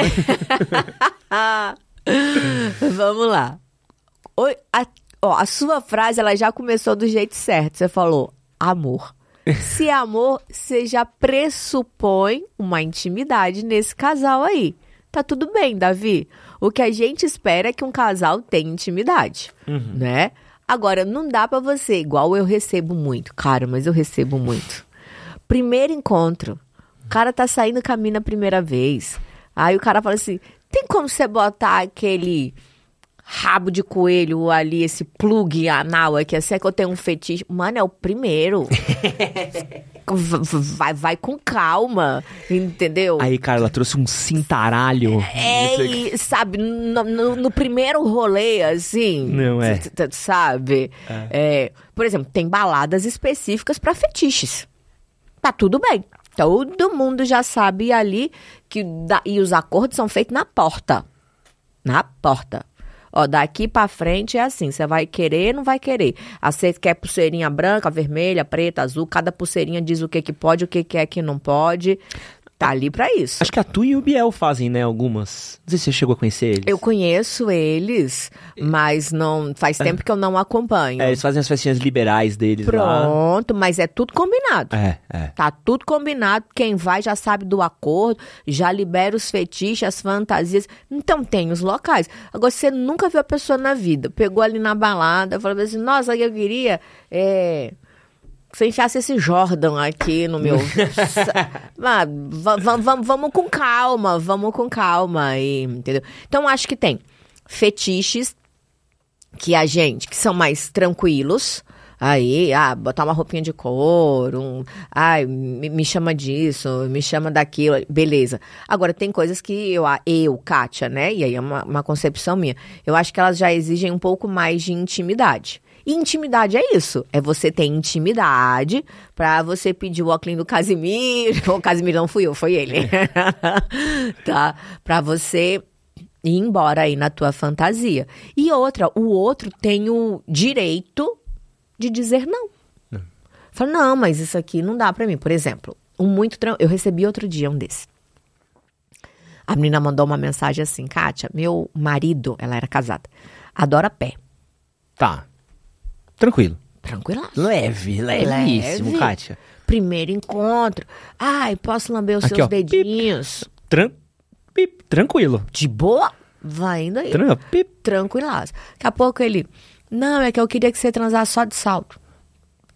Vamos lá. Oi, a, ó, a sua frase ela já começou do jeito certo. Você falou amor. *laughs* Se é amor, você já pressupõe uma intimidade nesse casal aí. Tá tudo bem, Davi. O que a gente espera é que um casal tenha intimidade, uhum. né? Agora, não dá para você, igual eu recebo muito, cara, mas eu recebo muito. Primeiro encontro. O cara tá saindo caminho a primeira vez. Aí o cara fala assim: tem como você botar aquele rabo de coelho ali, esse plug anal aqui, assim é que eu tenho um fetiche. Mano, é o primeiro. *laughs* vai, vai com calma, entendeu? Aí, cara ela trouxe um cintaralho. É, e, sabe, no, no, no, primeiro rolê, assim. Não é. Sabe? É. É, por exemplo, tem baladas específicas para fetiches. Tá tudo bem. Todo mundo já sabe ali que. Da, e os acordos são feitos na porta. Na porta. Ó, daqui para frente é assim, você vai querer, não vai querer. A você quer pulseirinha branca, vermelha, preta, azul, cada pulseirinha diz o que que pode, o que que é que não pode tá ali para isso. Acho que a Tu e o Biel fazem, né, algumas. Não sei se você chegou a conhecer eles. Eu conheço eles, mas não faz é. tempo que eu não acompanho. É, eles fazem as festinhas liberais deles Pronto, lá. mas é tudo combinado. É, é. Tá tudo combinado, quem vai já sabe do acordo, já libera os fetiches, as fantasias. Então tem os locais. Agora você nunca viu a pessoa na vida, pegou ali na balada, falou assim: "Nossa, eu queria é se eu enfiasse esse Jordan aqui no meu. ah, *laughs* vamos com calma, vamos com calma. aí, entendeu? Então acho que tem fetiches que a gente, que são mais tranquilos. Aí, ah, botar uma roupinha de couro, um, ai, me, me, chama disso, me chama daquilo, beleza. Agora, tem coisas que eu, eu Kátia, né, e aí é uma, uma concepção minha, eu acho que elas já exigem um pouco mais de intimidade. E intimidade é isso. É você ter intimidade para você pedir o óculos do Casimiro. *laughs* O Casimiro não fui eu, foi ele. *laughs* tá? Para você ir embora aí na tua fantasia. E outra, o outro tem o direito de dizer não. não. Fala, não, mas isso aqui não dá para mim. Por exemplo, um muito eu recebi outro dia um desse. A menina mandou uma mensagem assim, Kátia, meu marido, ela era casada, adora pé. Tá. Tranquilo. Tranquilo. Leve, levíssimo, Leve. Kátia. Primeiro encontro. Ai, posso lamber os Aqui, seus ó, dedinhos? Pip, tran pip, tranquilo. De boa? Vai indo aí. Tran pip. Tranquilaço. Daqui a pouco ele. Não, é que eu queria que você transasse só de salto.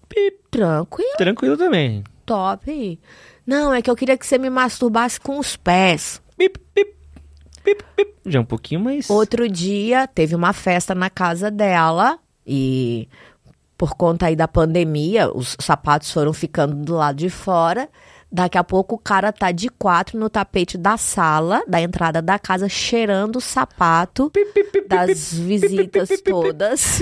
Pip. Tranquilo. Tranquilo também. Top. Não, é que eu queria que você me masturbasse com os pés. Pip, pip. Pip, pip. Já é um pouquinho mais. Outro dia teve uma festa na casa dela e por conta aí da pandemia, os sapatos foram ficando do lado de fora. Daqui a pouco o cara tá de quatro no tapete da sala, da entrada da casa, cheirando o sapato das visitas todas.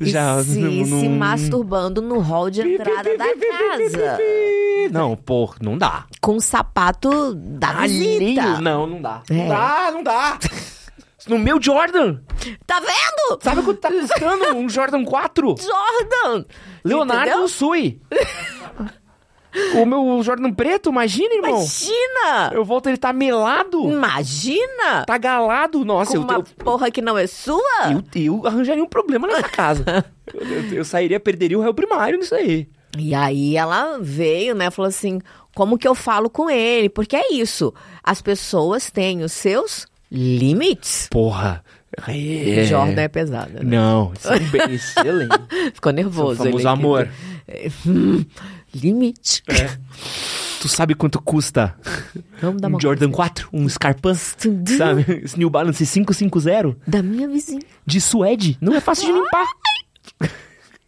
Já se, se masturbando no hall de entrada da casa. Não, pô, não dá. Com o sapato da Alheio. visita. Não, não dá. É. Não dá, não dá. No meu Jordan! Tá vendo? Sabe quanto tá custando *laughs* um Jordan 4? Jordan! Leonardo Entendeu? Sui. O meu Jordan preto, imagina, irmão. Imagina! Eu volto, ele tá melado. Imagina! Tá galado. Nossa, Com eu... uma eu, porra que não é sua? Eu, eu arranjaria um problema nessa casa. *laughs* eu, eu, eu sairia, perderia o réu primário nisso aí. E aí ela veio, né, falou assim, como que eu falo com ele? Porque é isso, as pessoas têm os seus Limites? Porra. É. Jordan é pesada. Né? Não, é excelente. *laughs* Ficou nervoso. Seu famoso amor. É... *laughs* Limite. É. Tu sabe quanto custa Vamos dar um Jordan coisa. 4, um Scarpan, sabe? Esse New Balance 550. Da minha vizinha. De suede. Não é fácil de limpar. Ai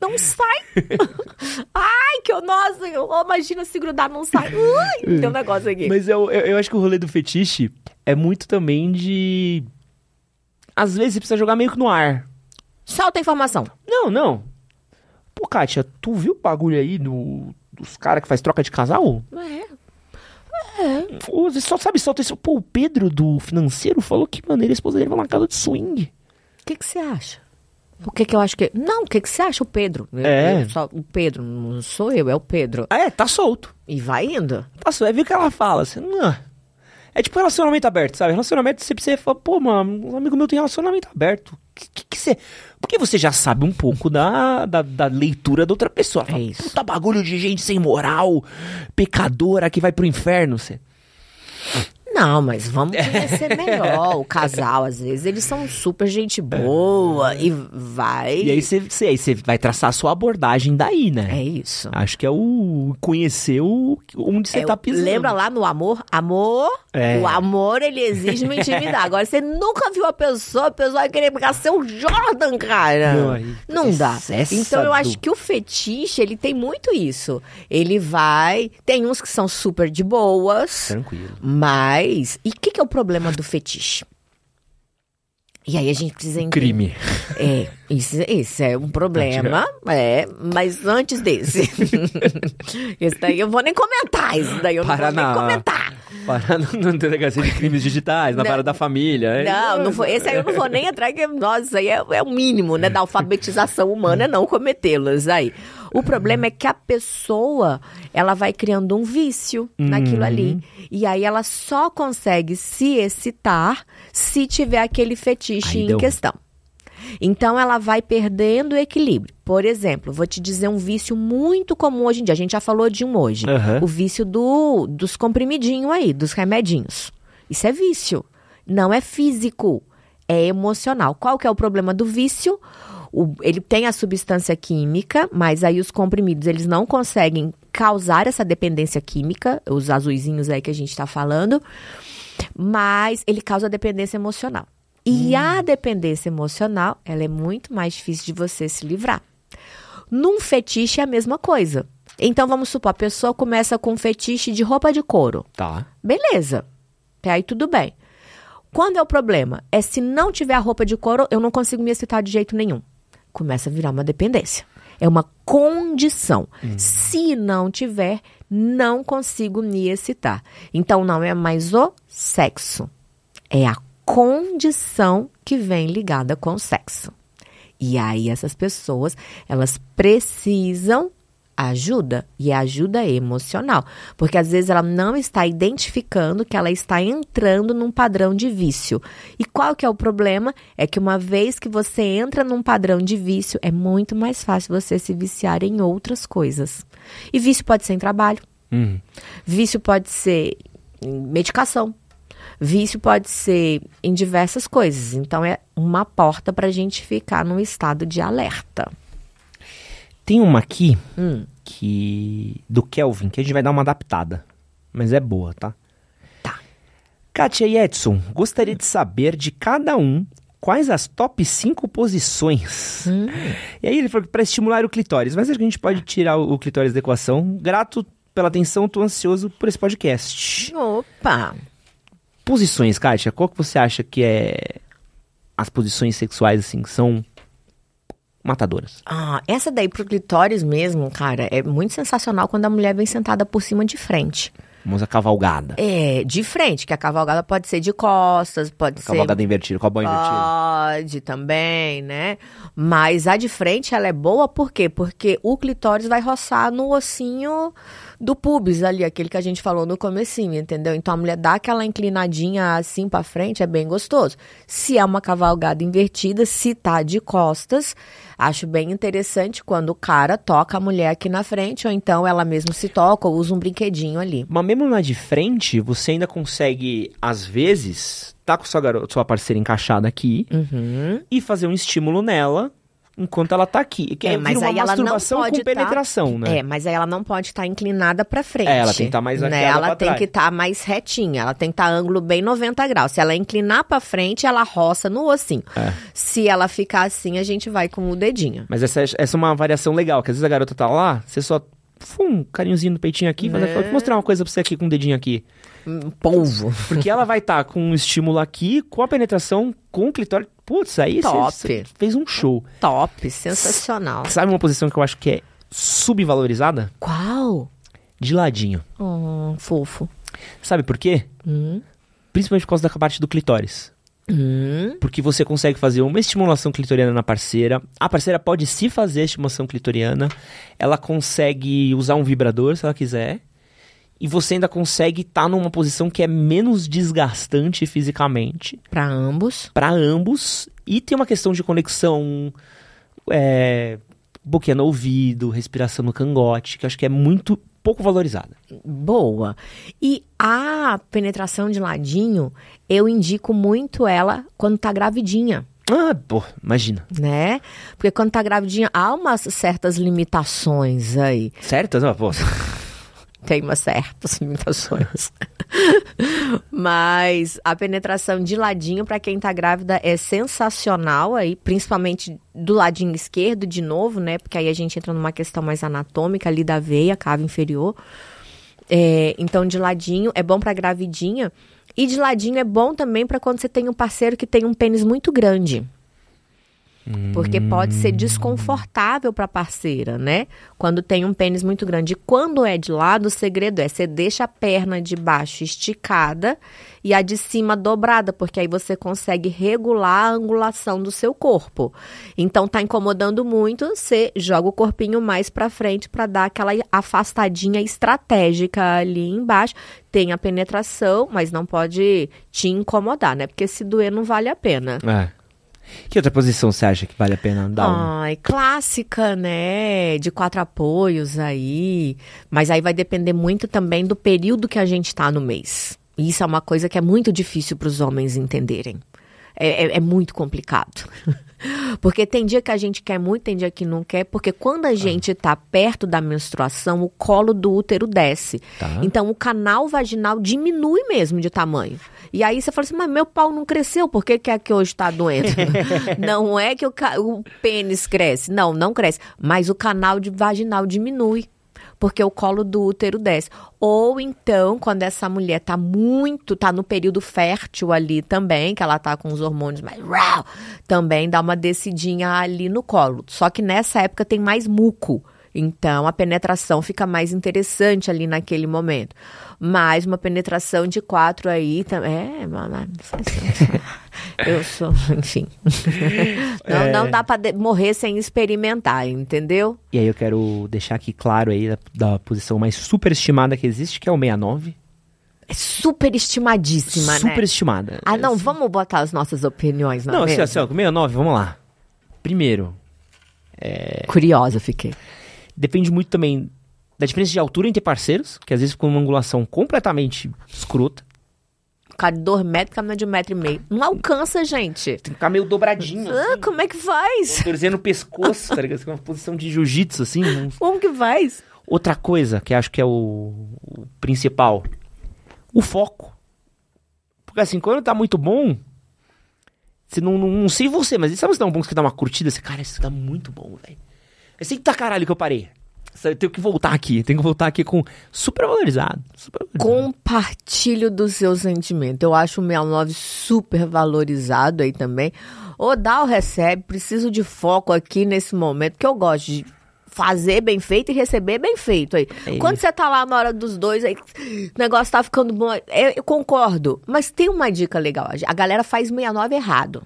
não sai. *laughs* Ai, que eu, nossa, eu, imagina se grudar, não sai. Ui, tem um negócio aqui. Mas eu, eu, eu, acho que o rolê do fetiche é muito também de. Às vezes você precisa jogar meio que no ar. Solta a informação. Não, não. Pô, Kátia, tu viu o bagulho aí do, dos caras que faz troca de casal? É. É. Pô, você só sabe, solta isso. Pô, o Pedro do financeiro falou que, mano, ele esposa dele vai na casa de swing. O que você acha? O que é que eu acho que. Não, o que é que você acha, o Pedro? É. Eu, só, o Pedro, não sou eu, é o Pedro. Ah, é, tá solto. E vai indo. Tá solto. É, viu o que ela fala? Assim, não. É tipo relacionamento aberto, sabe? Relacionamento, você precisa falar, pô, mano, um amigo meu tem relacionamento aberto. Que, que, que você. Porque você já sabe um pouco da, da, da leitura da outra pessoa. Fala, é isso. Puta bagulho de gente sem moral, pecadora que vai pro inferno, você. Não, mas vamos é. conhecer melhor. O casal, às vezes, eles são super gente boa é. e vai. E aí você aí vai traçar a sua abordagem daí, né? É isso. Acho que é o conhecer o onde você é, tá pisando. Lembra lá no amor? Amor. É. O amor, ele exige uma intimidade. Agora, você nunca viu a pessoa, a pessoa vai querer pegar seu Jordan, cara. Meu, não dá. Então, eu acho que o fetiche, ele tem muito isso. Ele vai... Tem uns que são super de boas. Tranquilo. Mas... E o que, que é o problema do fetiche? E aí a gente precisa entender. Crime. É, isso, isso é um problema, tá, é, mas antes desse. *laughs* esse daí eu vou nem comentar, isso daí eu Paraná. não vou nem comentar. *laughs* Parar na delegacia de crimes digitais, na vara né? da família. É não, não foi, esse aí eu não vou nem entrar, que, nossa, aí é, é o mínimo, né, da alfabetização humana, *laughs* não cometê los aí. O problema é que a pessoa, ela vai criando um vício uhum. naquilo ali. Uhum. E aí ela só consegue se excitar se tiver aquele fetiche aí em deu. questão. Então ela vai perdendo o equilíbrio. Por exemplo, vou te dizer um vício muito comum hoje em dia. A gente já falou de um hoje. Uhum. O vício do, dos comprimidinhos aí, dos remedinhos. Isso é vício. Não é físico, é emocional. Qual que é o problema do vício? O, ele tem a substância química, mas aí os comprimidos eles não conseguem causar essa dependência química, os azuizinhos aí que a gente está falando, mas ele causa dependência emocional. E hum. a dependência emocional, ela é muito mais difícil de você se livrar. Num fetiche é a mesma coisa. Então vamos supor, a pessoa começa com um fetiche de roupa de couro. Tá. Beleza. Até aí tudo bem. Quando é o problema? É se não tiver a roupa de couro, eu não consigo me excitar de jeito nenhum. Começa a virar uma dependência. É uma condição. Hum. Se não tiver, não consigo me excitar. Então não é mais o sexo. É a condição que vem ligada com o sexo. E aí essas pessoas, elas precisam ajuda e é ajuda emocional, porque às vezes ela não está identificando que ela está entrando num padrão de vício. E qual que é o problema? É que uma vez que você entra num padrão de vício, é muito mais fácil você se viciar em outras coisas. E vício pode ser em trabalho. Uhum. Vício pode ser em medicação. Vício pode ser em diversas coisas, então é uma porta para a gente ficar num estado de alerta. Tem uma aqui hum. que do Kelvin que a gente vai dar uma adaptada, mas é boa, tá? Tá. Katia e Edson, gostaria de saber de cada um quais as top 5 posições. Hum. E aí ele falou que para estimular o clitóris, mas acho que a gente pode tirar o clitóris da equação. Grato pela atenção, tô ansioso por esse podcast. Opa! posições, Kátia, qual que você acha que é as posições sexuais, assim, que são matadoras? Ah, essa daí pro clitóris mesmo, cara, é muito sensacional quando a mulher vem sentada por cima de frente. Vamos a cavalgada. É, de frente, que a cavalgada pode ser de costas, pode a ser. Cavalgada invertida, com a bola invertida. Pode também, né? Mas a de frente, ela é boa por quê? Porque o clitóris vai roçar no ossinho do pubis ali, aquele que a gente falou no comecinho, entendeu? Então a mulher dá aquela inclinadinha assim para frente, é bem gostoso. Se é uma cavalgada invertida, se tá de costas, acho bem interessante quando o cara toca a mulher aqui na frente, ou então ela mesma se toca ou usa um brinquedinho ali. Mas mesmo na de frente, você ainda consegue, às vezes, tá com sua, garota, sua parceira encaixada aqui uhum. e fazer um estímulo nela enquanto ela tá aqui. Que é, mas uma aí masturbação não pode com tá... penetração, né? É, mas aí ela não pode estar tá inclinada para frente. É, ela tem que estar tá mais né? Ela tem trás. que estar tá mais retinha, ela tem que estar tá ângulo bem 90 graus. Se ela inclinar para frente, ela roça no ossinho. É. Se ela ficar assim, a gente vai com o dedinho. Mas essa, é, essa é uma variação legal, que às vezes a garota tá lá, você só um carinhozinho no peitinho aqui, é. faz, vou mostrar uma coisa pra você aqui com o dedinho aqui. Um polvo. Porque ela vai estar tá com um estímulo aqui, com a penetração, com o clitóris. Putz, aí você fez um show. Top, sensacional. Sabe uma posição que eu acho que é subvalorizada? Qual? De ladinho. Oh, fofo. Sabe por quê? Hum. Principalmente por causa da parte do clitóris. Hum. Porque você consegue fazer uma estimulação clitoriana na parceira. A parceira pode se fazer a estimulação clitoriana. Ela consegue usar um vibrador se ela quiser e você ainda consegue estar tá numa posição que é menos desgastante fisicamente. Para ambos. Para ambos. E tem uma questão de conexão, é, boquinha no ouvido, respiração no cangote, que acho que é muito pouco valorizada. Boa. E a penetração de ladinho, eu indico muito ela quando tá gravidinha. Ah, pô, imagina. Né? Porque quando tá gravidinha, há umas certas limitações aí. Certas? não ah, pô tem umas certas limitações. *laughs* *laughs* Mas a penetração de ladinho para quem tá grávida é sensacional aí, principalmente do ladinho esquerdo de novo, né? Porque aí a gente entra numa questão mais anatômica ali da veia, cava inferior. É, então de ladinho é bom para gravidinha e de ladinho é bom também para quando você tem um parceiro que tem um pênis muito grande. Porque pode ser desconfortável para a parceira, né? Quando tem um pênis muito grande. E quando é de lado, o segredo é você deixa a perna de baixo esticada e a de cima dobrada, porque aí você consegue regular a angulação do seu corpo. Então tá incomodando muito, você joga o corpinho mais para frente para dar aquela afastadinha estratégica ali embaixo. Tem a penetração, mas não pode te incomodar, né? Porque se doer não vale a pena. É. Que outra posição você acha que vale a pena andar? Ai, clássica, né? De quatro apoios aí. Mas aí vai depender muito também do período que a gente está no mês. isso é uma coisa que é muito difícil para os homens entenderem. É, é, é muito complicado. *laughs* porque tem dia que a gente quer muito, tem dia que não quer, porque quando a ah. gente está perto da menstruação, o colo do útero desce. Tá. Então o canal vaginal diminui mesmo de tamanho. E aí você fala assim, mas meu pau não cresceu, por que, que é que hoje está doendo? *laughs* não é que o, o pênis cresce. Não, não cresce. Mas o canal de vaginal diminui porque o colo do útero desce. Ou então, quando essa mulher tá muito, tá no período fértil ali também, que ela tá com os hormônios mais também dá uma descidinha ali no colo. Só que nessa época tem mais muco. Então a penetração fica mais interessante ali naquele momento. Mas uma penetração de quatro aí também. É, mano, *laughs* eu sou, enfim. *laughs* Não, é... não dá pra morrer sem experimentar, entendeu? E aí eu quero deixar aqui claro aí da, da posição mais superestimada que existe, que é o 69. É superestimadíssima, super né? Superestimada. Ah, não, é, vamos botar as nossas opiniões na Não, mesa. É assim, 69, assim, vamos lá. Primeiro. É... Curiosa fiquei. Depende muito também da diferença de altura entre parceiros, que às vezes com uma angulação completamente escrota. cara de dois metros caminha é de um metro e meio. Não alcança, gente. Tem que ficar meio dobradinho. Ah, assim. como é que faz? Torcendo o pescoço, tá ligado? Uma posição de jiu-jitsu, assim. *laughs* Como que faz? Outra coisa que acho que é o, o principal: o foco. Porque assim, quando tá muito bom, você não, não, não, sei você, mas sabe se dá um bom que você dá uma curtida? Você, cara, isso tá muito bom, velho. Assim, tá caralho que eu parei. Eu tenho que voltar aqui, tenho que voltar aqui com super valorizado. Super valorizado. Compartilho do seu sentimento. Eu acho o 69 super valorizado aí também. O ou recebe, preciso de foco aqui nesse momento, que eu gosto de fazer bem feito e receber bem feito aí. É Quando você tá lá na hora dos dois, aí, o negócio tá ficando bom. Eu, é, eu concordo, mas tem uma dica legal. A galera faz 69 errado.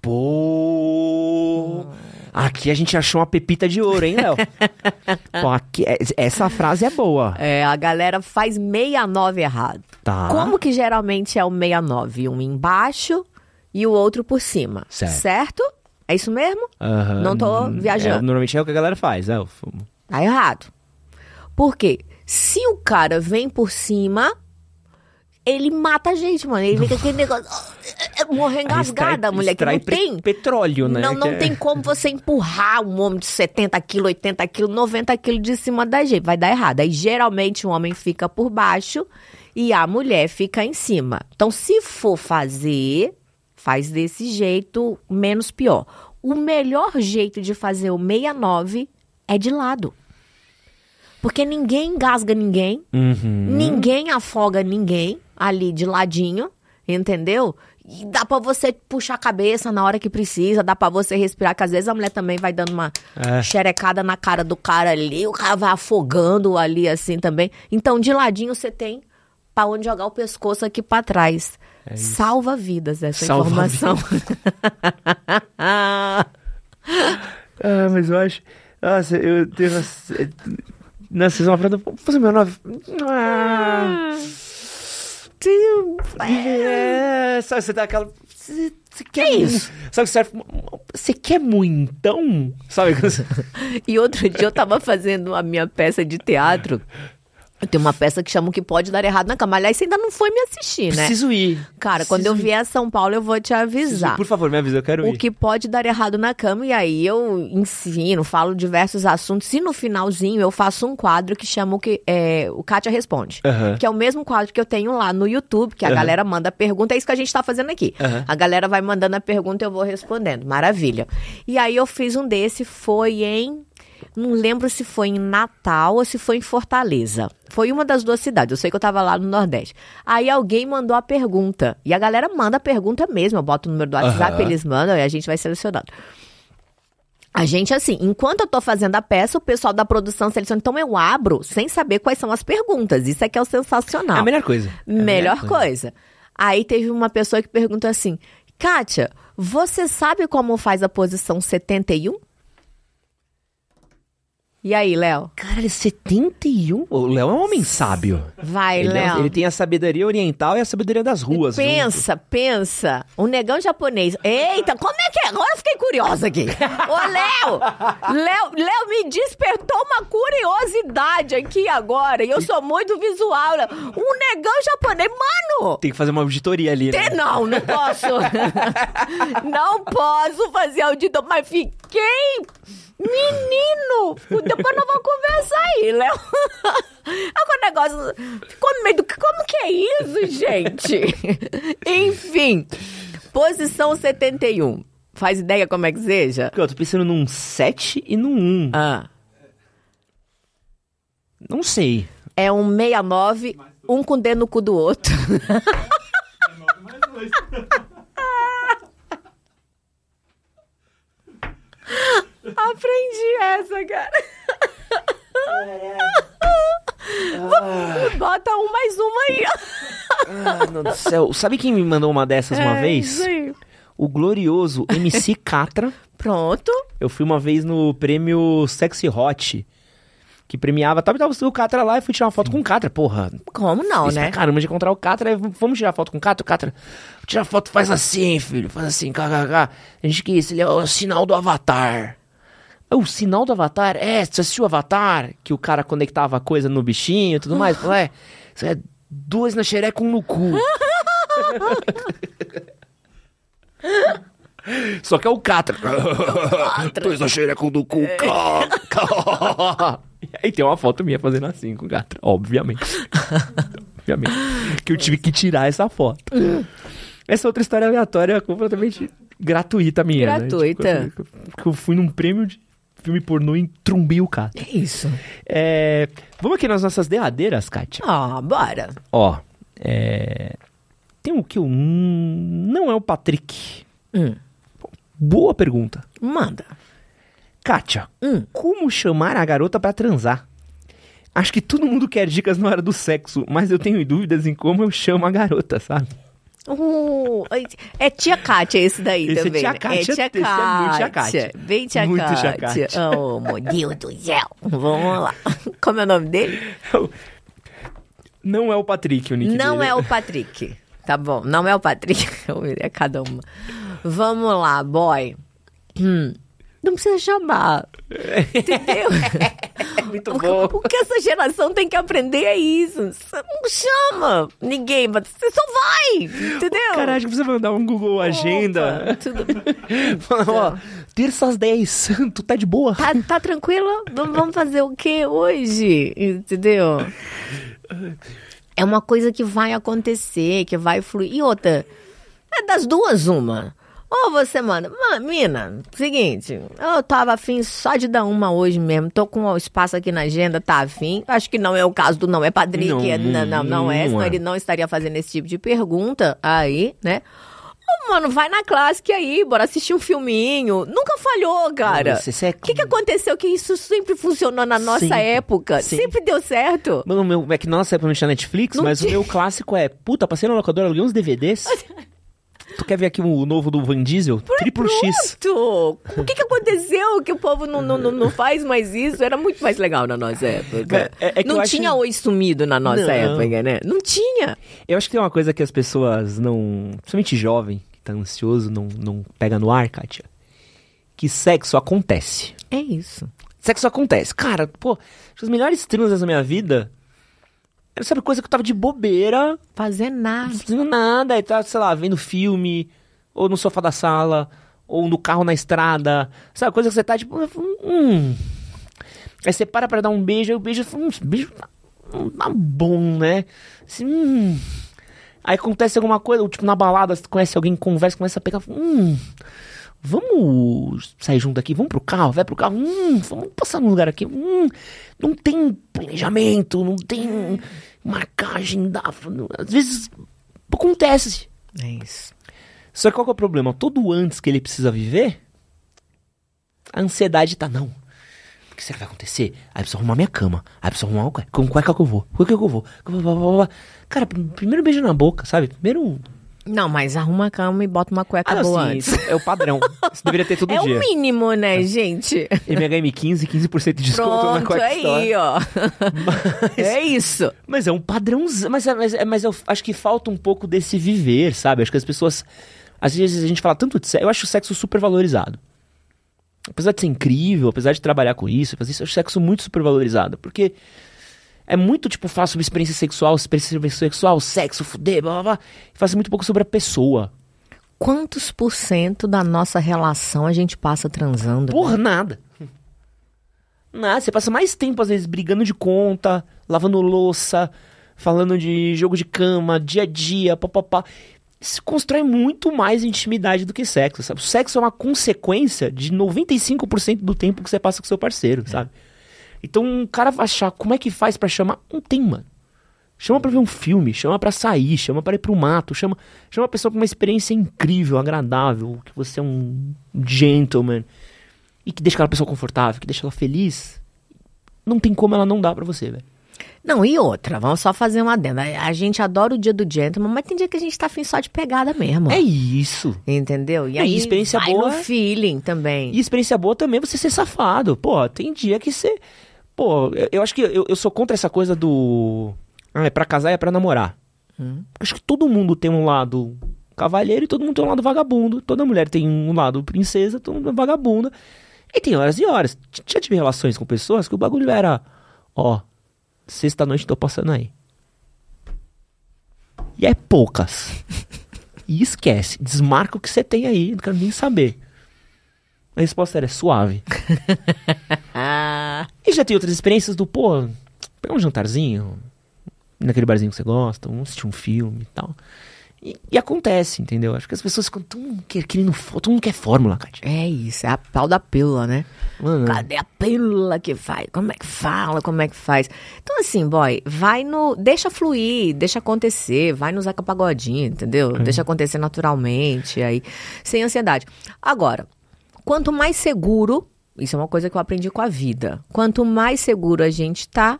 Pô! Hum. Aqui a gente achou uma pepita de ouro, hein, Léo? Bom, *laughs* aqui, é, essa frase é boa. É, a galera faz 69 errado. Tá. Como que geralmente é o 69? Um embaixo e o outro por cima. Certo. certo? É isso mesmo? Uhum. Não tô é, viajando. É, normalmente é o que a galera faz, né? Tá errado. Por quê? Se o cara vem por cima, ele mata a gente, mano. Ele fica aquele negócio. É, é, Morre engasgada, a mulher. que não tem. Petróleo, né? Não, não é tem como você empurrar um homem de 70 quilos, 80 quilos, 90 quilos de cima da gente. Vai dar errado. Aí geralmente o homem fica por baixo e a mulher fica em cima. Então, se for fazer, faz desse jeito menos pior. O melhor jeito de fazer o 69 é de lado. Porque ninguém engasga ninguém, uhum. ninguém afoga ninguém ali de ladinho, entendeu? E dá pra você puxar a cabeça na hora que precisa, dá pra você respirar, que às vezes a mulher também vai dando uma é. xerecada na cara do cara ali, o cara vai afogando ali assim também. Então, de ladinho você tem pra onde jogar o pescoço aqui pra trás. É Salva vidas essa Salva informação. *laughs* ah, mas eu acho. Nossa, eu tenho na sessão afronta, fazer meu nove. Ah, tenho, é, sabe, você dá aquela. Você, quer é isso? Sabe, serve, você quer muitão? Sabe? *laughs* e outro dia eu tava fazendo a minha peça de teatro. Eu tenho uma peça que chama o que pode dar errado na cama. Aliás, você ainda não foi me assistir, né? Preciso ir. Cara, Preciso quando eu vier a São Paulo, eu vou te avisar. Ir, por favor, me avisa, eu quero o ir. O que pode dar errado na cama, e aí eu ensino, falo diversos assuntos, e no finalzinho eu faço um quadro que chama o que é, o Kátia Responde. Que é o mesmo quadro que eu tenho lá no YouTube, que a galera manda pergunta, é isso que a gente tá fazendo aqui. A galera vai mandando a pergunta, eu vou respondendo. Maravilha. E aí eu fiz um desse, foi em não lembro se foi em Natal ou se foi em Fortaleza. Foi uma das duas cidades, eu sei que eu tava lá no Nordeste. Aí alguém mandou a pergunta. E a galera manda a pergunta mesmo. Eu boto o número do WhatsApp, uhum. eles mandam e a gente vai selecionando. A gente, assim, enquanto eu tô fazendo a peça, o pessoal da produção seleciona. Então eu abro sem saber quais são as perguntas. Isso é que é o sensacional. É a melhor coisa. É melhor, melhor coisa. coisa. Aí teve uma pessoa que perguntou assim: Kátia, você sabe como faz a posição 71? E aí, Léo? Caralho, 71? O Léo é um homem sábio. Vai, é Léo. ele tem a sabedoria oriental e a sabedoria das ruas. Pensa, junto. pensa. Um negão japonês. Eita, como é que é? Agora eu fiquei curiosa aqui. *laughs* Ô, Léo! Léo, Léo me despertou uma curiosidade aqui agora. E eu sou muito visual. Léo. Um negão japonês. Mano! Tem que fazer uma auditoria ali, né? Não, não posso. *laughs* não posso fazer auditoria. Mas fiquei Menino! Depois nós vamos conversar aí, Léo. Agora o negócio ficou no meio do. Como que é isso, gente? Enfim, posição 71. Faz ideia como é que seja? Eu tô pensando num 7 e num 1. Ah. Não sei. É um 69, um com o dedo no cu do outro. *laughs* É mais *laughs* Aprendi essa, cara. Ah. *laughs* Bota um mais uma aí. Ah, meu Deus do céu. Sabe quem me mandou uma dessas uma é, vez? Sim. O glorioso MC Catra. Pronto. Eu fui uma vez no prêmio Sexy Hot. Que premiava, tava, tava o Catra lá e fui tirar uma foto com o Catra, porra. Como não, Isso né? É Caramba, de encontrar o Catra, vamos tirar foto com o Catra? O Catra, tirar foto faz assim, filho, faz assim, kkk. A gente que esse ele é o sinal do avatar. Oh, o sinal do Avatar? É, você assistiu o Avatar? Que o cara conectava a coisa no bichinho e tudo mais. Falei, é, você é duas na xereca, um no cu. *laughs* Só que é o Catra. Dois *laughs* na xereca, um no cu. É. *laughs* e aí tem uma foto minha fazendo assim com o Catra, obviamente. obviamente. Que eu tive que tirar essa foto. Essa outra história aleatória é completamente gratuita minha. Né? Gratuita. Né? Tipo, eu, eu fui num prêmio de filme pornô em cara. É isso. É, vamos aqui nas nossas derradeiras, Kátia. Ah, bora. Ó, é, tem o um que eu... Não é o Patrick. Hum. Boa pergunta. Manda. Kátia, hum. como chamar a garota para transar? Acho que todo mundo quer dicas na hora do sexo, mas eu tenho dúvidas em como eu chamo a garota, sabe? Uh, é tia Kátia esse daí esse é também. Né? É tia Kátia. É tia Kátia. É muito tia Kátia. Bem tia muito Kátia. Tia Kátia. Oh, meu Deus do céu. Vamos lá. Como é o nome dele? *laughs* Não é o Patrick, o nick Não dele. é o Patrick. Tá bom, não é o Patrick. *laughs* É cada uma. Vamos lá, boy. Hum não precisa chamar. Entendeu? *laughs* Muito bom. O, o que essa geração tem que aprender é isso. Você não chama ninguém, você só vai. Entendeu? Oh, Caralho, precisa mandar um Google Agenda. tudo... *laughs* bem. terça às 10, tu tá de boa? Tá, tá tranquila? Vamos fazer o que hoje? Entendeu? É uma coisa que vai acontecer, que vai fluir. E outra, é das duas, uma ou você manda, mina, seguinte, eu tava afim só de dar uma hoje mesmo, tô com um espaço aqui na agenda, tá afim. Acho que não é o caso do não é padrinho, não, é, não, não, não é, senão é. ele não estaria fazendo esse tipo de pergunta aí, né? mano, vai na clássica aí, bora assistir um filminho. Nunca falhou, cara. O é... que, que aconteceu? Que isso sempre funcionou na nossa sempre, época. Sempre. sempre. deu certo. Mano, meu, é que nossa época não tinha Netflix, não mas tinha... o meu clássico é... Puta, passei na locadora, aluguei uns DVDs... *laughs* Tu quer ver aqui o novo do Van Diesel? Por Triplo X. O que, que aconteceu que o povo não, não, não faz mais isso? Era muito mais legal na nossa época. É, é, é não tinha acho... oi sumido na nossa não. época, né? Não tinha. Eu acho que tem uma coisa que as pessoas não. Principalmente jovem, que tá ansioso, não, não pega no ar, Kátia. Que sexo acontece. É isso. Sexo acontece. Cara, pô, os melhores transas da minha vida era, sabe, coisa que eu tava de bobeira. Fazer nada. Fazendo nada. E tava, sei lá, vendo filme, ou no sofá da sala, ou no carro na estrada. Sabe, coisa que você tá tipo. Hum. Aí você para pra dar um beijo, aí o beijo. Hum, beijo não tá, hum, tá bom, né? Assim, hum. Aí acontece alguma coisa, tipo, na balada, você conhece alguém, conversa, começa a pegar. Hum vamos sair junto aqui, vamos pro carro, vai pro carro, hum, vamos passar num lugar aqui, hum, não tem planejamento, não tem marcagem, da, às vezes acontece. É isso. Só que qual que é o problema? Todo antes que ele precisa viver, a ansiedade tá, não, o que será que vai acontecer? Aí preciso arrumar minha cama. Aí preciso arrumar o Com qual é que eu vou? Com que eu vou? Cara, primeiro beijo na boca, sabe? Primeiro não, mas arruma a cama e bota uma cueca ah, não, boa assim, antes. É o padrão. Isso deveria ter todo é dia. É o mínimo, né, é. gente? MHM15, 15% de desconto Pronto, na cueca é aí, Store. ó. Mas, é isso. Mas é um padrãozão. Mas, é, mas, é, mas eu acho que falta um pouco desse viver, sabe? Acho que as pessoas... Às vezes a gente fala tanto de sexo... Eu acho o sexo super valorizado. Apesar de ser incrível, apesar de trabalhar com isso, fazer isso, eu acho o sexo muito super valorizado. Porque é muito, tipo, falar sobre experiência sexual, experiência sexual, sexo, fuder, blá blá blá. Fala muito pouco sobre a pessoa. Quantos por cento da nossa relação a gente passa transando? Por nada. Nada. Você passa mais tempo, às vezes, brigando de conta, lavando louça, falando de jogo de cama, dia a dia, papapá. Se constrói muito mais intimidade do que sexo, sabe? O sexo é uma consequência de 95% do tempo que você passa com seu parceiro, é. sabe? Então, um cara vai achar como é que faz para chamar, não tem, mano. Chama pra ver um filme, chama pra sair, chama pra ir pro mato, chama, chama a pessoa com uma experiência incrível, agradável, que você é um gentleman e que deixa aquela pessoa confortável, que deixa ela feliz. Não tem como ela não dar para você, velho. Não, e outra, vamos só fazer uma adenda. A gente adora o dia do gentleman, mas tem dia que a gente tá afim só de pegada mesmo. É isso. Entendeu? E é, aí, experiência boa. no feeling também. E experiência boa também é você ser safado. Pô, tem dia que você Pô, eu acho que eu, eu sou contra essa coisa do. Ah, é pra casar e é pra namorar. Hum. Acho que todo mundo tem um lado cavalheiro e todo mundo tem um lado vagabundo. Toda mulher tem um lado princesa, todo mundo é vagabunda. E tem horas e horas. Já tive relações com pessoas que o bagulho era: ó, sexta-noite tô passando aí. E é poucas. *laughs* e esquece, desmarca o que você tem aí, não quero nem saber. A resposta era: suave. *laughs* e já tem outras experiências do, pô, pegar um jantarzinho, naquele barzinho que você gosta, um assistir um filme e tal. E, e, acontece, entendeu? Acho que as pessoas ficam tão querendo foto, todo mundo quer fórmula, Cátia. É isso, é a pau da pílula, né? Mano. Cadê a pílula que faz? Como é que fala? Como é que faz? Então, assim, boy, vai no. Deixa fluir, deixa acontecer, vai no Zeca Pagodinho, entendeu? É. Deixa acontecer naturalmente, aí, sem ansiedade. Agora, quanto mais seguro isso é uma coisa que eu aprendi com a vida. Quanto mais seguro a gente tá,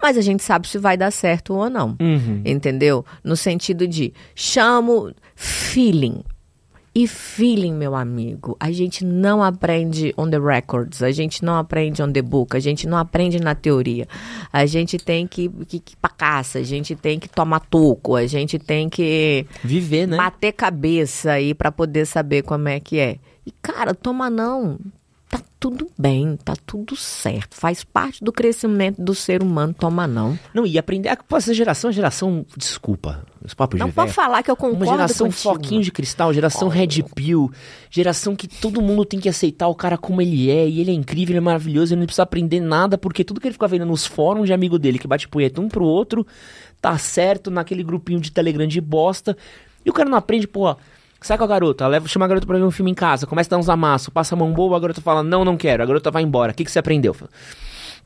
mas a gente sabe se vai dar certo ou não. Uhum. Entendeu? No sentido de chamo feeling. E feeling, meu amigo, a gente não aprende on the records, a gente não aprende on the book, a gente não aprende na teoria. A gente tem que, que, que caça, a gente tem que tomar toco, a gente tem que. Viver, né? Bater cabeça aí para poder saber como é que é. E, cara, toma não tudo bem, tá tudo certo. Faz parte do crescimento do ser humano, toma não. Não, e aprender. Pô, essa geração é geração. Desculpa. Os papos não pode falar que eu concordo Uma geração contigo. foquinho de cristal, geração oh. red pill, geração que todo mundo tem que aceitar o cara como ele é, e ele é incrível, ele é maravilhoso, ele não precisa aprender nada, porque tudo que ele fica vendo nos fóruns de amigo dele, que bate punheta um pro outro, tá certo naquele grupinho de Telegram de bosta, e o cara não aprende, porra Sai com a garota, leva, chama a garota pra ver um filme em casa, começa a dar uns amassos, passa a mão boba, a garota fala, não, não quero, a garota vai embora. O que, que você aprendeu?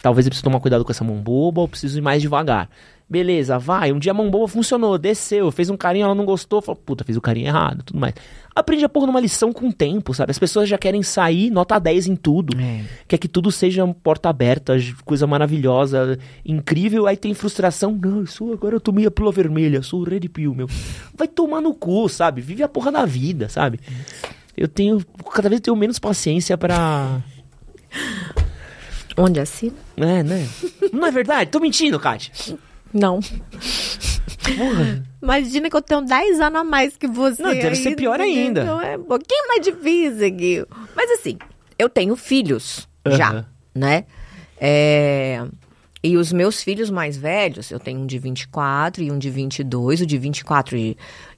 Talvez eu precise tomar cuidado com essa mão boba, ou preciso ir mais devagar. Beleza, vai, um dia a mão boba funcionou, desceu, fez um carinho, ela não gostou, falou, puta, fez o carinho errado, tudo mais aprende a pôr numa lição com o tempo, sabe? As pessoas já querem sair, nota 10 em tudo. É. Quer que tudo seja porta aberta, coisa maravilhosa, incrível. Aí tem frustração. Não, sou, agora eu tomei a pílula vermelha, sou o Red Pill, meu. Vai tomar no cu, sabe? Vive a porra da vida, sabe? Eu tenho, cada vez tenho menos paciência para Onde assina? É, né? Não é verdade? Tô mentindo, Kátia. Não. Porra. Imagina que eu tenho 10 anos a mais que você. Não, deve ser pior ainda. Então é um pouquinho mais difícil, Gui. Mas assim, eu tenho filhos já, né? É... E os meus filhos mais velhos, eu tenho um de 24 e um de 22. O de 24,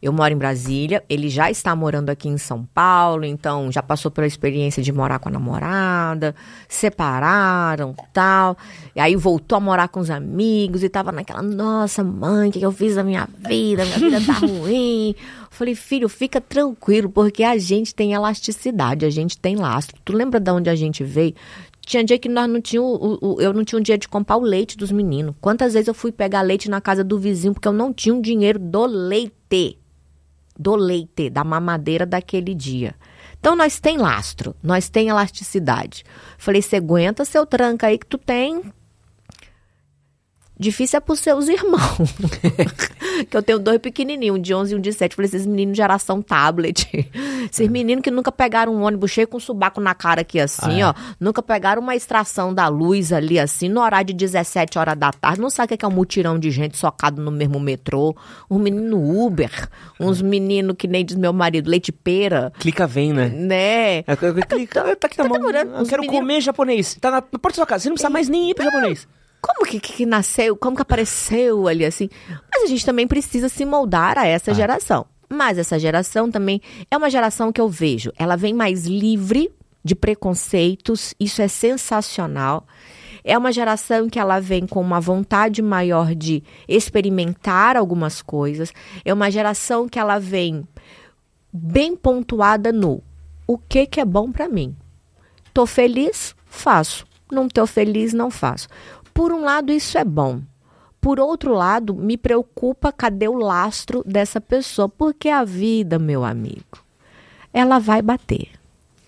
eu moro em Brasília, ele já está morando aqui em São Paulo, então já passou pela experiência de morar com a namorada, separaram, tal. E aí voltou a morar com os amigos e tava naquela, nossa, mãe, o que eu fiz da minha vida? Minha vida tá *laughs* ruim. Falei, filho, fica tranquilo, porque a gente tem elasticidade, a gente tem lastro. Tu lembra de onde a gente veio? Tinha dia que nós não tinha o, o, eu não tinha um dia de comprar o leite dos meninos. Quantas vezes eu fui pegar leite na casa do vizinho porque eu não tinha o um dinheiro do leite. Do leite, da mamadeira daquele dia. Então nós tem lastro, nós tem elasticidade. Falei, você aguenta seu tranca aí que tu tem Difícil é pros seus irmãos. *laughs* que eu tenho dois pequenininhos, um de 11 e um de 7. Falei, esses meninos de geração tablet. Esses é. meninos que nunca pegaram um ônibus cheio com um subaco na cara aqui assim, ah, é. ó. Nunca pegaram uma extração da luz ali assim, no horário de 17 horas da tarde. Não sabe o é que é um mutirão de gente socado no mesmo metrô. Um menino Uber. Uns meninos que nem diz meu marido, leite pera. Clica vem, né? Né? Tá clica, tá aqui na tá mão. Eu quero comer japonês. Tá na, na porta da sua casa. Você não precisa mais nem ir pro japonês como que, que, nasceu, como que apareceu ali, assim. Mas a gente também precisa se moldar a essa ah. geração. Mas essa geração também é uma geração que eu vejo. Ela vem mais livre de preconceitos, isso é sensacional. É uma geração que ela vem com uma vontade maior de experimentar algumas coisas. É uma geração que ela vem bem pontuada no o que que é bom para mim. Tô feliz, faço. Não tô feliz, não faço. Por um lado, isso é bom. Por outro lado, me preocupa cadê o lastro dessa pessoa, porque a vida, meu amigo, ela vai bater.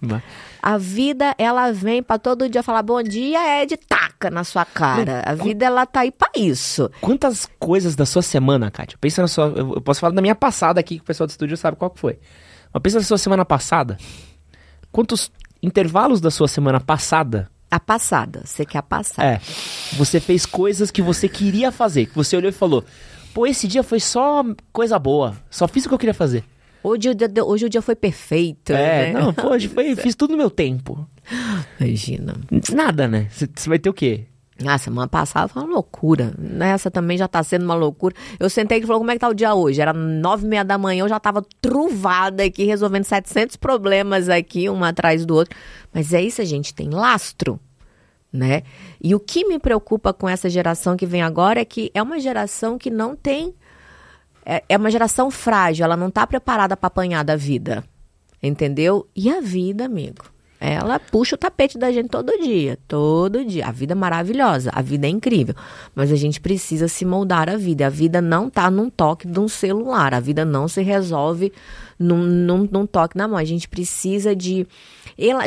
Vai. A vida, ela vem para todo dia falar bom dia, de taca na sua cara. Não, a vida, ela tá aí para isso. Quantas coisas da sua semana, Kátia? Pensa na sua. Eu posso falar da minha passada aqui, que o pessoal do estúdio sabe qual que foi. Mas pensa na sua semana passada. Quantos intervalos da sua semana passada a passada, você quer a passada. É. Você fez coisas que você queria fazer, que você olhou e falou: pô, esse dia foi só coisa boa, só fiz o que eu queria fazer. Hoje, hoje o dia foi perfeito. É, né? não, pô, hoje foi, *laughs* fiz tudo no meu tempo. Imagina. Nada, né? Você vai ter o quê? Ah, semana passada foi uma loucura. Nessa também já tá sendo uma loucura. Eu sentei e falou, como é que tá o dia hoje? Era nove e meia da manhã, eu já tava truvada aqui, resolvendo 700 problemas aqui, um atrás do outro. Mas é isso, a gente tem lastro né? E o que me preocupa com essa geração que vem agora é que é uma geração que não tem é, é uma geração frágil, ela não está preparada para apanhar da vida. Entendeu? E a vida, amigo, ela puxa o tapete da gente todo dia, todo dia. A vida é maravilhosa, a vida é incrível, mas a gente precisa se moldar à vida. A vida não tá num toque de um celular, a vida não se resolve num, num, num toque na mão. A gente precisa de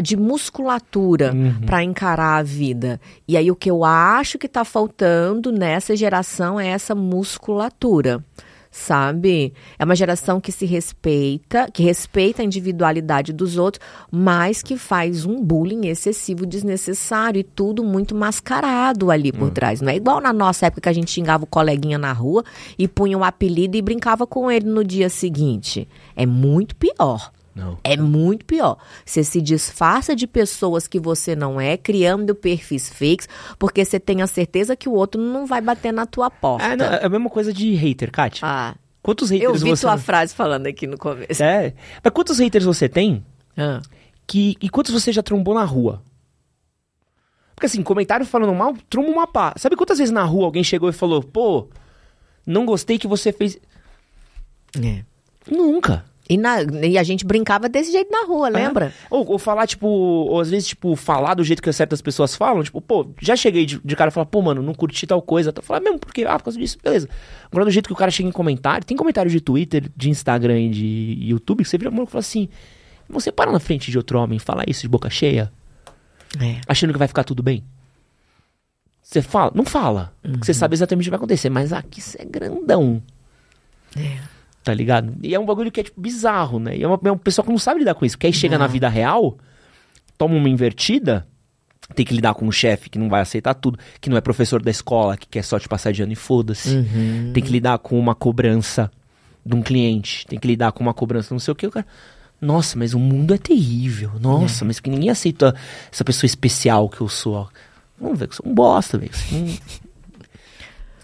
de musculatura uhum. para encarar a vida. E aí o que eu acho que está faltando nessa geração é essa musculatura sabe? É uma geração que se respeita, que respeita a individualidade dos outros, mas que faz um bullying excessivo, desnecessário e tudo muito mascarado ali por hum. trás. Não é igual na nossa época que a gente xingava o coleguinha na rua e punha um apelido e brincava com ele no dia seguinte. É muito pior. É muito pior. Você se disfarça de pessoas que você não é, criando perfis fakes, porque você tem a certeza que o outro não vai bater na tua porta. É, não, é a mesma coisa de hater, Kátia. Ah. Quantos haters você... Eu vi você... tua frase falando aqui no começo. É? Mas quantos haters você tem? Ah. Que... E quantos você já trombou na rua? Porque assim, comentário falando mal, tromba uma pá. Sabe quantas vezes na rua alguém chegou e falou, pô, não gostei que você fez... É. Nunca. E, na, e a gente brincava desse jeito na rua, é. lembra? ou, ou, falar, tipo, ou às vezes, tipo, falar do jeito que certas pessoas falam, tipo, pô, já cheguei de, de cara e falar, pô, mano, não curti tal coisa. Eu falar ah, mesmo, porque, ah, por causa disso, beleza. Agora, do jeito que o cara chega em comentário, tem comentário de Twitter, de Instagram e de YouTube, que você vira mão e fala assim: você para na frente de outro homem fala isso de boca cheia? É. Achando que vai ficar tudo bem? Você fala? Não fala. Uhum. Porque você sabe exatamente o que vai acontecer, mas aqui você é grandão. É tá ligado? E é um bagulho que é, tipo, bizarro, né? E é, uma, é um pessoal que não sabe lidar com isso. Que aí chega não. na vida real, toma uma invertida, tem que lidar com um chefe que não vai aceitar tudo, que não é professor da escola, que quer só te passar de ano e foda-se. Uhum. Tem que lidar com uma cobrança de um cliente, tem que lidar com uma cobrança não sei o que, o cara... Nossa, mas o mundo é terrível. Nossa, é. mas que ninguém aceita essa pessoa especial que eu sou. Vamos ver, que eu sou um bosta, velho.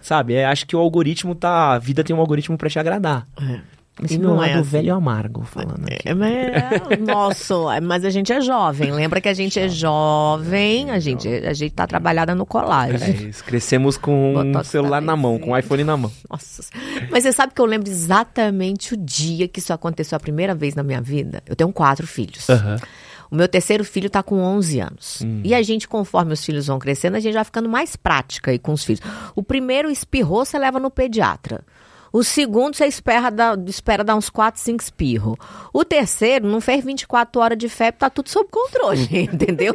Sabe? É, acho que o algoritmo tá. A vida tem um algoritmo para te agradar. É. Esse e meu lado é, é assim. velho amargo falando é, aqui. É, mas, é, nossa, mas a gente é jovem. Lembra que a gente é jovem, a gente, a gente tá trabalhada no colágeno. É isso, crescemos com o um tá celular na mão, com um iPhone na mão. Nossa. Mas você sabe que eu lembro exatamente o dia que isso aconteceu a primeira vez na minha vida? Eu tenho quatro filhos. Aham. Uhum. O meu terceiro filho está com 11 anos. Hum. E a gente, conforme os filhos vão crescendo, a gente vai ficando mais prática aí com os filhos. O primeiro espirrou, você leva no pediatra. O segundo, você espera dar, espera dar uns 4, 5 espirros. O terceiro, não fez 24 horas de febre, tá tudo sob controle, *laughs* entendeu?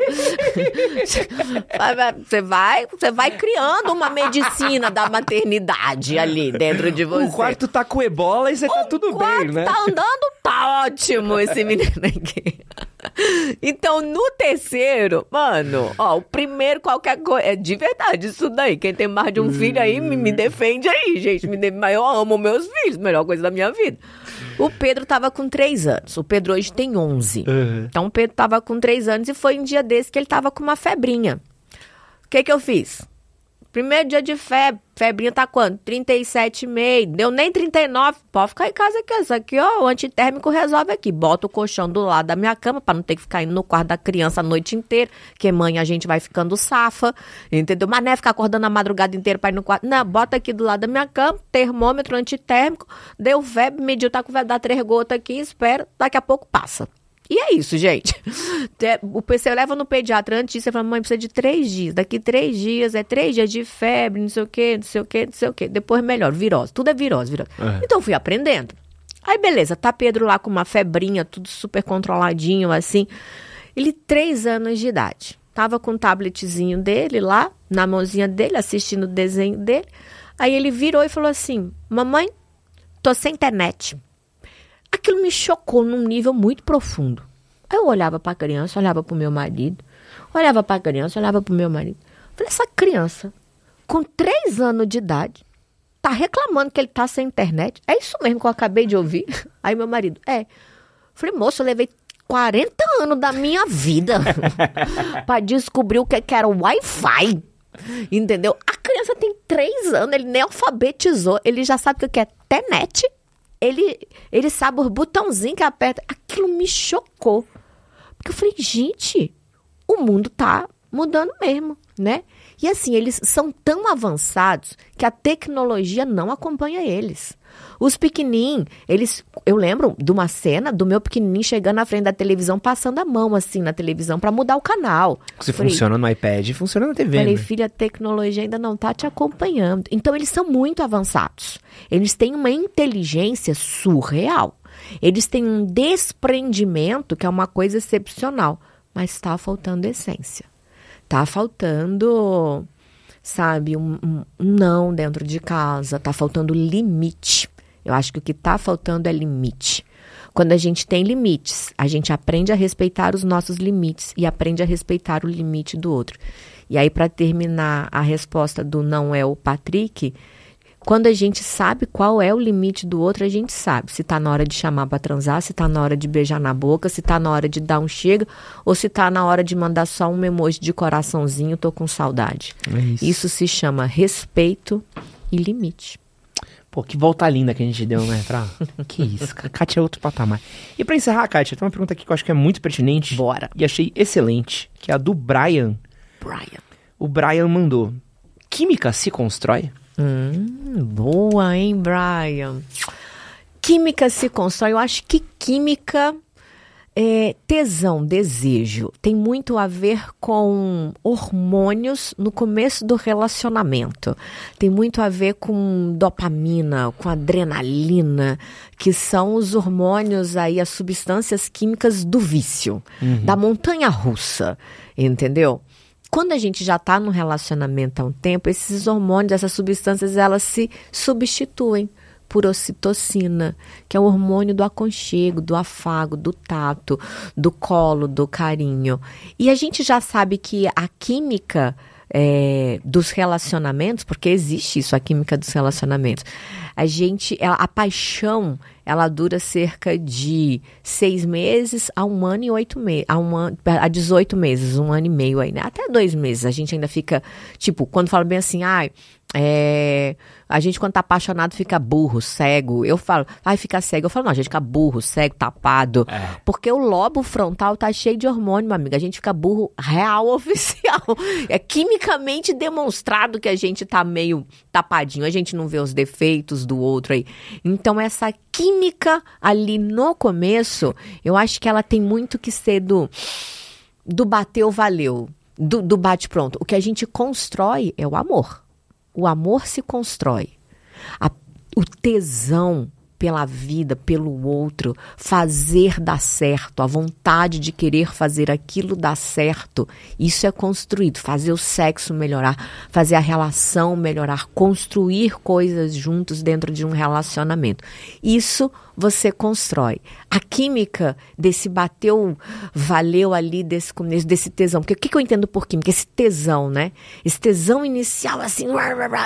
Você vai, você vai criando uma medicina da maternidade ali dentro de você. O quarto tá com ebola e você o tá tudo bem, né? Tá andando, tá ótimo esse menino aqui. *laughs* Então, no terceiro, mano, ó, o primeiro qualquer coisa. É de verdade isso daí. Quem tem mais de um filho aí, me, me, hum. defende aí, gente. Me de... eu amo meus filhos, melhor coisa da minha vida. O Pedro tava com três anos. O Pedro hoje tem onze. Uhum. Então, o Pedro tava com três anos e foi um dia desse que ele tava com uma febrinha. O que que eu fiz? Primeiro dia de febre, febrinha tá quanto? 37,5. Deu nem 39. Pode ficar em casa aqui. Isso aqui, ó, o antitérmico resolve aqui. Bota o colchão do lado da minha cama para não ter que ficar indo no quarto da criança a noite inteira. Que mãe, a gente vai ficando safa. Entendeu? Mas não é ficar acordando a madrugada inteira para ir no quarto. Não, bota aqui do lado da minha cama, termômetro antitérmico. Deu febre, mediu, tá com febre, dá três gotas aqui, espera. Daqui a pouco passa. E é isso, gente. *laughs* É, o PC leva no pediatra antes disso, você fala, mãe, precisa de três dias. Daqui três dias, é três dias de febre, não sei o quê, não sei o quê, não sei o quê. Depois melhor, virose. Tudo é virose, virose. É. Então fui aprendendo. Aí beleza, tá Pedro lá com uma febrinha, tudo super controladinho, assim. Ele, três anos de idade. Tava com o tabletzinho dele lá, na mãozinha dele, assistindo o desenho dele. Aí ele virou e falou assim: Mamãe, tô sem internet. Aquilo me chocou num nível muito profundo. Eu olhava para a criança, olhava para o meu marido, olhava para a criança, olhava para o meu marido. Falei, essa criança, com três anos de idade, tá reclamando que ele tá sem internet. É isso mesmo que eu acabei de ouvir. *laughs* Aí meu marido, é. Falei, moço, eu levei 40 anos da minha vida *laughs* para descobrir o que, que era o Wi-Fi. Entendeu? A criança tem três anos, ele nem alfabetizou, ele já sabe o que é internet ele, ele sabe os botãozinhos que aperta. Aquilo me chocou. Porque eu falei, gente, o mundo tá mudando mesmo, né? E assim, eles são tão avançados que a tecnologia não acompanha eles. Os pequenininhos, eles. Eu lembro de uma cena do meu pequenininho chegando na frente da televisão, passando a mão assim na televisão para mudar o canal. Se falei, funciona no iPad, funciona na TV. Falei, né? filha, a tecnologia ainda não tá te acompanhando. Então, eles são muito avançados. Eles têm uma inteligência surreal. Eles têm um desprendimento que é uma coisa excepcional. Mas está faltando essência. Tá faltando sabe, um, um, não dentro de casa, tá faltando limite. Eu acho que o que está faltando é limite. Quando a gente tem limites, a gente aprende a respeitar os nossos limites e aprende a respeitar o limite do outro. E aí, para terminar a resposta do não é o Patrick, quando a gente sabe qual é o limite do outro, a gente sabe se está na hora de chamar para transar, se está na hora de beijar na boca, se está na hora de dar um chega ou se está na hora de mandar só um emoji de coraçãozinho, tô com saudade. É isso. isso se chama respeito e limite. Pô, que volta linda que a gente deu, né? Pra... *laughs* que isso, a Kátia é outro patamar. E pra encerrar, Kátia, tem uma pergunta aqui que eu acho que é muito pertinente. Bora. E achei excelente, que é a do Brian. Brian. O Brian mandou. Química se constrói? Hum, boa, hein, Brian? Química se constrói. Eu acho que química é, tesão, desejo, tem muito a ver com hormônios no começo do relacionamento. Tem muito a ver com dopamina, com adrenalina, que são os hormônios aí, as substâncias químicas do vício, uhum. da montanha russa, entendeu? quando a gente já está num relacionamento há um tempo, esses hormônios, essas substâncias, elas se substituem por ocitocina, que é o hormônio do aconchego, do afago, do tato, do colo, do carinho. E a gente já sabe que a química é, dos relacionamentos, porque existe isso, a química dos relacionamentos. A gente, a paixão, ela dura cerca de seis meses a um ano e oito meses, a, um ano, a 18 meses, um ano e meio aí, né? Até dois meses. A gente ainda fica, tipo, quando fala bem assim, ai, ah, é, a gente, quando tá apaixonado, fica burro, cego. Eu falo, ai, fica cego. Eu falo, não, a gente fica burro, cego, tapado. É. Porque o lobo frontal tá cheio de hormônio, meu amiga. A gente fica burro real, *laughs* oficial. É quimicamente demonstrado que a gente tá meio tapadinho. A gente não vê os defeitos do outro aí. Então, essa química ali no começo, eu acho que ela tem muito que ser do, do bateu, valeu. Do, do bate pronto. O que a gente constrói é o amor o amor se constrói. A, o tesão pela vida, pelo outro, fazer dar certo, a vontade de querer fazer aquilo dar certo, isso é construído. Fazer o sexo melhorar, fazer a relação melhorar, construir coisas juntos dentro de um relacionamento. Isso você constrói. A química desse bateu, valeu ali, desse começo, desse tesão. Porque o que, que eu entendo por química? Esse tesão, né? Esse tesão inicial, assim,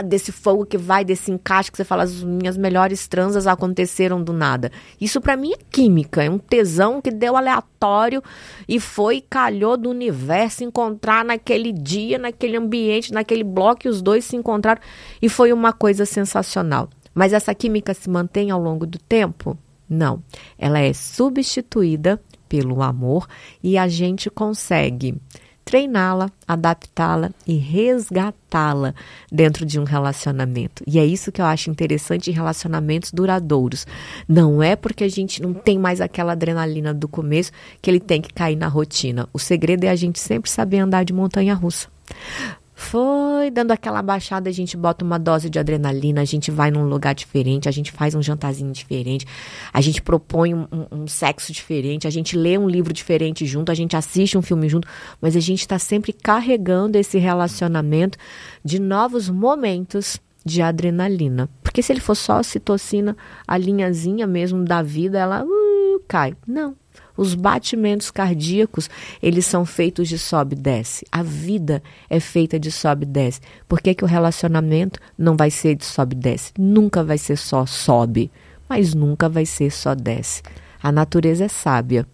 desse fogo que vai, desse encaixe que você fala, as minhas melhores transas aconteceram do nada. Isso para mim é química, é um tesão que deu aleatório e foi, calhou do universo encontrar naquele dia, naquele ambiente, naquele bloco, e os dois se encontraram. E foi uma coisa sensacional. Mas essa química se mantém ao longo do tempo? Não, ela é substituída pelo amor e a gente consegue treiná-la, adaptá-la e resgatá-la dentro de um relacionamento. E é isso que eu acho interessante em relacionamentos duradouros. Não é porque a gente não tem mais aquela adrenalina do começo que ele tem que cair na rotina. O segredo é a gente sempre saber andar de montanha russa. Foi dando aquela baixada, a gente bota uma dose de adrenalina, a gente vai num lugar diferente, a gente faz um jantarzinho diferente, a gente propõe um, um sexo diferente, a gente lê um livro diferente junto, a gente assiste um filme junto, mas a gente está sempre carregando esse relacionamento de novos momentos de adrenalina. Porque se ele for só citocina, a linhazinha mesmo da vida, ela uh, cai. Não, os batimentos cardíacos, eles são feitos de sobe e desce. A vida é feita de sobe e desce. Por que, que o relacionamento não vai ser de sobe e desce? Nunca vai ser só sobe, mas nunca vai ser só desce. A natureza é sábia.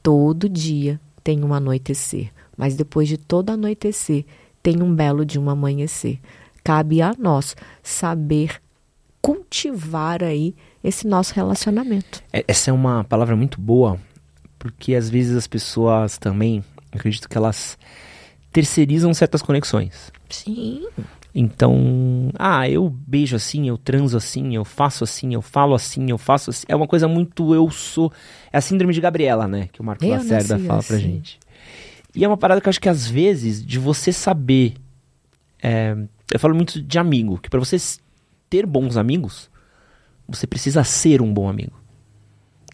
Todo dia tem um anoitecer, mas depois de todo anoitecer tem um belo de um amanhecer. Cabe a nós saber cultivar aí esse nosso relacionamento. É, essa é uma palavra muito boa porque às vezes as pessoas também, acredito que elas terceirizam certas conexões. Sim. Então, ah, eu beijo assim, eu transo assim, eu faço assim, eu falo assim, eu faço assim. É uma coisa muito eu sou. É a síndrome de Gabriela, né? Que o Marco eu Lacerda fala assim. pra gente. E é uma parada que eu acho que às vezes, de você saber. É, eu falo muito de amigo, que para você ter bons amigos, você precisa ser um bom amigo.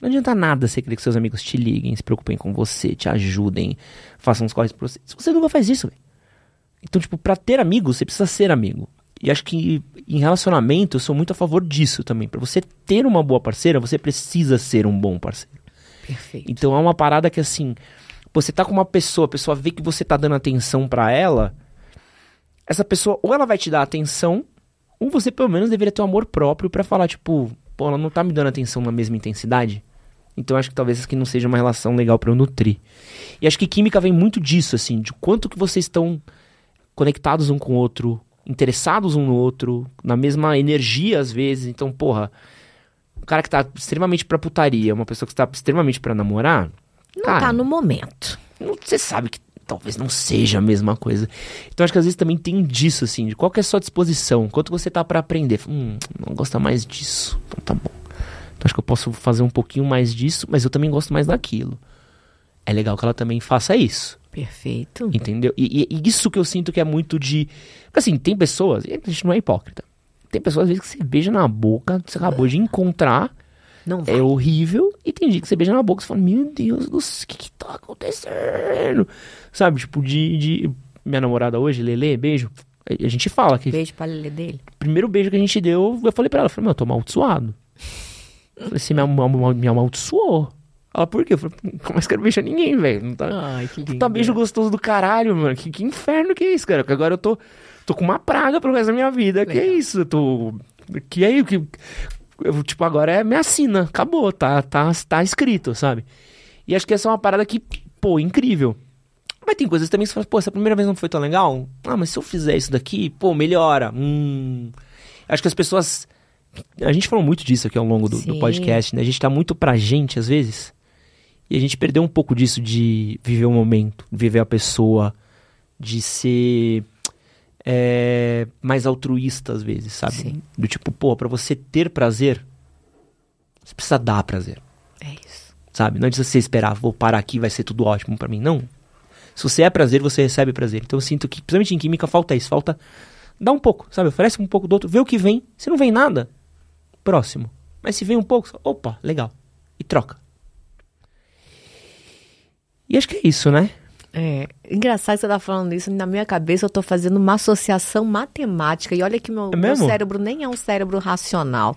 Não adianta nada você querer que seus amigos te liguem, se preocupem com você, te ajudem, façam os corres pra você. Você nunca faz isso, velho. Então, tipo, pra ter amigos, você precisa ser amigo. E acho que em relacionamento eu sou muito a favor disso também. Para você ter uma boa parceira, você precisa ser um bom parceiro. Perfeito. Então é uma parada que assim, você tá com uma pessoa, a pessoa vê que você tá dando atenção para ela, essa pessoa ou ela vai te dar atenção, ou você pelo menos deveria ter um amor próprio para falar tipo, pô, ela não tá me dando atenção na mesma intensidade. Então acho que talvez essa aqui não seja uma relação legal para eu nutrir. E acho que química vem muito disso, assim, de quanto que vocês estão conectados um com o outro, interessados um no outro, na mesma energia às vezes. Então, porra, um cara que tá extremamente pra putaria, uma pessoa que está extremamente para namorar. Não cara, tá no momento. Você sabe que talvez não seja a mesma coisa. Então acho que às vezes também tem disso, assim, de qual que é a sua disposição, quanto você tá para aprender. Hum, não gosta mais disso, então tá bom. Então acho que eu posso fazer um pouquinho mais disso, mas eu também gosto mais daquilo. É legal que ela também faça isso. Perfeito. Entendeu? E, e, e isso que eu sinto que é muito de. Porque assim, tem pessoas, a gente não é hipócrita. Tem pessoas às vezes que você beija na boca, você acabou de encontrar. Não é vai. É horrível. E tem dia que você beija na boca e fala, meu Deus do céu, o que, que tá acontecendo? Sabe, tipo, de, de. Minha namorada hoje, Lele, beijo. A gente fala que. Beijo pra Lele dele. Primeiro beijo que a gente deu, eu falei pra ela, eu falei, meu, eu tô mal suado. Falei assim, minha, minha, minha amaldiçoou. Ela, por quê? Eu falei, como eu quero beijar ninguém, velho? Não tá... Ai, que tá lindo. Tá beijo gostoso do caralho, mano. Que, que inferno que é isso, cara? Porque agora eu tô, tô com uma praga pro resto da minha vida. Legal. Que é isso? Eu tô... Que aí, é, que... Eu, tipo, agora é me assina. Acabou, tá, tá, tá escrito, sabe? E acho que essa é uma parada que, pô, incrível. Mas tem coisas também que você fala, pô, essa primeira vez não foi tão legal? Ah, mas se eu fizer isso daqui, pô, melhora. Hum... Acho que as pessoas a gente falou muito disso aqui ao longo do, do podcast, né? A gente tá muito pra gente, às vezes. E a gente perdeu um pouco disso de viver o momento, viver a pessoa, de ser é, mais altruísta às vezes, sabe? Sim. Do tipo, pô, pra você ter prazer, você precisa dar prazer. É isso. Sabe? Não adianta você esperar, vou parar aqui, vai ser tudo ótimo para mim. Não. Se você é prazer, você recebe prazer. Então eu sinto que, principalmente em química, falta isso. Falta dar um pouco, sabe? Oferece um pouco do outro, vê o que vem. Se não vem nada, próximo. Mas se vem um pouco, opa, legal. E troca. E acho que é isso, né? É, engraçado que você tá falando isso, na minha cabeça eu tô fazendo uma associação matemática, e olha que meu, é meu, cérebro nem é um cérebro racional,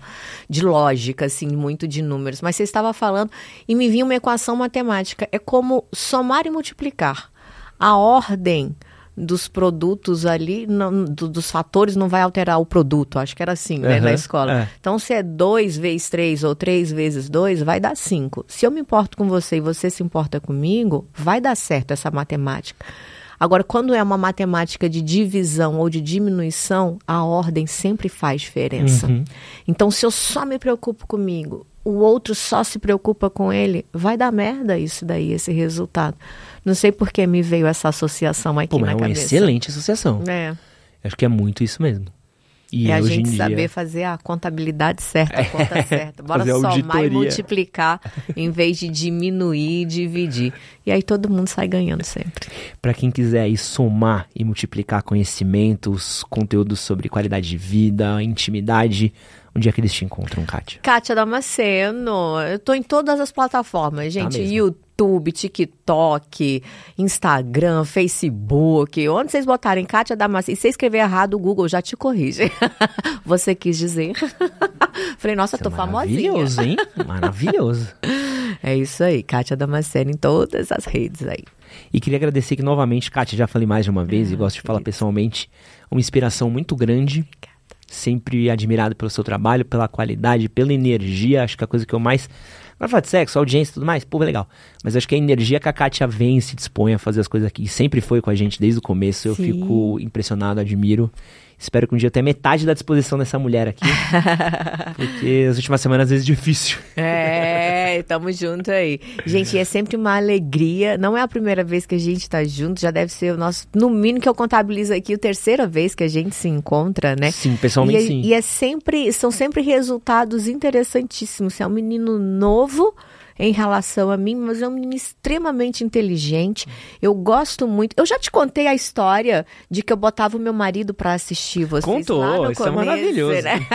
de lógica, assim, muito de números, mas você estava falando e me vinha uma equação matemática, é como somar e multiplicar. A ordem dos produtos ali, não, do, dos fatores, não vai alterar o produto. Acho que era assim, né, na escola. É. Então, se é 2 vezes 3 ou 3 vezes 2, vai dar 5. Se eu me importo com você e você se importa comigo, vai dar certo essa matemática. Agora, quando é uma matemática de divisão ou de diminuição, a ordem sempre faz diferença. Uhum. Então, se eu só me preocupo comigo, o outro só se preocupa com ele, vai dar merda isso daí, esse resultado. Não sei por que me veio essa associação aqui Pô, mas na é uma cabeça. excelente associação. É. Acho que é muito isso mesmo. E é a gente dia... saber fazer a contabilidade certa, a conta *laughs* é, certa. Bora somar auditoria. e multiplicar em vez de diminuir e dividir. E aí todo mundo sai ganhando sempre. Para quem quiser aí somar e multiplicar conhecimentos, conteúdos sobre qualidade de vida, intimidade, onde é que eles te encontram, Kátia? Kátia Damasceno. Eu tô em todas as plataformas, tá gente. Tá YouTube YouTube, TikTok, Instagram, Facebook, onde vocês botarem Kátia Damasceno. E se escrever errado, o Google já te corrige. *laughs* Você quis dizer. *laughs* Falei, nossa, isso tô é famosinha. Maravilhoso, hein? *laughs* Maravilhoso. é isso aí, Kátia Damasceno em todas as redes aí. E queria agradecer que novamente, Kátia, já falei mais de uma ah, vez ah, e gosto de falar isso. pessoalmente, uma inspiração muito grande. Obrigada. Sempre admirado pelo seu trabalho, pela qualidade, pela energia. Acho que é a coisa que eu mais Agora falar de sexo, audiência e tudo mais, pô, é legal. Mas acho que a energia que a Kátia vem se dispõe a fazer as coisas aqui, sempre foi com a gente desde o começo, Sim. eu fico impressionado, admiro. Espero que um dia eu tenha metade da disposição dessa mulher aqui. *laughs* porque as últimas semanas às vezes é difícil. É, tamo junto aí. Gente, é sempre uma alegria. Não é a primeira vez que a gente tá junto, já deve ser o nosso, no mínimo que eu contabilizo aqui, a terceira vez que a gente se encontra, né? Sim, pessoalmente e é, sim. E é sempre, são sempre resultados interessantíssimos. Você é um menino novo em relação a mim, mas é um menino extremamente inteligente. Eu gosto muito. Eu já te contei a história de que eu botava o meu marido para assistir vocês. Contou, lá no isso é começo, é maravilhoso. Né?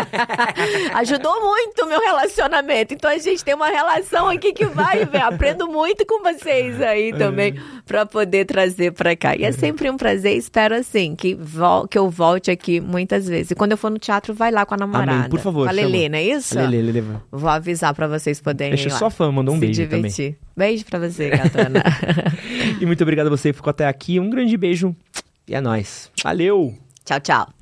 *laughs* Ajudou muito o meu relacionamento. Então a gente tem uma relação aqui que vai, velho. Aprendo muito com vocês aí é. também para poder trazer para cá. E é, é sempre um prazer. Espero assim que, vol que eu volte aqui muitas vezes. E quando eu for no teatro, vai lá com a namorada. Amém, por favor. Com a Lelê, não é isso? Lelê, Lelê. Vou avisar para vocês poderem. Deixa ir lá. só fama, um Se beijo divertir. também. Beijo pra você, Catana. *laughs* e muito obrigado a você que ficou até aqui. Um grande beijo e é nóis. Valeu! Tchau, tchau.